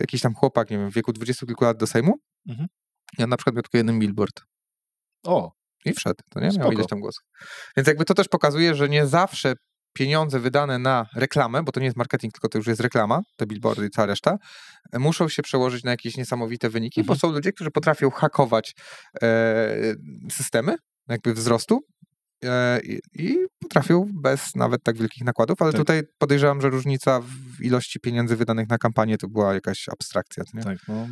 [SPEAKER 1] jakiś tam chłopak, nie wiem, w wieku dwudziestu kilku lat do Sejmu mhm. i on na przykład miał tylko jeden billboard. O! I wszedł, to nie? Miał ileś tam głos. Więc jakby to też pokazuje, że nie zawsze pieniądze wydane na reklamę, bo to nie jest marketing, tylko to już jest reklama, te billboardy i cała reszta, muszą się przełożyć na jakieś niesamowite wyniki, mhm. bo są ludzie, którzy potrafią hakować e, systemy jakby wzrostu E, i potrafił bez nawet tak wielkich nakładów, ale tak. tutaj podejrzewam, że różnica w ilości pieniędzy wydanych na kampanię to była jakaś abstrakcja. Nie? Tak,
[SPEAKER 2] no. E,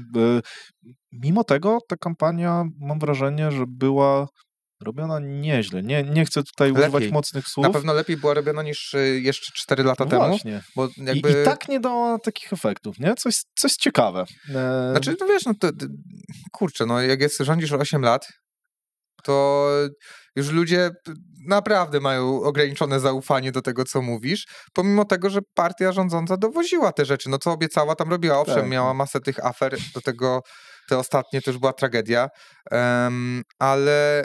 [SPEAKER 2] mimo tego ta kampania, mam wrażenie, że była robiona
[SPEAKER 1] nieźle. Nie, nie chcę tutaj lepiej. używać mocnych słów. Na pewno lepiej była robiona niż e, jeszcze 4 lata no temu. Właśnie. Bo jakby... I, I, tak
[SPEAKER 2] nie dała takich efektów,
[SPEAKER 1] nie? Coś, coś ciekawe. Znaczy, no wiesz, no to, kurczę, no jak jest, rządzisz 8 lat, to już ludzie naprawdę mają ograniczone zaufanie do tego, co mówisz, pomimo tego, że partia rządząca dowoziła te rzeczy. No co obiecała, tam robiła. Owszem, tak. miała tak. masę tych afer, do tego te ostatnie też była tragedia, um, ale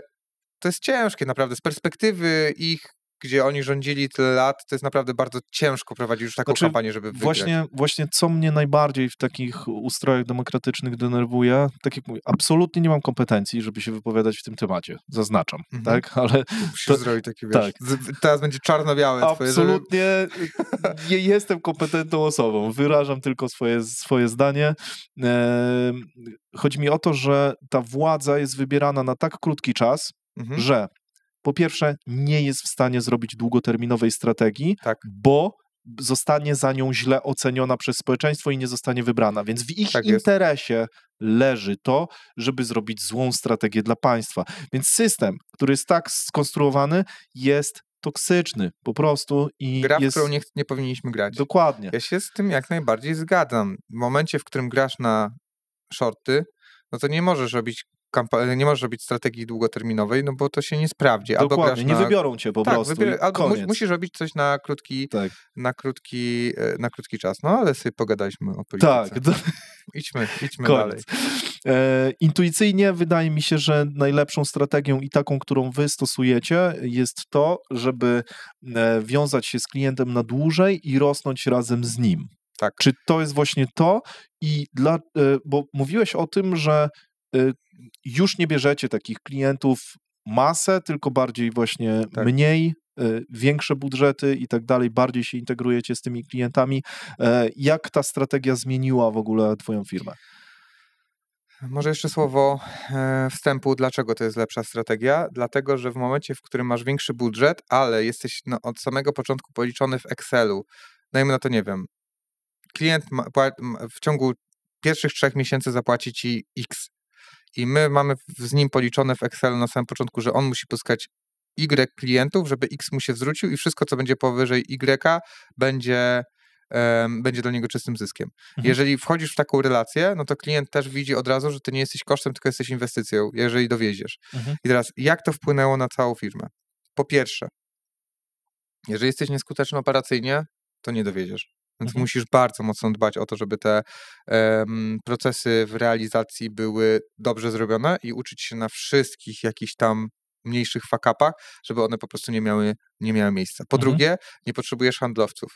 [SPEAKER 1] to jest ciężkie naprawdę z perspektywy ich gdzie oni rządzili tyle lat, to jest naprawdę bardzo ciężko prowadzić już taką znaczy, kampanię, żeby wygrać. Właśnie,
[SPEAKER 2] właśnie co mnie najbardziej w takich ustrojach demokratycznych denerwuje, tak jak mówię, absolutnie nie mam kompetencji, żeby się wypowiadać w tym temacie, zaznaczam, mhm. tak, [laughs] ale... Musisz to, zrobić taki, wiesz, tak.
[SPEAKER 1] teraz będzie czarno-białe Absolutnie
[SPEAKER 2] twoje, żeby... nie y, jestem kompetentną osobą, wyrażam tylko swoje, swoje zdanie. chodzi mi o to, że ta władza jest wybierana na tak krótki czas, Mhm. że po pierwsze, nie jest w stanie zrobić długoterminowej strategii, tak. bo zostanie za nią źle oceniona przez społeczeństwo i nie zostanie wybrana. Więc w ich tak interesie leży to, żeby zrobić złą strategię dla państwa. Więc system, który jest tak skonstruowany, jest toksyczny po prostu
[SPEAKER 1] i Gra, jest... w którą nie, nie powinniśmy grać. Dokładnie. Ja się z tym jak najbardziej zgadzam. W momencie, w którym grasz na shorty, no to nie możesz robić E, nie możesz robić strategii długoterminowej, no bo to się nie sprawdzi. Albo Dokładnie, na... nie wybiorą cię po tak, prostu. Wybier- albo mu- musisz robić coś na krótki, tak. na, krótki, e, na krótki czas. No ale sobie pogadaliśmy o polityce. Tak. Do... [laughs] Idźmy, idźmy dalej. E,
[SPEAKER 2] intuicyjnie wydaje mi się, że najlepszą strategią i taką, którą wy stosujecie jest to, żeby e, wiązać się z klientem na dłużej i rosnąć razem z nim. Tak. Czy to jest właśnie to? I dla, bo mówiłeś o tym, że Y, już nie bierzecie takich klientów masę, tylko bardziej właśnie tak. mniej, y, większe budżety i tak dalej, bardziej się integrujecie z tymi klientami. E, jak ta strategia zmieniła w ogóle Twoją
[SPEAKER 1] firmę? Może jeszcze słowo e, wstępu, dlaczego to jest lepsza strategia? Dlatego, że w momencie, w którym masz większy budżet, ale jesteś no, od samego początku policzony w Excelu, dajmy na to, nie wiem, klient ma, w ciągu pierwszych trzech miesięcy zapłaci ci X i my mamy z nim policzone w Excelu na samym początku, że on musi pozyskać Y klientów, żeby X mu się zwrócił i wszystko, co będzie powyżej Y będzie będzie dla niego czystym zyskiem. Mhm. Jeżeli wchodzisz w taką relację, no to klient też widzi od razu, że ty nie jesteś kosztem, tylko jesteś inwestycją, jeżeli dowiedziesz. Mhm. I teraz, jak to wpłynęło na całą firmę? Po pierwsze, jeżeli jesteś nieskuteczny operacyjnie, to nie dowiedziesz. Więc no mhm. musisz bardzo mocno dbać o to, żeby te um, procesy w realizacji były dobrze zrobione i uczyć się na wszystkich jakichś tam mniejszych fakapach, żeby one po prostu nie miały, nie miały miejsca. Po mhm. drugie, nie potrzebujesz handlowców.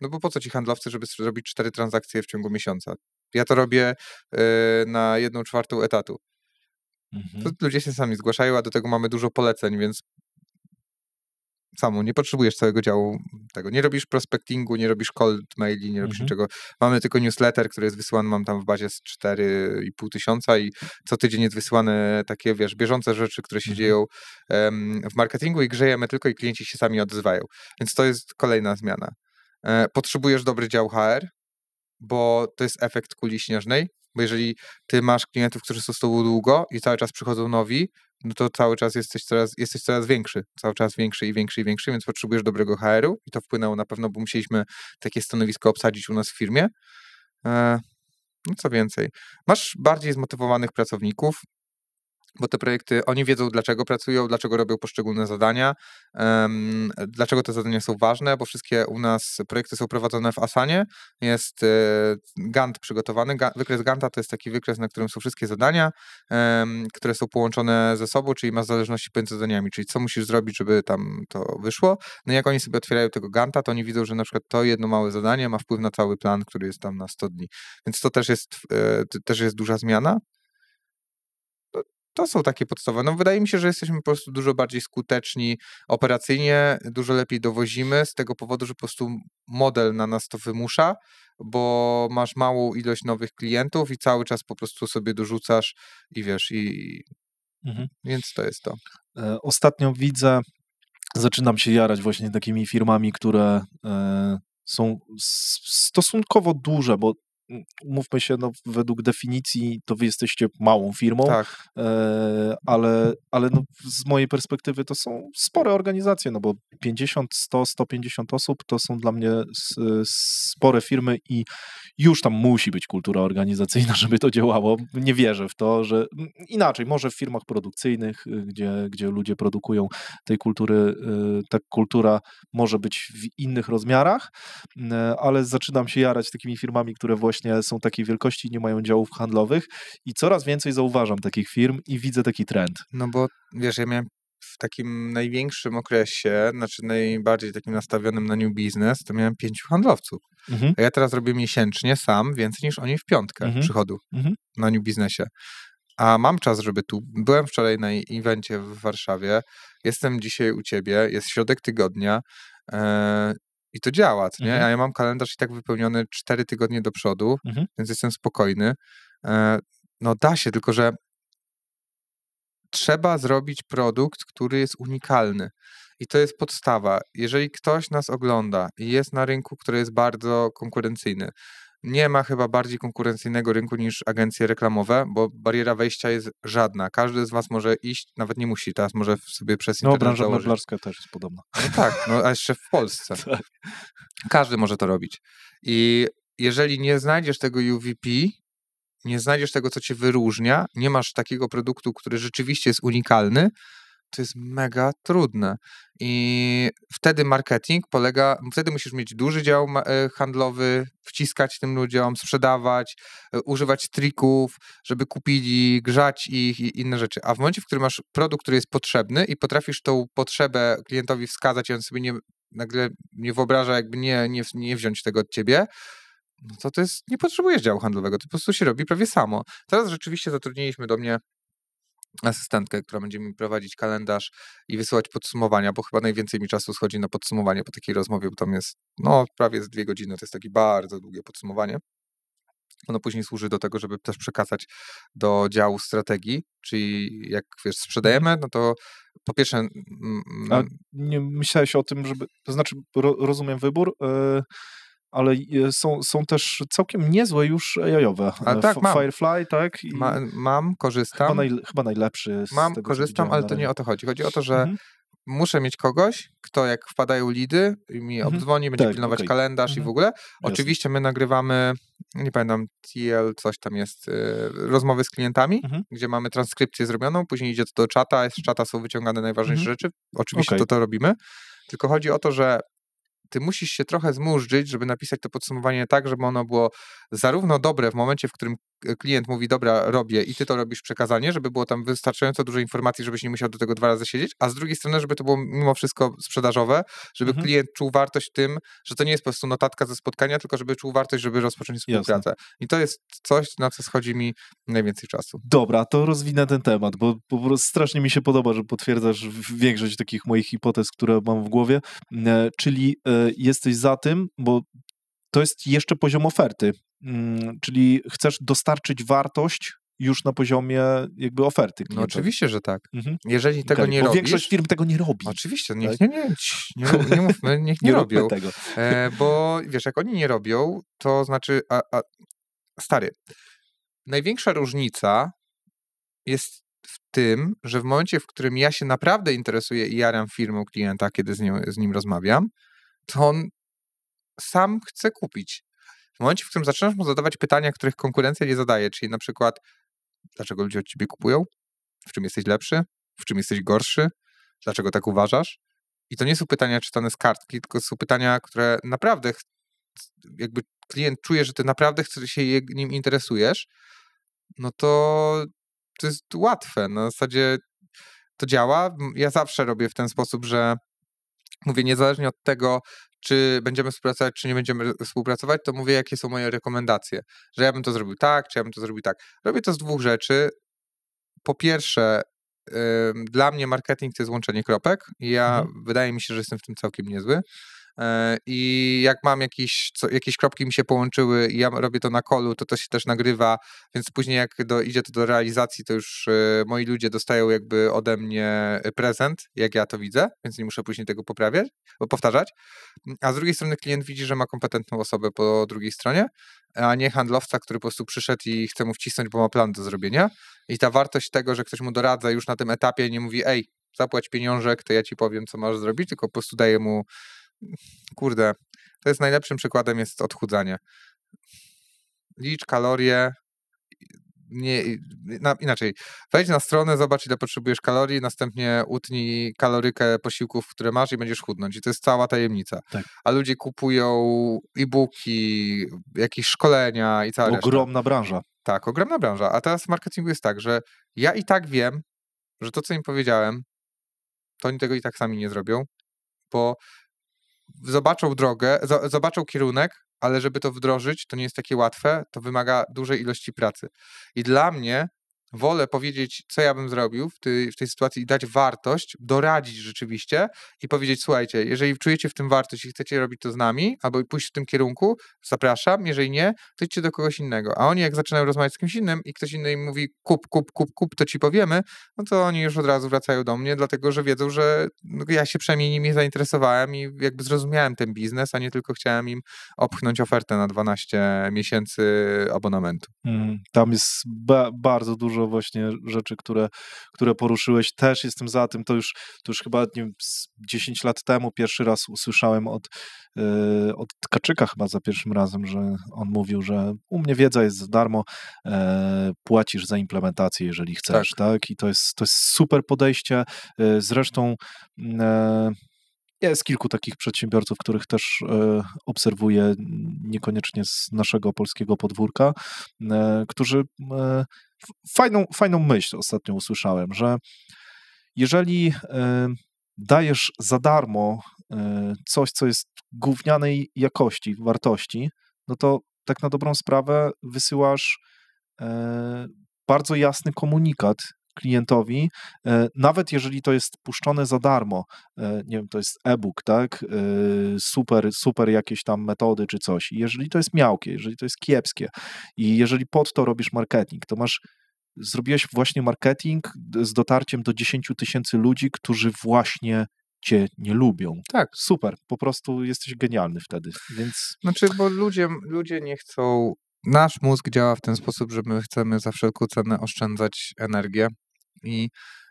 [SPEAKER 1] No bo po co ci handlowcy, żeby zrobić cztery transakcje w ciągu miesiąca? Ja to robię y, na jedną czwartą etatu. Mhm. ludzie się sami zgłaszają, a do tego mamy dużo poleceń, więc samą. Nie potrzebujesz całego działu tego. Nie robisz prospectingu, nie robisz cold maili, nie robisz mhm. niczego. Mamy tylko newsletter, który jest wysyłany, mam tam w bazie z 4,5 tysiąca i co tydzień jest wysyłane takie, wiesz, bieżące rzeczy, które się mhm. dzieją um, w marketingu i grzejemy tylko i klienci się sami odzywają. Więc to jest kolejna zmiana. E, potrzebujesz dobry dział HR, bo to jest efekt kuli śnieżnej. Bo jeżeli ty masz klientów, którzy są z tobą długo i cały czas przychodzą nowi, no to cały czas jesteś coraz, jesteś coraz większy, cały czas większy i większy i większy, więc potrzebujesz dobrego HR-u i to wpłynęło na pewno, bo musieliśmy takie stanowisko obsadzić u nas w firmie. E, no co więcej, masz bardziej zmotywowanych pracowników, bo te projekty, oni wiedzą dlaczego pracują, dlaczego robią poszczególne zadania, um, dlaczego te zadania są ważne, bo wszystkie u nas projekty są prowadzone w Asanie, jest y, Gantt przygotowany, Ga wykres Ganta to jest taki wykres, na którym są wszystkie zadania, um, które są połączone ze sobą, czyli ma zależności pomiędzy zadaniami, czyli co musisz zrobić, żeby tam to wyszło. No i jak oni sobie otwierają tego Ganta, to oni widzą, że na przykład to jedno małe zadanie ma wpływ na cały plan, który jest tam na 100 dni. Więc to też jest, e, też jest duża zmiana to są takie podstawowe. No wydaje mi się, że jesteśmy po prostu dużo bardziej skuteczni operacyjnie, dużo lepiej dowozimy z tego powodu, że po prostu model na nas to wymusza, bo masz małą ilość nowych klientów i cały czas po prostu sobie dorzucasz i wiesz, i mhm. więc to jest to.
[SPEAKER 2] E, ostatnio widzę, zaczynam się jarać właśnie takimi firmami, które e, są stosunkowo duże, bo mówmy się, no, według definicji to wy jesteście małą firmą, tak. E, ale, ale no, z mojej perspektywy to są spore organizacje, no bo 50, 100, 150 osób to są dla mnie spore firmy i już tam musi być kultura organizacyjna, [laughs] żeby to działało. Nie wierzę w to, że inaczej, może w firmach produkcyjnych, y, gdzie, gdzie ludzie produkują tej kultury, y, ta kultura może być w innych rozmiarach, ale zaczynam się jarać takimi firmami, które właśnie właśnie są takiej wielkości, nie mają działów handlowych i coraz więcej zauważam takich firm i widzę taki trend.
[SPEAKER 1] No bo wiesz, ja miałem w takim największym okresie, znaczy najbardziej takim nastawionym na new business, to miałem pięciu handlowców. Mhm. A ja teraz robię miesięcznie sam więcej niż oni w piątkę mhm. przychodu mhm. na new biznesie. A mam czas, żeby tu. Byłem wczoraj na evencie w Warszawie, jestem dzisiaj u ciebie, jest środek tygodnia. E, i to działa, co, nie? Mhm. A ja mam kalendarz i tak wypełniony 4 tygodnie do przodu, mhm. więc jestem spokojny. E, no da się, tylko że trzeba zrobić produkt, który jest unikalny. I to jest podstawa. Jeżeli ktoś nas ogląda i jest na rynku, który jest bardzo konkurencyjny, nie ma chyba bardziej konkurencyjnego rynku niż agencje reklamowe, bo bariera wejścia jest żadna. Każdy z was może iść, nawet nie musi, teraz może sobie przez no, internet No branża założyć.
[SPEAKER 2] meblarska też jest podobna.
[SPEAKER 1] No tak, no, a jeszcze w Polsce. [laughs] Tak. Każdy może to robić. I jeżeli nie znajdziesz tego UVP, nie znajdziesz tego, co cię wyróżnia, nie masz takiego produktu, który rzeczywiście jest unikalny, to jest mega trudne. I wtedy marketing polega, wtedy musisz mieć duży dział e, handlowy, wciskać tym ludziom, sprzedawać, e, używać trików, żeby kupili, grzać ich i inne rzeczy. A w momencie, w którym masz produkt, który jest potrzebny i potrafisz tą potrzebę klientowi wskazać i on sobie nie, nagle nie wyobraża, jakby nie, nie, nie wziąć tego od ciebie, no to to jest, nie potrzebujesz działu handlowego, to po prostu się robi prawie samo. Teraz rzeczywiście zatrudniliśmy do mnie asystentkę, która będzie mi prowadzić kalendarz i wysyłać podsumowania, bo chyba najwięcej mi czasu schodzi na podsumowanie po takiej rozmowie, bo tam jest no, prawie z dwie godziny, to jest takie bardzo długie podsumowanie. Ono później służy do tego, żeby też przekazać do działu strategii, czyli jak wiesz, mhm. sprzedajemy, no to po pierwsze. Mm, A
[SPEAKER 2] nie myślałeś o tym, żeby. To znaczy, ro, rozumiem wybór. Yy ale e, są, są też całkiem niezłe już
[SPEAKER 1] AI-owe. A tak, mam. Firefly,
[SPEAKER 2] tak? I... Ma, mam, korzystam. Chyba, naj, chyba najlepszy. Mam, tego, korzystam, ale to nie o to
[SPEAKER 1] chodzi. Chodzi o to, że mhm. muszę mieć kogoś, kto jak wpadają lidy, mi mhm. obdzwoni, będzie tak, pilnować okay. kalendarz mhm. i w mhm. ogóle. Oczywiście my nagrywamy, nie pamiętam, TL, coś tam jest, e, rozmowy z klientami, mhm. gdzie mamy transkrypcję zrobioną, później idzie to do czata, z czata są wyciągane najważniejsze mhm. rzeczy. Oczywiście okay. to to robimy. Tylko chodzi o to, że ty musisz się trochę zmurzyć, żeby napisać to podsumowanie tak, żeby ono było zarówno dobre w momencie, w którym klient mówi, dobra, robię i ty to robisz przekazanie, żeby było tam wystarczająco dużo informacji, żebyś nie musiał do tego dwa razy siedzieć, a z drugiej strony, żeby to było mimo wszystko sprzedażowe, żeby mhm. klient czuł wartość tym, że to nie jest po prostu notatka ze spotkania, tylko żeby czuł wartość, żeby rozpocząć współpracę. Jasne. I to jest coś, na co schodzi mi najwięcej czasu.
[SPEAKER 2] Dobra, to rozwinę ten temat, bo po prostu strasznie mi się podoba, że potwierdzasz większość takich moich hipotez, które mam w głowie, e, czyli e, jesteś za tym, bo to jest jeszcze poziom oferty, mm, czyli chcesz dostarczyć wartość już na poziomie jakby oferty. Klienta. No oczywiście, że tak. Mhm. Jeżeli tego okay. nie Bo robisz... większość
[SPEAKER 1] firm tego nie robi. Oczywiście, niech tak? nie, nie, nie, nie, mówmy, no, niech nie, nie robią. Tego. E, bo wiesz, jak oni nie robią, to znaczy... A, a, stary, największa różnica jest w tym, że w momencie, w którym ja się naprawdę interesuję i jaram firmą klienta, kiedy z nim, z nim rozmawiam, to on sam chce kupić. W momencie, w którym zaczynasz mu zadawać pytania, których konkurencja nie zadaje, czyli na przykład dlaczego ludzie od ciebie kupują, w czym jesteś lepszy, w czym jesteś gorszy, dlaczego tak uważasz. I to nie są pytania czytane z kartki, tylko są pytania, które naprawdę jakby klient czuje, że ty naprawdę się nim interesujesz, no to to jest łatwe. Na zasadzie to działa. Ja zawsze robię w ten sposób, że mówię niezależnie od tego, czy będziemy współpracować, czy nie będziemy współpracować, to mówię, jakie są moje rekomendacje. Że ja bym to zrobił tak, czy ja bym to zrobił tak. Robię to z dwóch rzeczy. Po pierwsze, dla mnie marketing to jest łączenie kropek. Ja mhm. wydaje mi się, że jestem w tym całkiem niezły. E, i jak mam jakieś, co, jakieś kropki mi się połączyły i ja robię to na kolu, to to się też nagrywa, więc później jak do, idzie to do realizacji, to już e, moi ludzie dostają jakby ode mnie e, prezent, jak ja to widzę, więc nie muszę później tego poprawiać, powtarzać. A z drugiej strony klient widzi, że ma kompetentną osobę po drugiej stronie, a nie handlowca, który po prostu przyszedł i chce mu wcisnąć, bo ma plan do zrobienia. I ta wartość tego, że ktoś mu doradza już na tym etapie, nie mówi, ej, zapłać pieniążek, to ja ci powiem, co masz zrobić, tylko po prostu daje mu kurde, to jest najlepszym przykładem jest odchudzanie. Licz kalorie, nie, na, inaczej, wejdź na stronę, zobacz ile potrzebujesz kalorii, następnie utnij kalorykę posiłków, które masz i będziesz chudnąć. I to jest cała tajemnica. Tak. A ludzie kupują e-booki, jakieś szkolenia i cała Ogromna reszta. branża. Tak, ogromna branża. A teraz w marketingu jest tak, że ja i tak wiem, że to, co im powiedziałem, to oni tego i tak sami nie zrobią, bo zobaczą drogę, zobaczą kierunek, ale żeby to wdrożyć, to nie jest takie łatwe, to wymaga dużej ilości pracy. I dla mnie wolę powiedzieć, co ja bym zrobił w tej, w tej sytuacji i dać wartość, doradzić rzeczywiście i powiedzieć, słuchajcie, jeżeli czujecie w tym wartość i chcecie robić to z nami, albo pójść w tym kierunku, zapraszam, jeżeli nie, to idźcie do kogoś innego. A oni jak zaczynają rozmawiać z kimś innym i ktoś inny im mówi kup, kup, kup, kup, to ci powiemy, no to oni już od razu wracają do mnie, dlatego że wiedzą, że no, ja się przynajmniej nimi zainteresowałem i jakby zrozumiałem ten biznes, a nie tylko chciałem im opchnąć ofertę na 12 miesięcy abonamentu.
[SPEAKER 2] Mm, tam jest ba bardzo dużo dużo właśnie rzeczy, które, które poruszyłeś. Też jestem za tym, to już, to już chyba nie wiem, 10 lat temu pierwszy raz usłyszałem od, yy, od Tkaczyka chyba za pierwszym razem, że on mówił, że u mnie wiedza jest za darmo, yy, płacisz za implementację, jeżeli chcesz, tak? tak? I to jest, to jest super podejście. Yy, zresztą mm, jest kilku takich przedsiębiorców, których też e, obserwuję, niekoniecznie z naszego polskiego podwórka, e, którzy e, fajną, fajną myśl ostatnio usłyszałem, że jeżeli e, dajesz za darmo e, coś, co jest gównianej jakości, wartości, no to tak na dobrą sprawę wysyłasz e, bardzo jasny komunikat klientowi, e, nawet jeżeli to jest puszczone za darmo, e, nie wiem, to jest e-book, tak, e, super, super jakieś tam metody czy coś, jeżeli to jest miałkie, jeżeli to jest kiepskie i jeżeli pod to robisz marketing, to masz Zrobiłeś właśnie marketing z dotarciem do 10 tysięcy ludzi, którzy właśnie cię nie lubią. Tak. Super, po prostu
[SPEAKER 1] jesteś genialny wtedy. Więc... Znaczy, bo ludzie, ludzie nie chcą nasz mózg działa w ten sposób, że my chcemy za wszelką cenę oszczędzać energię i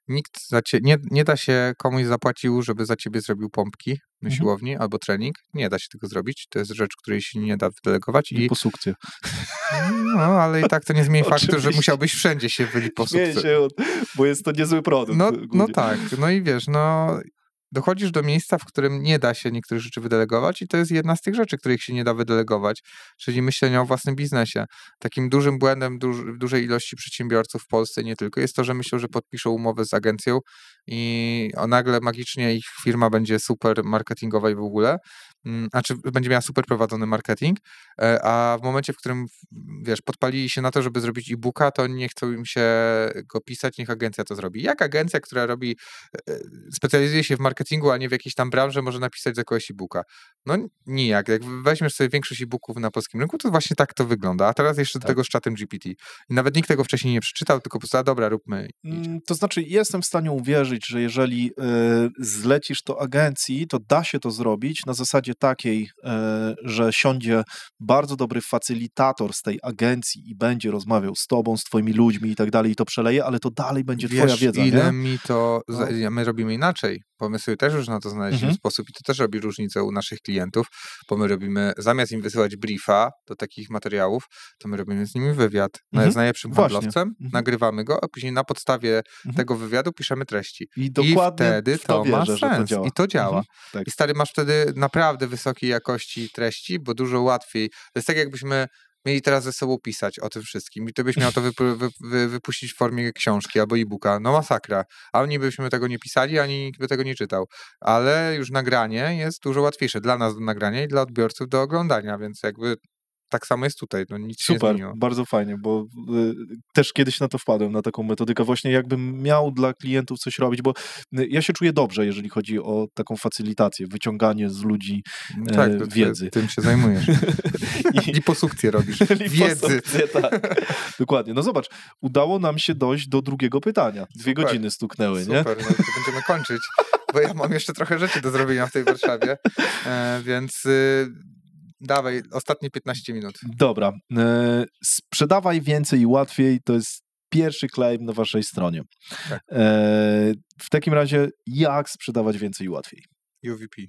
[SPEAKER 1] nikt za cie, nie, nie da się komuś zapłacił, żeby za ciebie zrobił pompki na mhm. siłowni albo trening. Nie da się tego zrobić. To jest rzecz, której się nie da wydelegować. I, I [laughs] No, ale i tak to nie zmieni faktu, że musiałbyś wszędzie się wylić po sukcję. Się, bo jest to niezły produkt. No, no tak, no i wiesz, no dochodzisz do miejsca, w którym nie da się niektórych rzeczy wydelegować, i to jest jedna z tych rzeczy, których się nie da wydelegować, czyli myślenie o własnym biznesie. Takim dużym błędem dużej ilości przedsiębiorców w Polsce nie tylko jest to, że myślą, że podpiszą umowę z agencją i o nagle magicznie ich firma będzie super marketingowa i w ogóle, Mm, a czy będzie miała super prowadzony marketing, e, a w momencie, w którym, wiesz, podpalili się na to, żeby zrobić e-booka, to nie chcą im się go pisać, niech agencja to zrobi. Jak agencja, która robi, e, e, specjalizuje się w marketingu, a nie w jakiejś tam branży, może napisać za kogoś e-booka? No nijak. Jak weźmiesz sobie większość e-booków na polskim rynku, to właśnie tak to wygląda. A teraz jeszcze do tak. tego z czatem GPT. nawet nikt tego wcześniej nie przeczytał, tylko postała, dobra, róbmy. Mm, to znaczy, jestem w stanie
[SPEAKER 2] uwierzyć, że jeżeli y, zlecisz to agencji, to da się to zrobić na zasadzie takiej, y, że siądzie bardzo dobry facylitator z tej agencji i będzie rozmawiał z tobą, z twoimi ludźmi i tak dalej i to przeleje, ale to dalej będzie Wiesz, twoja wiedza. ile nie?
[SPEAKER 1] mi to... No. My robimy inaczej pomysły też już na to znaleźliśmy mhm. sposób i to też robi różnicę u naszych klientów, bo my robimy, zamiast im wysyłać briefa do takich materiałów, to my robimy z nimi wywiad no mhm. z najlepszym handlowcem, mhm. nagrywamy go, a później na podstawie mhm. tego wywiadu piszemy treści. I, dokładnie I wtedy to, to wierzę, ma sens. To I to działa. Mhm. Tak. I stary, masz wtedy naprawdę wysokiej jakości treści, bo dużo łatwiej. To jest tak, jakbyśmy mieli teraz ze sobą pisać o tym wszystkim i ty byś miał to wypu wy wy wypuścić w formie książki albo e-booka, no masakra. A oni byśmy tego nie pisali, ani nikt by tego nie czytał. Ale już nagranie jest dużo łatwiejsze dla nas do nagrania i dla odbiorców do oglądania, więc jakby tak samo jest tutaj, no nic Super, się bardzo
[SPEAKER 2] fajnie, bo y, też kiedyś na to wpadłem, na taką metodykę właśnie jakbym miał dla klientów coś robić, bo y, ja się czuję dobrze, jeżeli chodzi o taką facylitację, wyciąganie z ludzi no tak, e, tak, wiedzy. tym się zajmujesz. [laughs] I, Liposukcję [laughs] robisz. [laughs] wiedzy. tak. Dokładnie. No zobacz, udało nam się dojść do drugiego pytania. Dwie Super. godziny stuknęły, Super, nie? Super,
[SPEAKER 1] no to będziemy kończyć, bo ja mam jeszcze trochę rzeczy do zrobienia w tej Warszawie, e, więc... Y, Dawaj, ostatnie 15 minut. Dobra.
[SPEAKER 2] E, sprzedawaj więcej i łatwiej to jest pierwszy claim na waszej stronie. Tak. E, w takim razie, jak sprzedawać więcej i łatwiej?
[SPEAKER 1] UVP.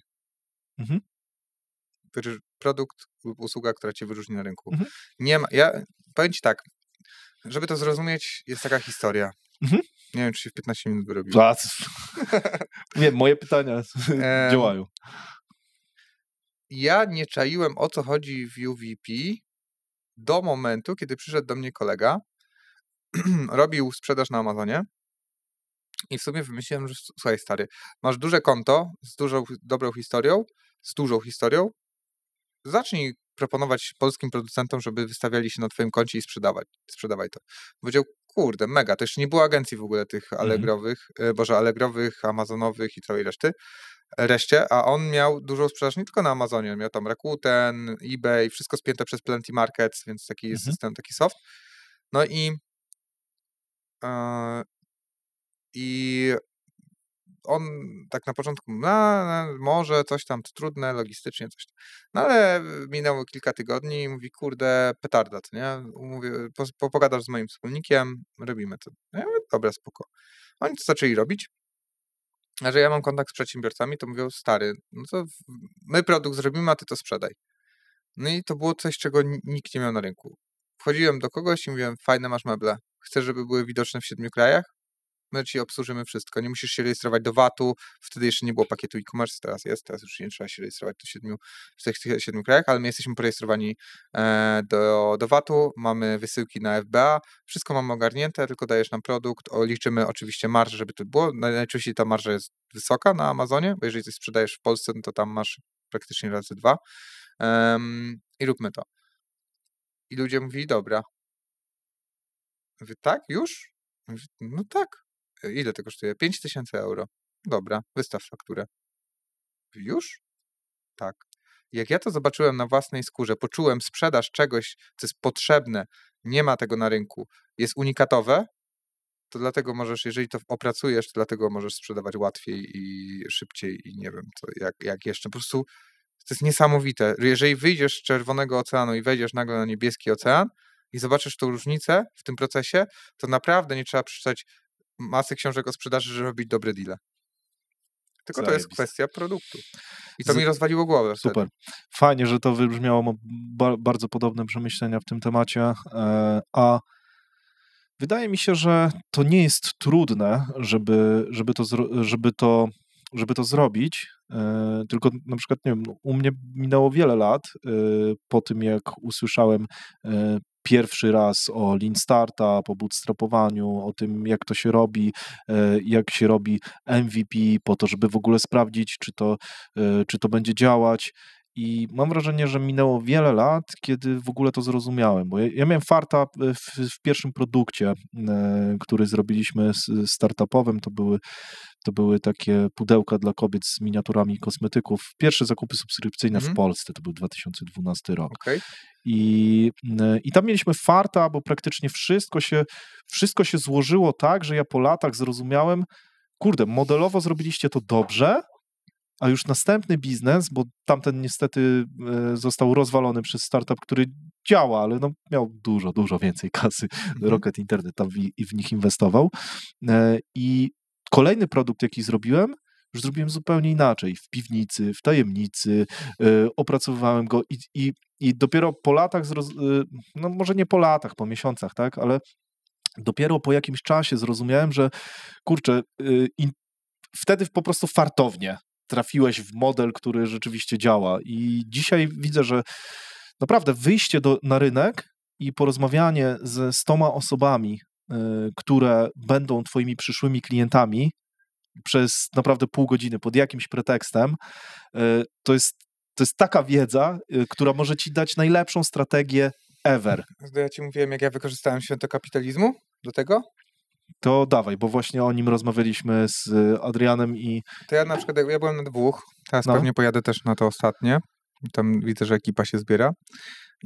[SPEAKER 1] Mhm. Znaczy produkt lub usługa, która cię wyróżni na rynku. Mhm. Nie ma, ja powiem ci tak, żeby to zrozumieć, jest taka historia. Mhm. Nie wiem, czy się w 15 minut wyrobiło. [laughs] Nie, moje pytania działają ja nie czaiłem o co chodzi w UVP do momentu, kiedy przyszedł do mnie kolega, [clears throat] robił sprzedaż na Amazonie i w sumie wymyśliłem, że słuchaj stary, masz duże konto z dużą, dobrą historią, z dużą historią, zacznij proponować polskim producentom, żeby wystawiali się na twoim koncie i sprzedawać, sprzedawaj to. Powiedział, kurde, mega, to jeszcze nie było agencji w ogóle tych mhm. alegrowych, e, boże, alegrowych, amazonowych i całej reszty reszcie, a on miał dużą sprzedaż nie tylko na Amazonie, on miał tam Rakuten, eBay, wszystko spięte przez Plenty Markets, więc taki mhm. system, taki soft. No i yy, i on tak na początku, no, no, może coś tam trudne, logistycznie coś tam. No ale minęło kilka tygodni i mówi, kurde, petarda, to nie? Mówię, po, pogadasz z moim wspólnikiem, robimy to. Ja mówię, dobra, spoko. Oni to zaczęli robić. A że ja mam kontakt z przedsiębiorcami, to mówią, stary, no to my produkt zrobimy, a ty to sprzedaj. No i to było coś, czego nikt nie miał na rynku. Wchodziłem do kogoś i mówiłem, fajne masz meble, chcę, żeby były widoczne w siedmiu krajach, my ci obsłużymy wszystko. Nie musisz się rejestrować do VAT-u, wtedy jeszcze nie było pakietu e-commerce, teraz jest, teraz już nie trzeba się rejestrować do siedmiu, w tych siedmiu krajach, ale my jesteśmy porejestrowani e, do, do VAT-u, mamy wysyłki na FBA, wszystko mamy ogarnięte, tylko dajesz nam produkt, liczymy oczywiście marżę, żeby to było, najczęściej ta marża jest wysoka na Amazonie, bo jeżeli coś sprzedajesz w Polsce, no to tam masz praktycznie razy dwa um, i róbmy to. I ludzie mówili, dobra, Wy tak? Już? No tak. Ile to kosztuje? 5000 euro. Dobra, wystaw fakturę. Już? Tak. Jak ja to zobaczyłem na własnej skórze, poczułem sprzedaż czegoś, co jest potrzebne, nie ma tego na rynku, jest unikatowe, to dlatego możesz, jeżeli to opracujesz, to dlatego możesz sprzedawać łatwiej i szybciej i nie wiem, co, jak, jak jeszcze. Po prostu to jest niesamowite. Jeżeli wyjdziesz z czerwonego oceanu i wejdziesz nagle na niebieski ocean i zobaczysz tą różnicę w tym procesie, to naprawdę nie trzeba przeczytać masy książek o sprzedaży, żeby robić dobre deale. Tylko to jest kwestia produktu. I to Z... mi rozwaliło głowę. Super.
[SPEAKER 2] Wtedy. Fajnie, że to wybrzmiało. Ba bardzo podobne przemyślenia w tym temacie. E, a wydaje mi się, że to nie jest trudne, żeby, żeby, to, żeby, to, żeby to zrobić. E, tylko na przykład, nie wiem, u mnie minęło wiele lat e, po tym, jak usłyszałem e, pierwszy raz o Lean Startup, o bootstrapowaniu, o tym, jak to się robi, e, jak się robi MVP, po to, żeby w ogóle sprawdzić, czy to, e, czy to będzie działać. I mam wrażenie, że minęło wiele lat, kiedy w ogóle to zrozumiałem, bo ja, ja miałem farta e, w, w pierwszym produkcie, e, który zrobiliśmy z, startupowym, to były, to były takie pudełka dla kobiet z miniaturami kosmetyków. Pierwsze zakupy subskrypcyjne mm. w mhm. Polsce, to był 2012 rok. Okay. I, e, I tam mieliśmy farta, bo praktycznie wszystko się, wszystko się złożyło tak, że ja po latach zrozumiałem, kurde, modelowo zrobiliście to dobrze, a już następny biznes, bo tamten niestety e, został rozwalony przez startup, który działa, ale no miał dużo, dużo więcej kasy. Mhm. Rocket Internet tam i w nich inwestował. E, I kolejny produkt, jaki zrobiłem, już zrobiłem zupełnie inaczej, w piwnicy, w tajemnicy, e, opracowywałem go i, i, i dopiero po latach, no może nie po latach, po miesiącach, tak, ale dopiero po jakimś czasie zrozumiałem, że kurczę, wtedy po prostu fartownie trafiłeś w model, który rzeczywiście działa. I dzisiaj widzę, że naprawdę wyjście do, na rynek i porozmawianie ze 100 osobami, y, które będą Twoimi przyszłymi klientami przez naprawdę pół godziny pod jakimś pretekstem, y, to jest, to jest taka wiedza, y, która może Ci dać najlepszą strategię ever.
[SPEAKER 1] Ja Ci mówiłem, jak ja wykorzystałem święto kapitalizmu do tego,
[SPEAKER 2] to dawaj, bo właśnie o nim rozmawialiśmy z
[SPEAKER 1] y, Adrianem i... To ja na przykład, ja byłem na dwóch, teraz no. pewnie pojadę też na to ostatnie. Tam widzę, że ekipa się zbiera.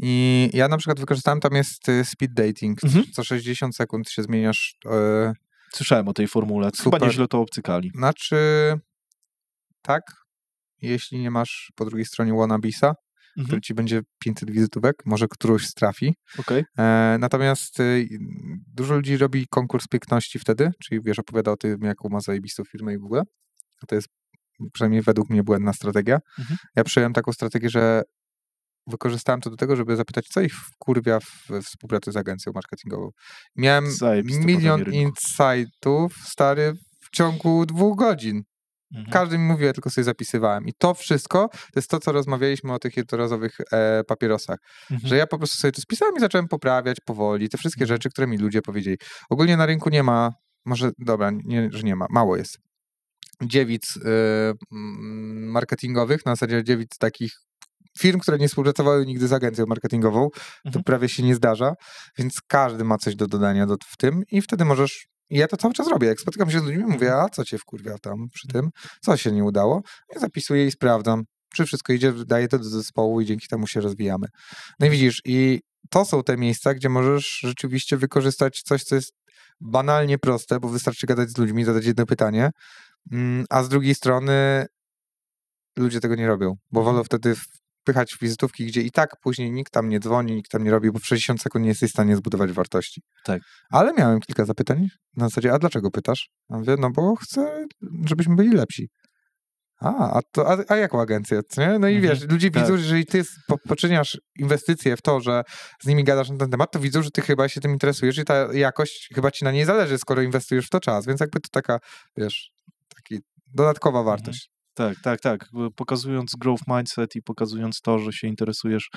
[SPEAKER 1] I ja na przykład wykorzystałem, tam jest y, speed dating, mhm. co 60 sekund się zmieniasz. Yy... Słyszałem o tej formule, Super. chyba nieźle to obcykali. Znaczy, tak, jeśli nie masz po drugiej stronie Wannabisa, mhm. który ci będzie 500 wizytówek, może którąś strafi. Okay. E, natomiast e, dużo ludzi robi konkurs piękności wtedy, czyli wiesz, opowiada o tym, jaką ma zajebistą firmę i w ogóle. To jest przynajmniej według mnie błędna strategia. Mhm. Ja przyjąłem taką strategię, że wykorzystałem to do tego, żeby zapytać, co ich kurwia w, w współpracy z agencją marketingową. Miałem Zajebiste milion insightów, stary, w ciągu dwóch godzin. Mhm. Każdy mi mówił, ja tylko sobie zapisywałem. I to wszystko to jest to, co rozmawialiśmy o tych jednorazowych e, papierosach. Mhm. Że ja po prostu sobie to spisałem i zacząłem poprawiać powoli te wszystkie mhm. rzeczy, które mi ludzie powiedzieli. Ogólnie na rynku nie ma, może dobra, nie, że nie ma, mało jest. Dziewic e, mm, marketingowych, na zasadzie dziewic takich firm, które nie współpracowały nigdy z agencją marketingową, to mhm. prawie się nie zdarza, więc każdy ma coś do dodania do, w tym i wtedy możesz i ja to cały czas robię. Jak spotykam się z ludźmi, mówię, a co cię wkurwia tam przy tym? Co się nie udało? Ja zapisuję i sprawdzam, czy wszystko idzie, daję to do zespołu i dzięki temu się rozwijamy. No i widzisz, i to są te miejsca, gdzie możesz rzeczywiście wykorzystać coś, co jest banalnie proste, bo wystarczy gadać z ludźmi, zadać jedno pytanie, mm, a z drugiej strony ludzie tego nie robią, bo wolą mhm. wtedy w wizytówki, gdzie i tak później nikt tam nie dzwoni, nikt tam nie robi, bo w 60 sekund nie jesteś w stanie zbudować wartości. Tak. Ale miałem kilka zapytań na zasadzie, a dlaczego pytasz? A mówię, no bo chcę, żebyśmy byli lepsi. A, a, to, a, a jaką agencję? Nie? No i mhm. wiesz, ludzie tak. widzą, że jeżeli ty poczyniasz inwestycje w to, że z nimi gadasz na ten temat, to widzą, że ty chyba się tym interesujesz i ta jakość chyba ci na niej zależy, skoro inwestujesz w to czas. Więc jakby to taka, wiesz, taki dodatkowa mhm. wartość. Tak, tak, tak. Pokazując growth mindset i pokazując
[SPEAKER 2] to, że się interesujesz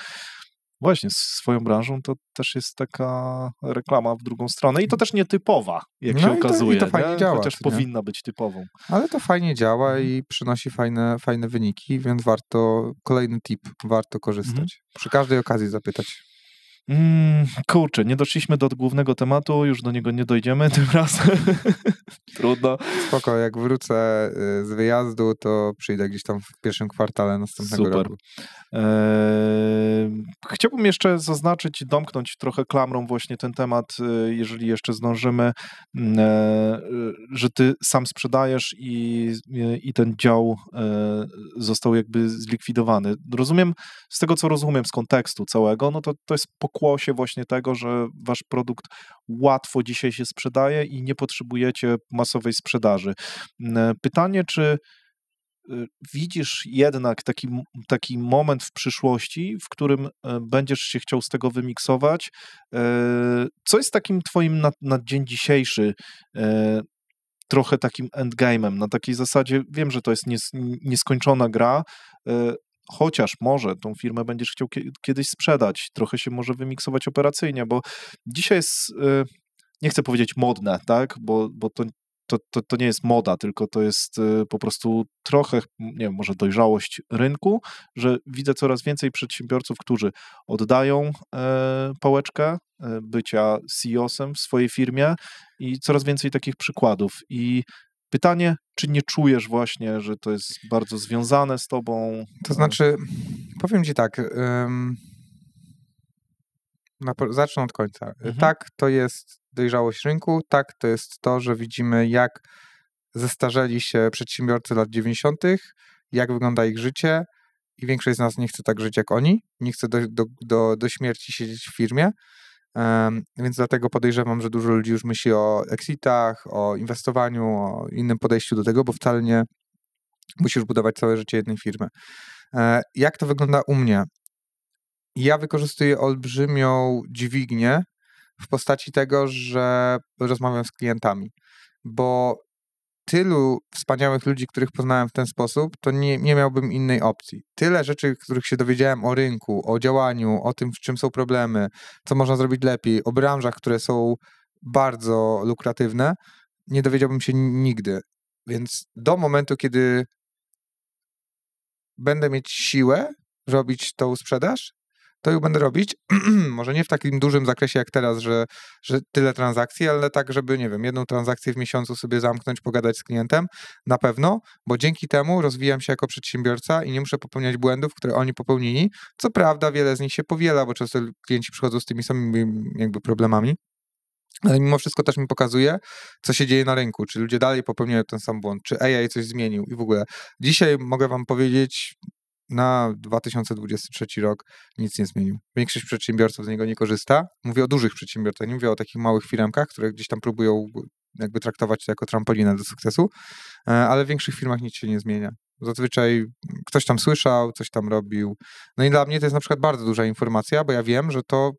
[SPEAKER 2] właśnie swoją branżą, to też jest taka
[SPEAKER 1] reklama w drugą stronę. I to też nietypowa, jak no się i okazuje. To, i to fajnie nie? działa. Chociaż nie? powinna
[SPEAKER 2] być typową.
[SPEAKER 1] Ale to fajnie działa mhm. i przynosi fajne, fajne wyniki, więc warto, kolejny tip, warto mhm. korzystać. Mhm. Przy każdej okazji zapytać. Mm, kurczę, nie doszliśmy do
[SPEAKER 2] głównego tematu, już do niego nie dojdziemy [laughs] tym razem.
[SPEAKER 1] Trudno. Spoko, jak wrócę y, z wyjazdu, to przyjdę gdzieś tam w pierwszym kwartale następnego Super. roku. Eee, chciałbym jeszcze zaznaczyć, domknąć trochę klamrą właśnie ten
[SPEAKER 2] temat, y, jeżeli jeszcze zdążymy, eee, że ty sam sprzedajesz i, i ten dział e, został jakby zlikwidowany. Rozumiem, z tego co rozumiem z kontekstu całego, no to to jest pokój kło się właśnie tego, że wasz produkt łatwo dzisiaj się sprzedaje i nie potrzebujecie masowej sprzedaży. Pytanie, czy y, widzisz jednak taki, taki moment w przyszłości, w którym e, będziesz się chciał z tego wymiksować? E, co jest takim twoim na, na dzień dzisiejszy e, trochę takim endgame'em, na takiej zasadzie, wiem, że to jest nies, nieskończona gra, chociaż może tą firmę będziesz chciał kiedyś sprzedać, trochę się może wymiksować operacyjnie, bo dzisiaj jest, y, nie chcę powiedzieć modne, tak, bo, bo to, to, to, to nie jest moda, tylko to jest y, po prostu trochę, nie wiem, może dojrzałość rynku, że widzę coraz więcej przedsiębiorców, którzy oddają e, pałeczkę e, bycia CEO-sem w swojej firmie i coraz więcej takich przykładów i Pytanie, czy nie czujesz właśnie, że to jest bardzo związane z tobą?
[SPEAKER 1] To znaczy, powiem ci tak. Ym... zacznę od końca. Mhm. Tak, to jest dojrzałość rynku, tak, to jest to, że widzimy, jak zestarzeli się przedsiębiorcy lat 90., jak wygląda ich życie i większość z nas nie chce tak żyć jak oni, nie chce do, do, do, do śmierci siedzieć w firmie. Więc dlatego podejrzewam, że dużo ludzi już myśli o exitach, o inwestowaniu, o innym podejściu do tego, bo wcale nie musisz budować całe życie jednej firmy. E, jak to wygląda u mnie? Ja wykorzystuję olbrzymią dźwignię w postaci tego, że rozmawiam z klientami, bo tylu wspaniałych ludzi, których poznałem w ten sposób, to nie, nie miałbym innej opcji. Tyle rzeczy, których się dowiedziałem o rynku, o działaniu, o tym, w czym są problemy, co można zrobić lepiej, o branżach, które są bardzo lukratywne, nie dowiedziałbym się nigdy. Więc do momentu, kiedy będę mieć siłę robić tą sprzedaż, to już będę robić. [clears throat] Może nie w takim dużym zakresie jak teraz, że, że tyle transakcji, ale tak, żeby, nie wiem, jedną transakcję w miesiącu sobie zamknąć, pogadać z klientem, na pewno, bo dzięki temu rozwijam się jako przedsiębiorca i nie muszę popełniać błędów, które oni popełnili. Co prawda, wiele z nich się powiela, bo często klienci przychodzą z tymi samymi jakby problemami, ale mimo wszystko też mi pokazuje, co się dzieje na rynku, czy ludzie dalej popełniają ten sam błąd, czy AI coś zmienił i w ogóle. Dzisiaj mogę wam powiedzieć, na 2023 rok nic nie zmienił. Większość przedsiębiorców z niego nie korzysta. Mówię o dużych przedsiębiorcach, nie mówię o takich małych firmkach, które gdzieś tam próbują jakby traktować to jako trampolinę do sukcesu, e, ale w większych firmach nic się nie zmienia. Zazwyczaj ktoś tam słyszał, coś tam robił. No i dla mnie to jest na przykład bardzo duża informacja, bo ja wiem, że to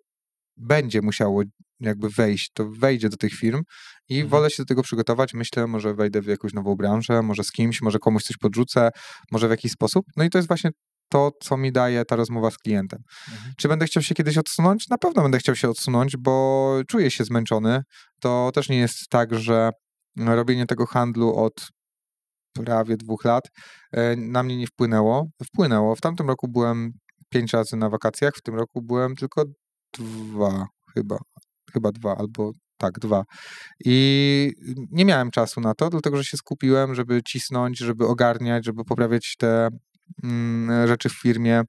[SPEAKER 1] będzie musiało jakby wejść, to wejdzie do tych firm i mhm. wolę się do tego przygotować. Myślę, może wejdę w jakąś nową branżę, może z kimś, może komuś coś podrzucę, może w jakiś sposób. No i to jest właśnie to, co mi daje ta rozmowa z klientem. Mhm. Czy będę chciał się kiedyś odsunąć? Na pewno będę chciał się odsunąć, bo czuję się zmęczony. To też nie jest tak, że robienie tego handlu od prawie dwóch lat e, na mnie nie wpłynęło. Wpłynęło. W tamtym roku byłem pięć razy na wakacjach, w tym roku byłem tylko dwa chyba, chyba dwa albo tak, dwa. I nie miałem czasu na to, dlatego że się skupiłem, żeby cisnąć, żeby ogarniać, żeby poprawiać te mm, rzeczy w firmie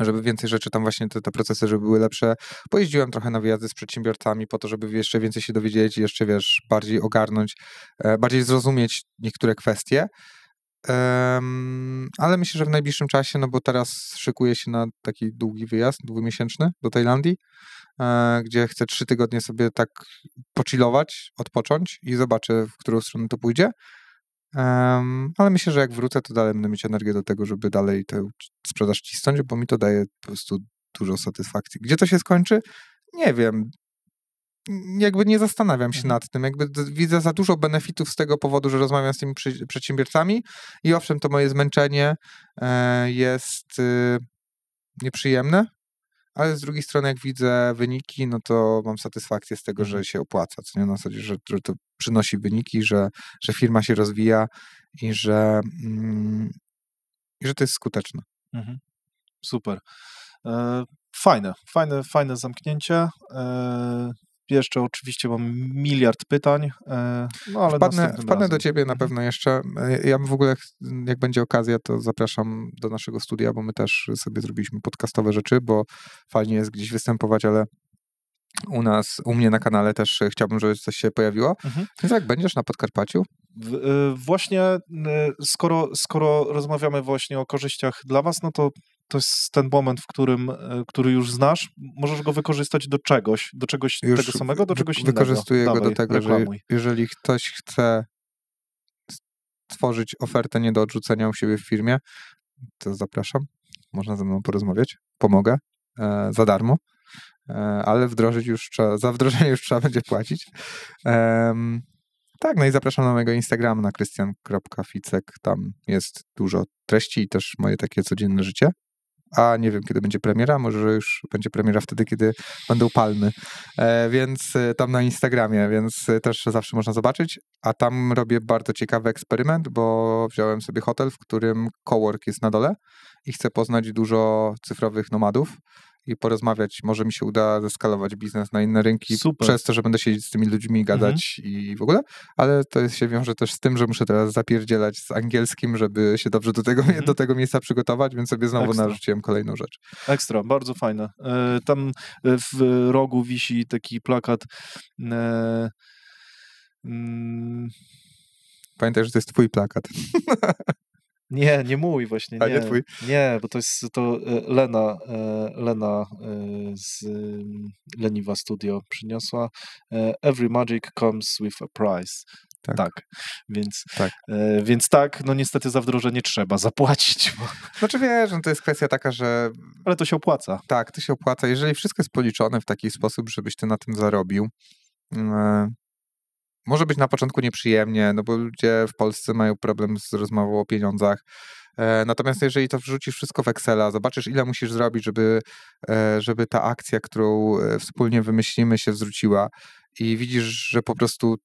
[SPEAKER 1] żeby więcej rzeczy tam właśnie, te, te procesy, żeby były lepsze. Pojeździłem trochę na wyjazdy z przedsiębiorcami po to, żeby jeszcze więcej się dowiedzieć, jeszcze wiesz, bardziej ogarnąć, e, bardziej zrozumieć niektóre kwestie. Um, ale myślę, że w najbliższym czasie, no bo teraz szykuję się na taki długi wyjazd, dwumiesięczny do Tajlandii, E, gdzie chcę trzy tygodnie sobie tak pocilować, odpocząć i zobaczę, w którą stronę to pójdzie. Um, ale myślę, że jak wrócę, to dalej będę mieć energię do tego, żeby dalej tę sprzedaż cisnąć, bo mi to daje po prostu dużo satysfakcji. Gdzie to się skończy? Nie wiem. Jakby nie zastanawiam się mhm. nad tym. Jakby widzę za dużo benefitów z tego powodu, że rozmawiam z tymi przedsiębiorcami i owszem, to moje zmęczenie e, jest y, nieprzyjemne, ale z drugiej strony, jak widzę wyniki, no to mam satysfakcję z tego, że mhm. się opłaca. Co nie na zasadzie, że, że to przynosi wyniki, że, że firma się rozwija i że, mm, i że to jest skuteczne.
[SPEAKER 2] Mhm. Super. E, fajne, fajne, fajne zamknięcie. E,
[SPEAKER 1] jeszcze oczywiście mam miliard pytań.
[SPEAKER 2] E, no, ale wpadnę
[SPEAKER 1] wpadnę do ciebie na mhm. pewno jeszcze. E, ja w ogóle, jak będzie okazja, to zapraszam do naszego studia, bo my też sobie zrobiliśmy podcastowe rzeczy, bo fajnie jest gdzieś występować, ale u nas, u mnie na kanale też chciałbym, żeby coś się pojawiło. Mhm. Więc jak będziesz na Podkarpaciu? E,
[SPEAKER 2] właśnie skoro, skoro rozmawiamy właśnie o korzyściach dla was, no to to jest ten moment, w którym, e, który już znasz, możesz go mhm. wykorzystać do czegoś, do czegoś już tego samego, do czegoś innego. Wykorzystuję go do tego, reklamuj.
[SPEAKER 1] że jeżeli ktoś chce tworzyć ofertę nie do odrzucenia u siebie w firmie, to zapraszam, można ze mną porozmawiać, pomogę e, za darmo, e, ale wdrożyć już trzeba, za wdrożenie już trzeba będzie płacić. E, tak, no i zapraszam na mojego Instagrama na krystian.ficek. Tam jest dużo treści i też moje takie codzienne życie a nie wiem, kiedy będzie premiera, może już będzie premiera wtedy, kiedy będą palmy, e, więc e, tam na Instagramie, więc e, też zawsze można zobaczyć, a tam robię bardzo ciekawy eksperyment, bo wziąłem sobie hotel, w którym cowork jest na dole i chcę poznać dużo cyfrowych nomadów i porozmawiać. Może mi się uda zeskalować biznes na inne rynki Super. przez to, że będę siedzieć z tymi ludźmi, mhm. gadać mhm. i w ogóle, ale to się wiąże też z tym, że muszę teraz zapierdzielać z angielskim, żeby się dobrze do tego, mhm. do tego miejsca przygotować, więc sobie znowu Ekstra. narzuciłem kolejną rzecz.
[SPEAKER 2] Ekstra, bardzo fajne. E, tam e, w rogu wisi taki plakat e, mm.
[SPEAKER 1] Pamiętaj, że to jest twój plakat. [laughs]
[SPEAKER 2] Nie, nie mój właśnie. Nie, nie, nie bo to jest to e, Lena, e, Lena e, z Leniwa Studio przyniosła. Every magic comes with a price. Tak. tak. Więc, tak. E,
[SPEAKER 1] więc tak, no niestety za wdrożenie trzeba zapłacić. Bo... [laughs] Znaczy wiesz, no to jest kwestia taka, że... Ale to się opłaca. Tak, to się opłaca. Jeżeli wszystko jest policzone w taki sposób, żebyś ty na tym zarobił, no, może być na początku nieprzyjemnie, no bo ludzie w Polsce mają problem z rozmową o pieniądzach. E, natomiast jeżeli to wrzucisz wszystko w Excela, zobaczysz ile musisz zrobić, żeby, e, żeby ta akcja, którą e, wspólnie wymyślimy się zwróciła i widzisz, że po prostu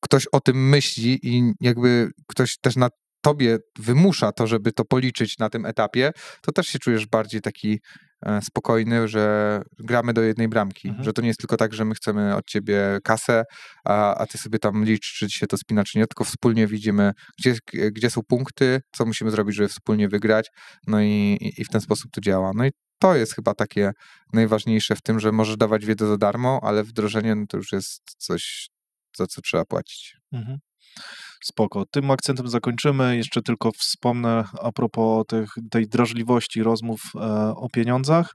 [SPEAKER 1] ktoś o tym myśli i jakby ktoś też na tobie wymusza to, żeby to policzyć na tym etapie, to też się czujesz bardziej taki E, spokojny, że gramy do jednej bramki, mhm. że to nie jest tylko tak, że my chcemy od ciebie kasę, a, a ty sobie tam licz, czy ci się to spina, czy nie, tylko wspólnie widzimy, gdzie, gdzie są punkty, co musimy zrobić, żeby wspólnie wygrać, no i, i w ten sposób to działa. No i to jest chyba takie najważniejsze w tym, że możesz dawać wiedzę za darmo, ale wdrożenie no to już jest coś, za co trzeba płacić. Mhm. Spoko. Tym akcentem
[SPEAKER 2] zakończymy. Jeszcze tylko wspomnę a propos tych, tej drażliwości rozmów e, o pieniądzach.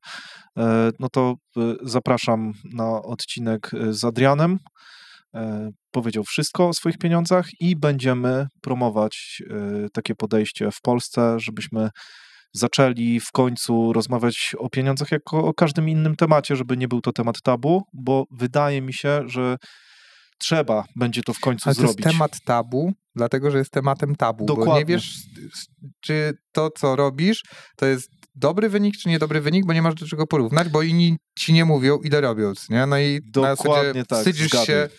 [SPEAKER 2] E, no to e, zapraszam na odcinek z Adrianem. powiedział wszystko o swoich pieniądzach i będziemy promować takie podejście w Polsce, żebyśmy zaczęli w końcu rozmawiać o pieniądzach jako o każdym innym temacie, żeby nie był to temat tabu, bo wydaje mi się,
[SPEAKER 1] że trzeba będzie to w końcu Ale zrobić. To jest temat tabu, dlatego że jest tematem tabu. Dokładnie. Bo nie wiesz, czy to, co robisz, to jest dobry wynik, czy niedobry wynik, bo nie masz do czego porównać, bo inni ci nie mówią i dorobiąc, nie? No i Dokładnie tak, wstydzisz się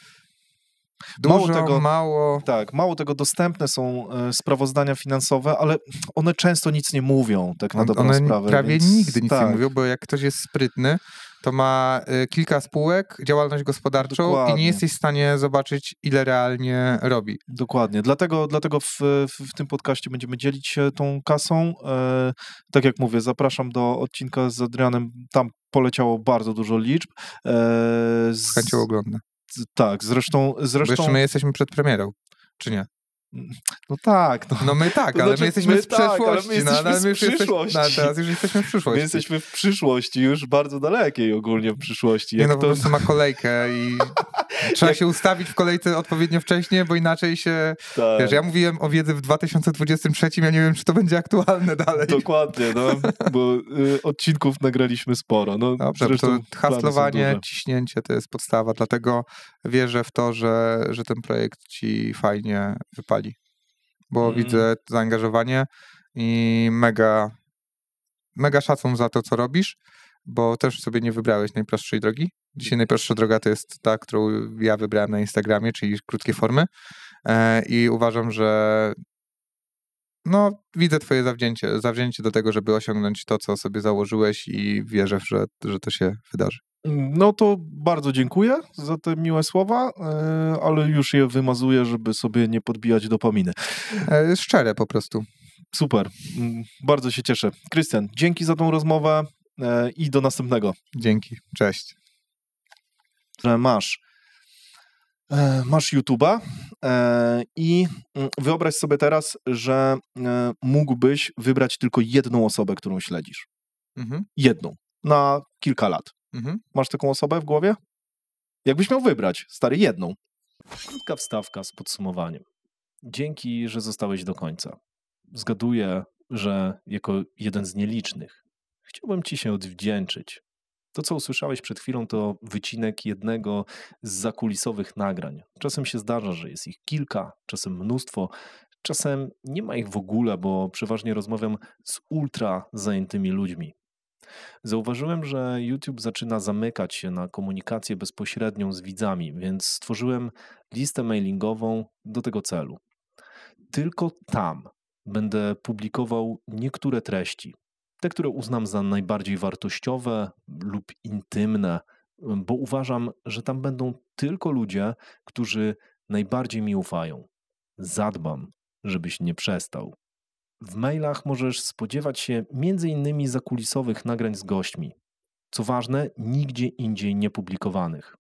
[SPEAKER 1] Dużo, mało tego,
[SPEAKER 2] mało. Tak, mało tego dostępne są e, sprawozdania finansowe, ale one często nic nie mówią, tak na dobrą one sprawę. Prawie więc... nigdy nic tak. nie
[SPEAKER 1] mówią, bo jak ktoś jest sprytny, to ma y, kilka spółek, działalność gospodarczą Dokładnie. i nie jesteś w stanie zobaczyć, ile realnie robi. Dokładnie. Dlatego, dlatego w,
[SPEAKER 2] w, tym podcaście będziemy dzielić się tą kasą. E, tak jak mówię, zapraszam do odcinka z Adrianem. Tam poleciało bardzo dużo liczb. E, z chęcią oglądam. Tak, zresztą... zresztą... Bo jeszcze my
[SPEAKER 1] jesteśmy przed premierą, czy nie? No tak. No, no my tak, to ale znaczy, my jesteśmy my z tak, przeszłości. Tak, my jesteśmy no, my przyszłości. Jesteś, no, teraz już jesteśmy w przyszłości. My jesteśmy
[SPEAKER 2] w przyszłości, już bardzo dalekiej ogólnie w przyszłości. Jak Nie, no to... po prostu ma kolejkę i
[SPEAKER 1] [laughs] trzeba Jak... się ustawić w kolejce odpowiednio wcześnie, bo inaczej się... Tak. Wiesz, ja mówiłem o wiedzy w 2023, ja nie wiem, czy to będzie aktualne
[SPEAKER 2] dalej. Dokładnie, no, bo y, odcinków nagraliśmy sporo. No, Dobrze, to hastlowanie,
[SPEAKER 1] ciśnięcie to jest podstawa, dlatego wierzę w to, że, że ten projekt ci fajnie wypali. Bo mm. widzę zaangażowanie i mega, mega szacun za to, co robisz, bo też sobie nie wybrałeś najprostszej drogi. Dzisiaj najprostsza droga to jest ta, którą ja wybrałem na Instagramie, czyli krótkie formy. E, I uważam, że no, widzę twoje zawzięcie, zawzięcie do tego, żeby osiągnąć to, co sobie założyłeś i wierzę, że, że to się wydarzy.
[SPEAKER 2] No to bardzo dziękuję za te miłe słowa, e, ale już je wymazuję, żeby sobie nie podbijać dopaminy. E, szczere po prostu. Super, mm, bardzo się cieszę. Krystian, dzięki za tą rozmowę e, i do następnego.
[SPEAKER 1] Dzięki, cześć.
[SPEAKER 2] Masz. Masz YouTube'a i mm, wyobraź sobie teraz, że mógłbyś wybrać tylko jedną osobę, którą śledzisz. Mhm. Jedną na kilka lat. Mhm. Masz taką osobę w głowie? Jakbyś miał wybrać, stary, jedną. Krótka wstawka z podsumowaniem. Dzięki, że zostałeś do końca. Zgaduję, że jako jeden z nielicznych chciałbym ci się odwdzięczyć. To, co usłyszałeś przed chwilą, to wycinek jednego z zakulisowych nagrań. Czasem się zdarza, że jest ich kilka, czasem mnóstwo, czasem nie ma ich w ogóle, bo przeważnie rozmawiam z ultra zajętymi ludźmi. Zauważyłem, że YouTube zaczyna zamykać się na komunikację bezpośrednią z widzami, więc stworzyłem listę mailingową do tego celu. Tylko tam będę publikował niektóre treści, te, które uznam za najbardziej wartościowe lub intymne, bo uważam, że tam będą tylko ludzie, którzy najbardziej mi ufają. Zadbam, żebyś nie przestał. W mailach możesz spodziewać się m.in. zakulisowych nagrań z gośćmi, co ważne, nigdzie indziej nie publikowanych.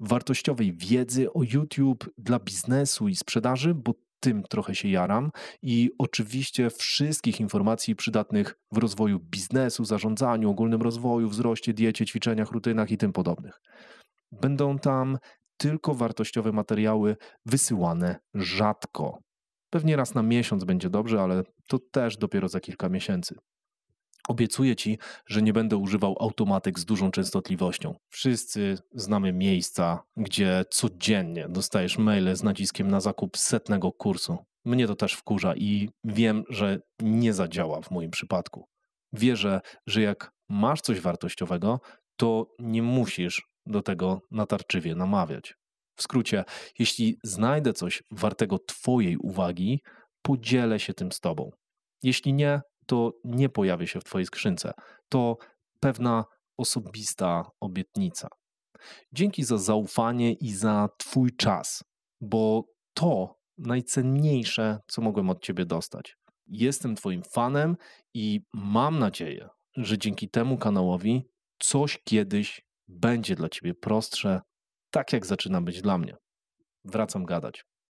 [SPEAKER 2] Wartościowej wiedzy o YouTube dla biznesu i sprzedaży, bo tym trochę się jaram i oczywiście wszystkich informacji przydatnych w rozwoju biznesu, zarządzaniu, ogólnym rozwoju, wzroście, diecie, ćwiczeniach, rutynach i tym podobnych. Będą tam tylko wartościowe materiały wysyłane rzadko. Pewnie raz na miesiąc będzie dobrze, ale to też dopiero za kilka miesięcy. Obiecuję ci, że nie będę używał automatyk z dużą częstotliwością. Wszyscy znamy miejsca, gdzie codziennie dostajesz maile z naciskiem na zakup setnego kursu. Mnie to też wkurza i wiem, że nie zadziała w moim przypadku. Wierzę, że jak masz coś wartościowego, to nie musisz do tego natarczywie namawiać. W skrócie, jeśli znajdę coś wartego Twojej uwagi, podzielę się tym z Tobą. Jeśli nie, to nie pojawi się w Twojej skrzynce. To pewna osobista obietnica. Dzięki za zaufanie i za Twój czas, bo to najcenniejsze, co mogłem od Ciebie dostać. Jestem Twoim fanem i mam nadzieję, że dzięki temu kanałowi coś kiedyś będzie dla Ciebie prostsze tak jak zaczyna być dla mnie. Wracam gadać.